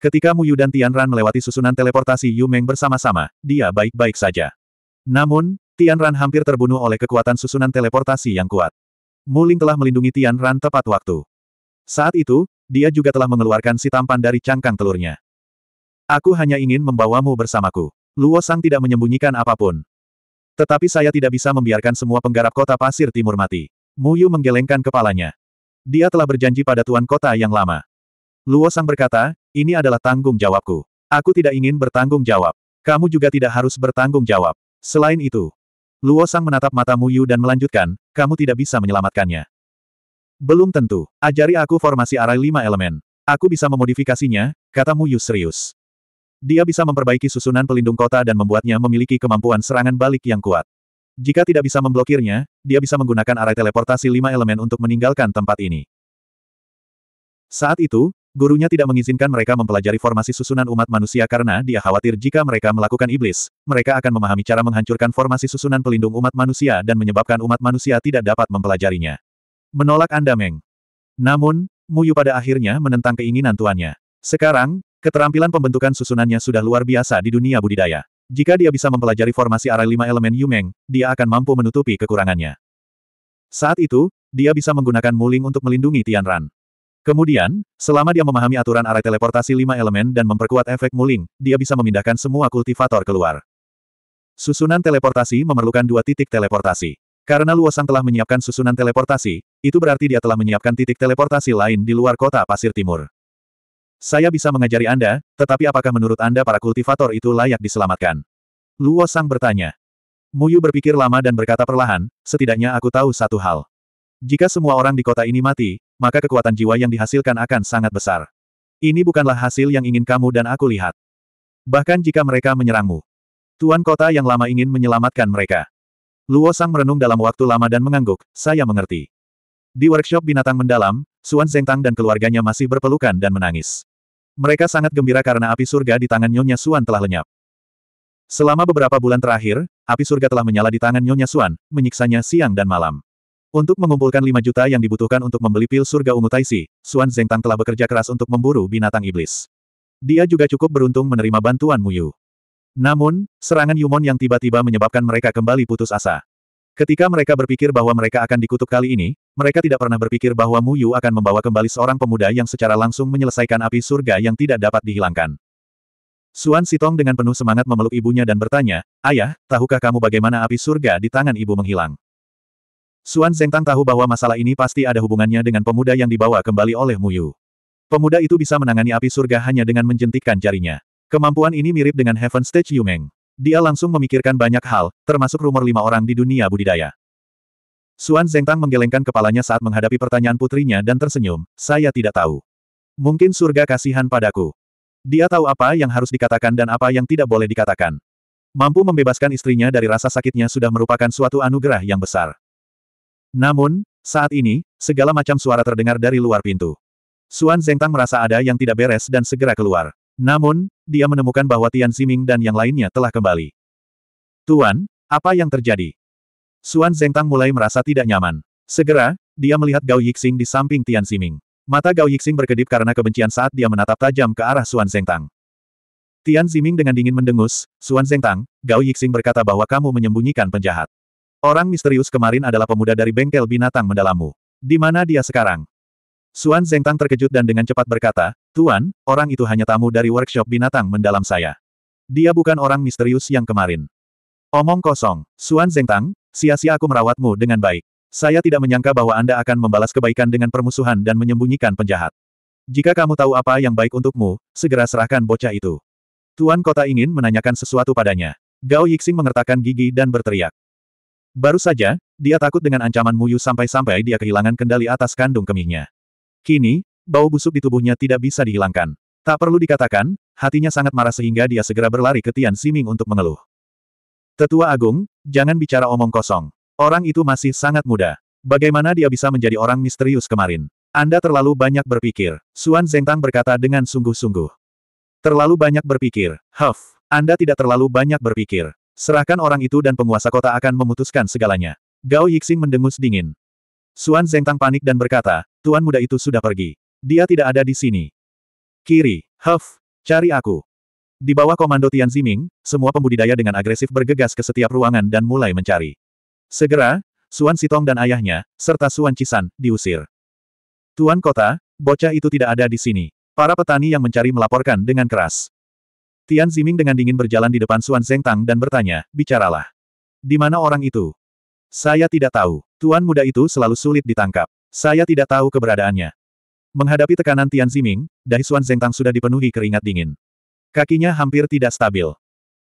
Ketika Muyu dan Tian Ran melewati susunan teleportasi Yumeng bersama-sama, dia baik-baik saja. Namun, Tian Ran hampir terbunuh oleh kekuatan susunan teleportasi yang kuat. Muling telah melindungi Tian Ran tepat waktu. Saat itu, dia juga telah mengeluarkan si tampan dari cangkang telurnya. Aku hanya ingin membawamu bersamaku. Luo Sang tidak menyembunyikan apapun. Tetapi saya tidak bisa membiarkan semua penggarap kota pasir timur mati. Muyu menggelengkan kepalanya. Dia telah berjanji pada tuan kota yang lama. Luo Sang berkata, ini adalah tanggung jawabku. Aku tidak ingin bertanggung jawab. Kamu juga tidak harus bertanggung jawab. Selain itu, Luo Sang menatap mata Muyu dan melanjutkan, kamu tidak bisa menyelamatkannya. Belum tentu. Ajari aku formasi arai lima elemen. Aku bisa memodifikasinya, kata Muyu serius. Dia bisa memperbaiki susunan pelindung kota dan membuatnya memiliki kemampuan serangan balik yang kuat. Jika tidak bisa memblokirnya, dia bisa menggunakan arai teleportasi lima elemen untuk meninggalkan tempat ini. Saat itu, gurunya tidak mengizinkan mereka mempelajari formasi susunan umat manusia karena dia khawatir jika mereka melakukan iblis, mereka akan memahami cara menghancurkan formasi susunan pelindung umat manusia dan menyebabkan umat manusia tidak dapat mempelajarinya. Menolak Anda Meng. Namun, Muyu pada akhirnya menentang keinginan tuannya. Sekarang, keterampilan pembentukan susunannya sudah luar biasa di dunia budidaya. Jika dia bisa mempelajari formasi arai lima elemen Yumeng, dia akan mampu menutupi kekurangannya. Saat itu, dia bisa menggunakan Muling untuk melindungi Tianran. Kemudian, selama dia memahami aturan arai teleportasi lima elemen dan memperkuat efek Muling, dia bisa memindahkan semua kultivator keluar. Susunan teleportasi memerlukan dua titik teleportasi. Karena Luosang telah menyiapkan susunan teleportasi, itu berarti dia telah menyiapkan titik teleportasi lain di luar kota Pasir Timur. Saya bisa mengajari Anda, tetapi apakah menurut Anda para kultivator itu layak diselamatkan? Luo Sang bertanya. Muyu berpikir lama dan berkata perlahan, setidaknya aku tahu satu hal. Jika semua orang di kota ini mati, maka kekuatan jiwa yang dihasilkan akan sangat besar. Ini bukanlah hasil yang ingin kamu dan aku lihat. Bahkan jika mereka menyerangmu. Tuan kota yang lama ingin menyelamatkan mereka. Luo Sang merenung dalam waktu lama dan mengangguk, saya mengerti. Di workshop binatang mendalam, Suan Zengtang dan keluarganya masih berpelukan dan menangis. Mereka sangat gembira karena api surga di tangan Nyonya Suan telah lenyap. Selama beberapa bulan terakhir, api surga telah menyala di tangan Nyonya Suan, menyiksanya siang dan malam. Untuk mengumpulkan 5 juta yang dibutuhkan untuk membeli pil surga ungu Taisi, Suan Zengtang telah bekerja keras untuk memburu binatang iblis. Dia juga cukup beruntung menerima bantuan Muyu. Namun, serangan Yumon yang tiba-tiba menyebabkan mereka kembali putus asa. Ketika mereka berpikir bahwa mereka akan dikutuk kali ini, mereka tidak pernah berpikir bahwa Mu Yu akan membawa kembali seorang pemuda yang secara langsung menyelesaikan api surga yang tidak dapat dihilangkan. Suan Sitong dengan penuh semangat memeluk ibunya dan bertanya, Ayah, tahukah kamu bagaimana api surga di tangan ibu menghilang? Suan Zengtang tahu bahwa masalah ini pasti ada hubungannya dengan pemuda yang dibawa kembali oleh Mu Yu. Pemuda itu bisa menangani api surga hanya dengan menjentikkan jarinya. Kemampuan ini mirip dengan Heaven Stage Yumeng. Dia langsung memikirkan banyak hal, termasuk rumor lima orang di dunia budidaya. Suan Zengtang menggelengkan kepalanya saat menghadapi pertanyaan putrinya dan tersenyum, saya tidak tahu. Mungkin surga kasihan padaku. Dia tahu apa yang harus dikatakan dan apa yang tidak boleh dikatakan. Mampu membebaskan istrinya dari rasa sakitnya sudah merupakan suatu anugerah yang besar. Namun, saat ini, segala macam suara terdengar dari luar pintu. Suan Zengtang merasa ada yang tidak beres dan segera keluar. Namun, dia menemukan bahwa Tian Ziming dan yang lainnya telah kembali. Tuan, apa yang terjadi? Suan Zengtang mulai merasa tidak nyaman. Segera, dia melihat Gao Yixing di samping Tian Ziming. Mata Gao Yixing berkedip karena kebencian saat dia menatap tajam ke arah Suan Zengtang. Tian Ziming dengan dingin mendengus, Suan Zengtang, Gao Yixing berkata bahwa kamu menyembunyikan penjahat. Orang misterius kemarin adalah pemuda dari bengkel binatang mendalammu. Di mana dia sekarang? Suan Zengtang terkejut dan dengan cepat berkata, Tuan, orang itu hanya tamu dari workshop binatang mendalam saya. Dia bukan orang misterius yang kemarin. Omong kosong, Suan Zengtang, sia-sia aku merawatmu dengan baik. Saya tidak menyangka bahwa Anda akan membalas kebaikan dengan permusuhan dan menyembunyikan penjahat. Jika kamu tahu apa yang baik untukmu, segera serahkan bocah itu. Tuan kota ingin menanyakan sesuatu padanya. Gao Yixing mengertakkan gigi dan berteriak. Baru saja, dia takut dengan ancaman Muyu sampai-sampai dia kehilangan kendali atas kandung kemihnya. Kini, bau busuk di tubuhnya tidak bisa dihilangkan. Tak perlu dikatakan, hatinya sangat marah sehingga dia segera berlari ke Tian Siming untuk mengeluh. Tetua Agung, jangan bicara omong kosong. Orang itu masih sangat muda. Bagaimana dia bisa menjadi orang misterius kemarin? Anda terlalu banyak berpikir, Suan Zengtang berkata dengan sungguh-sungguh. Terlalu banyak berpikir, Huff, Anda tidak terlalu banyak berpikir. Serahkan orang itu dan penguasa kota akan memutuskan segalanya. Gao Yixing mendengus dingin. Suan Zengtang panik dan berkata, Tuan muda itu sudah pergi. Dia tidak ada di sini. Kiri, Huff, cari aku. Di bawah komando Tian Ziming, semua pembudidaya dengan agresif bergegas ke setiap ruangan dan mulai mencari. Segera, Suan Sitong dan ayahnya, serta Suan Cisan, diusir. Tuan kota, bocah itu tidak ada di sini. Para petani yang mencari melaporkan dengan keras. Tian Ziming dengan dingin berjalan di depan Suan Zengtang dan bertanya, bicaralah. Di mana orang itu? Saya tidak tahu. Tuan muda itu selalu sulit ditangkap. Saya tidak tahu keberadaannya. Menghadapi tekanan Tian Ziming, Daisuan Tang sudah dipenuhi keringat dingin. Kakinya hampir tidak stabil.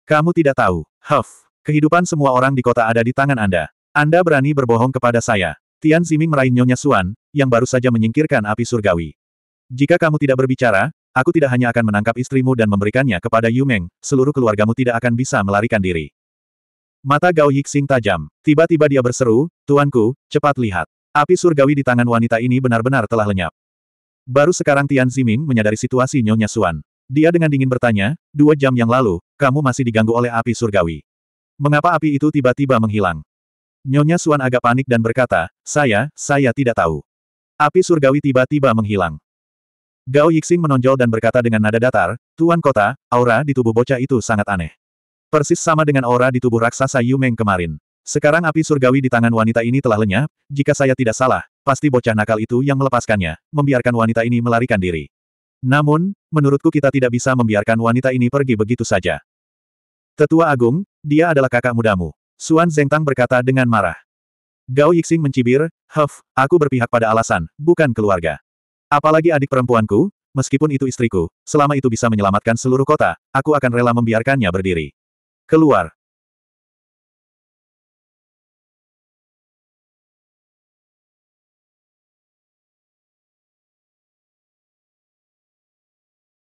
Kamu tidak tahu, Huff, kehidupan semua orang di kota ada di tangan Anda. Anda berani berbohong kepada saya. Tian Ziming meraih Nyonya Suan, yang baru saja menyingkirkan api surgawi. Jika kamu tidak berbicara, aku tidak hanya akan menangkap istrimu dan memberikannya kepada Yu Meng, seluruh keluargamu tidak akan bisa melarikan diri. Mata Gao Yixing tajam. Tiba-tiba dia berseru, Tuanku, cepat lihat. Api surgawi di tangan wanita ini benar-benar telah lenyap. Baru sekarang Tian Ziming menyadari situasi Nyonya Suan. Dia dengan dingin bertanya, dua jam yang lalu, kamu masih diganggu oleh api surgawi. Mengapa api itu tiba-tiba menghilang? Nyonya Suan agak panik dan berkata, saya, saya tidak tahu. Api surgawi tiba-tiba menghilang. Gao Yixing menonjol dan berkata dengan nada datar, Tuan Kota, aura di tubuh bocah itu sangat aneh. Persis sama dengan aura di tubuh raksasa Yumeng kemarin. Sekarang api surgawi di tangan wanita ini telah lenyap, jika saya tidak salah, pasti bocah nakal itu yang melepaskannya, membiarkan wanita ini melarikan diri. Namun, menurutku kita tidak bisa membiarkan wanita ini pergi begitu saja. Tetua Agung, dia adalah kakak mudamu. Suan Zengtang berkata dengan marah. Gao Yixing mencibir, Huff, aku berpihak pada alasan, bukan keluarga. Apalagi adik perempuanku, meskipun itu istriku, selama itu bisa menyelamatkan seluruh kota, aku akan rela membiarkannya berdiri. Keluar.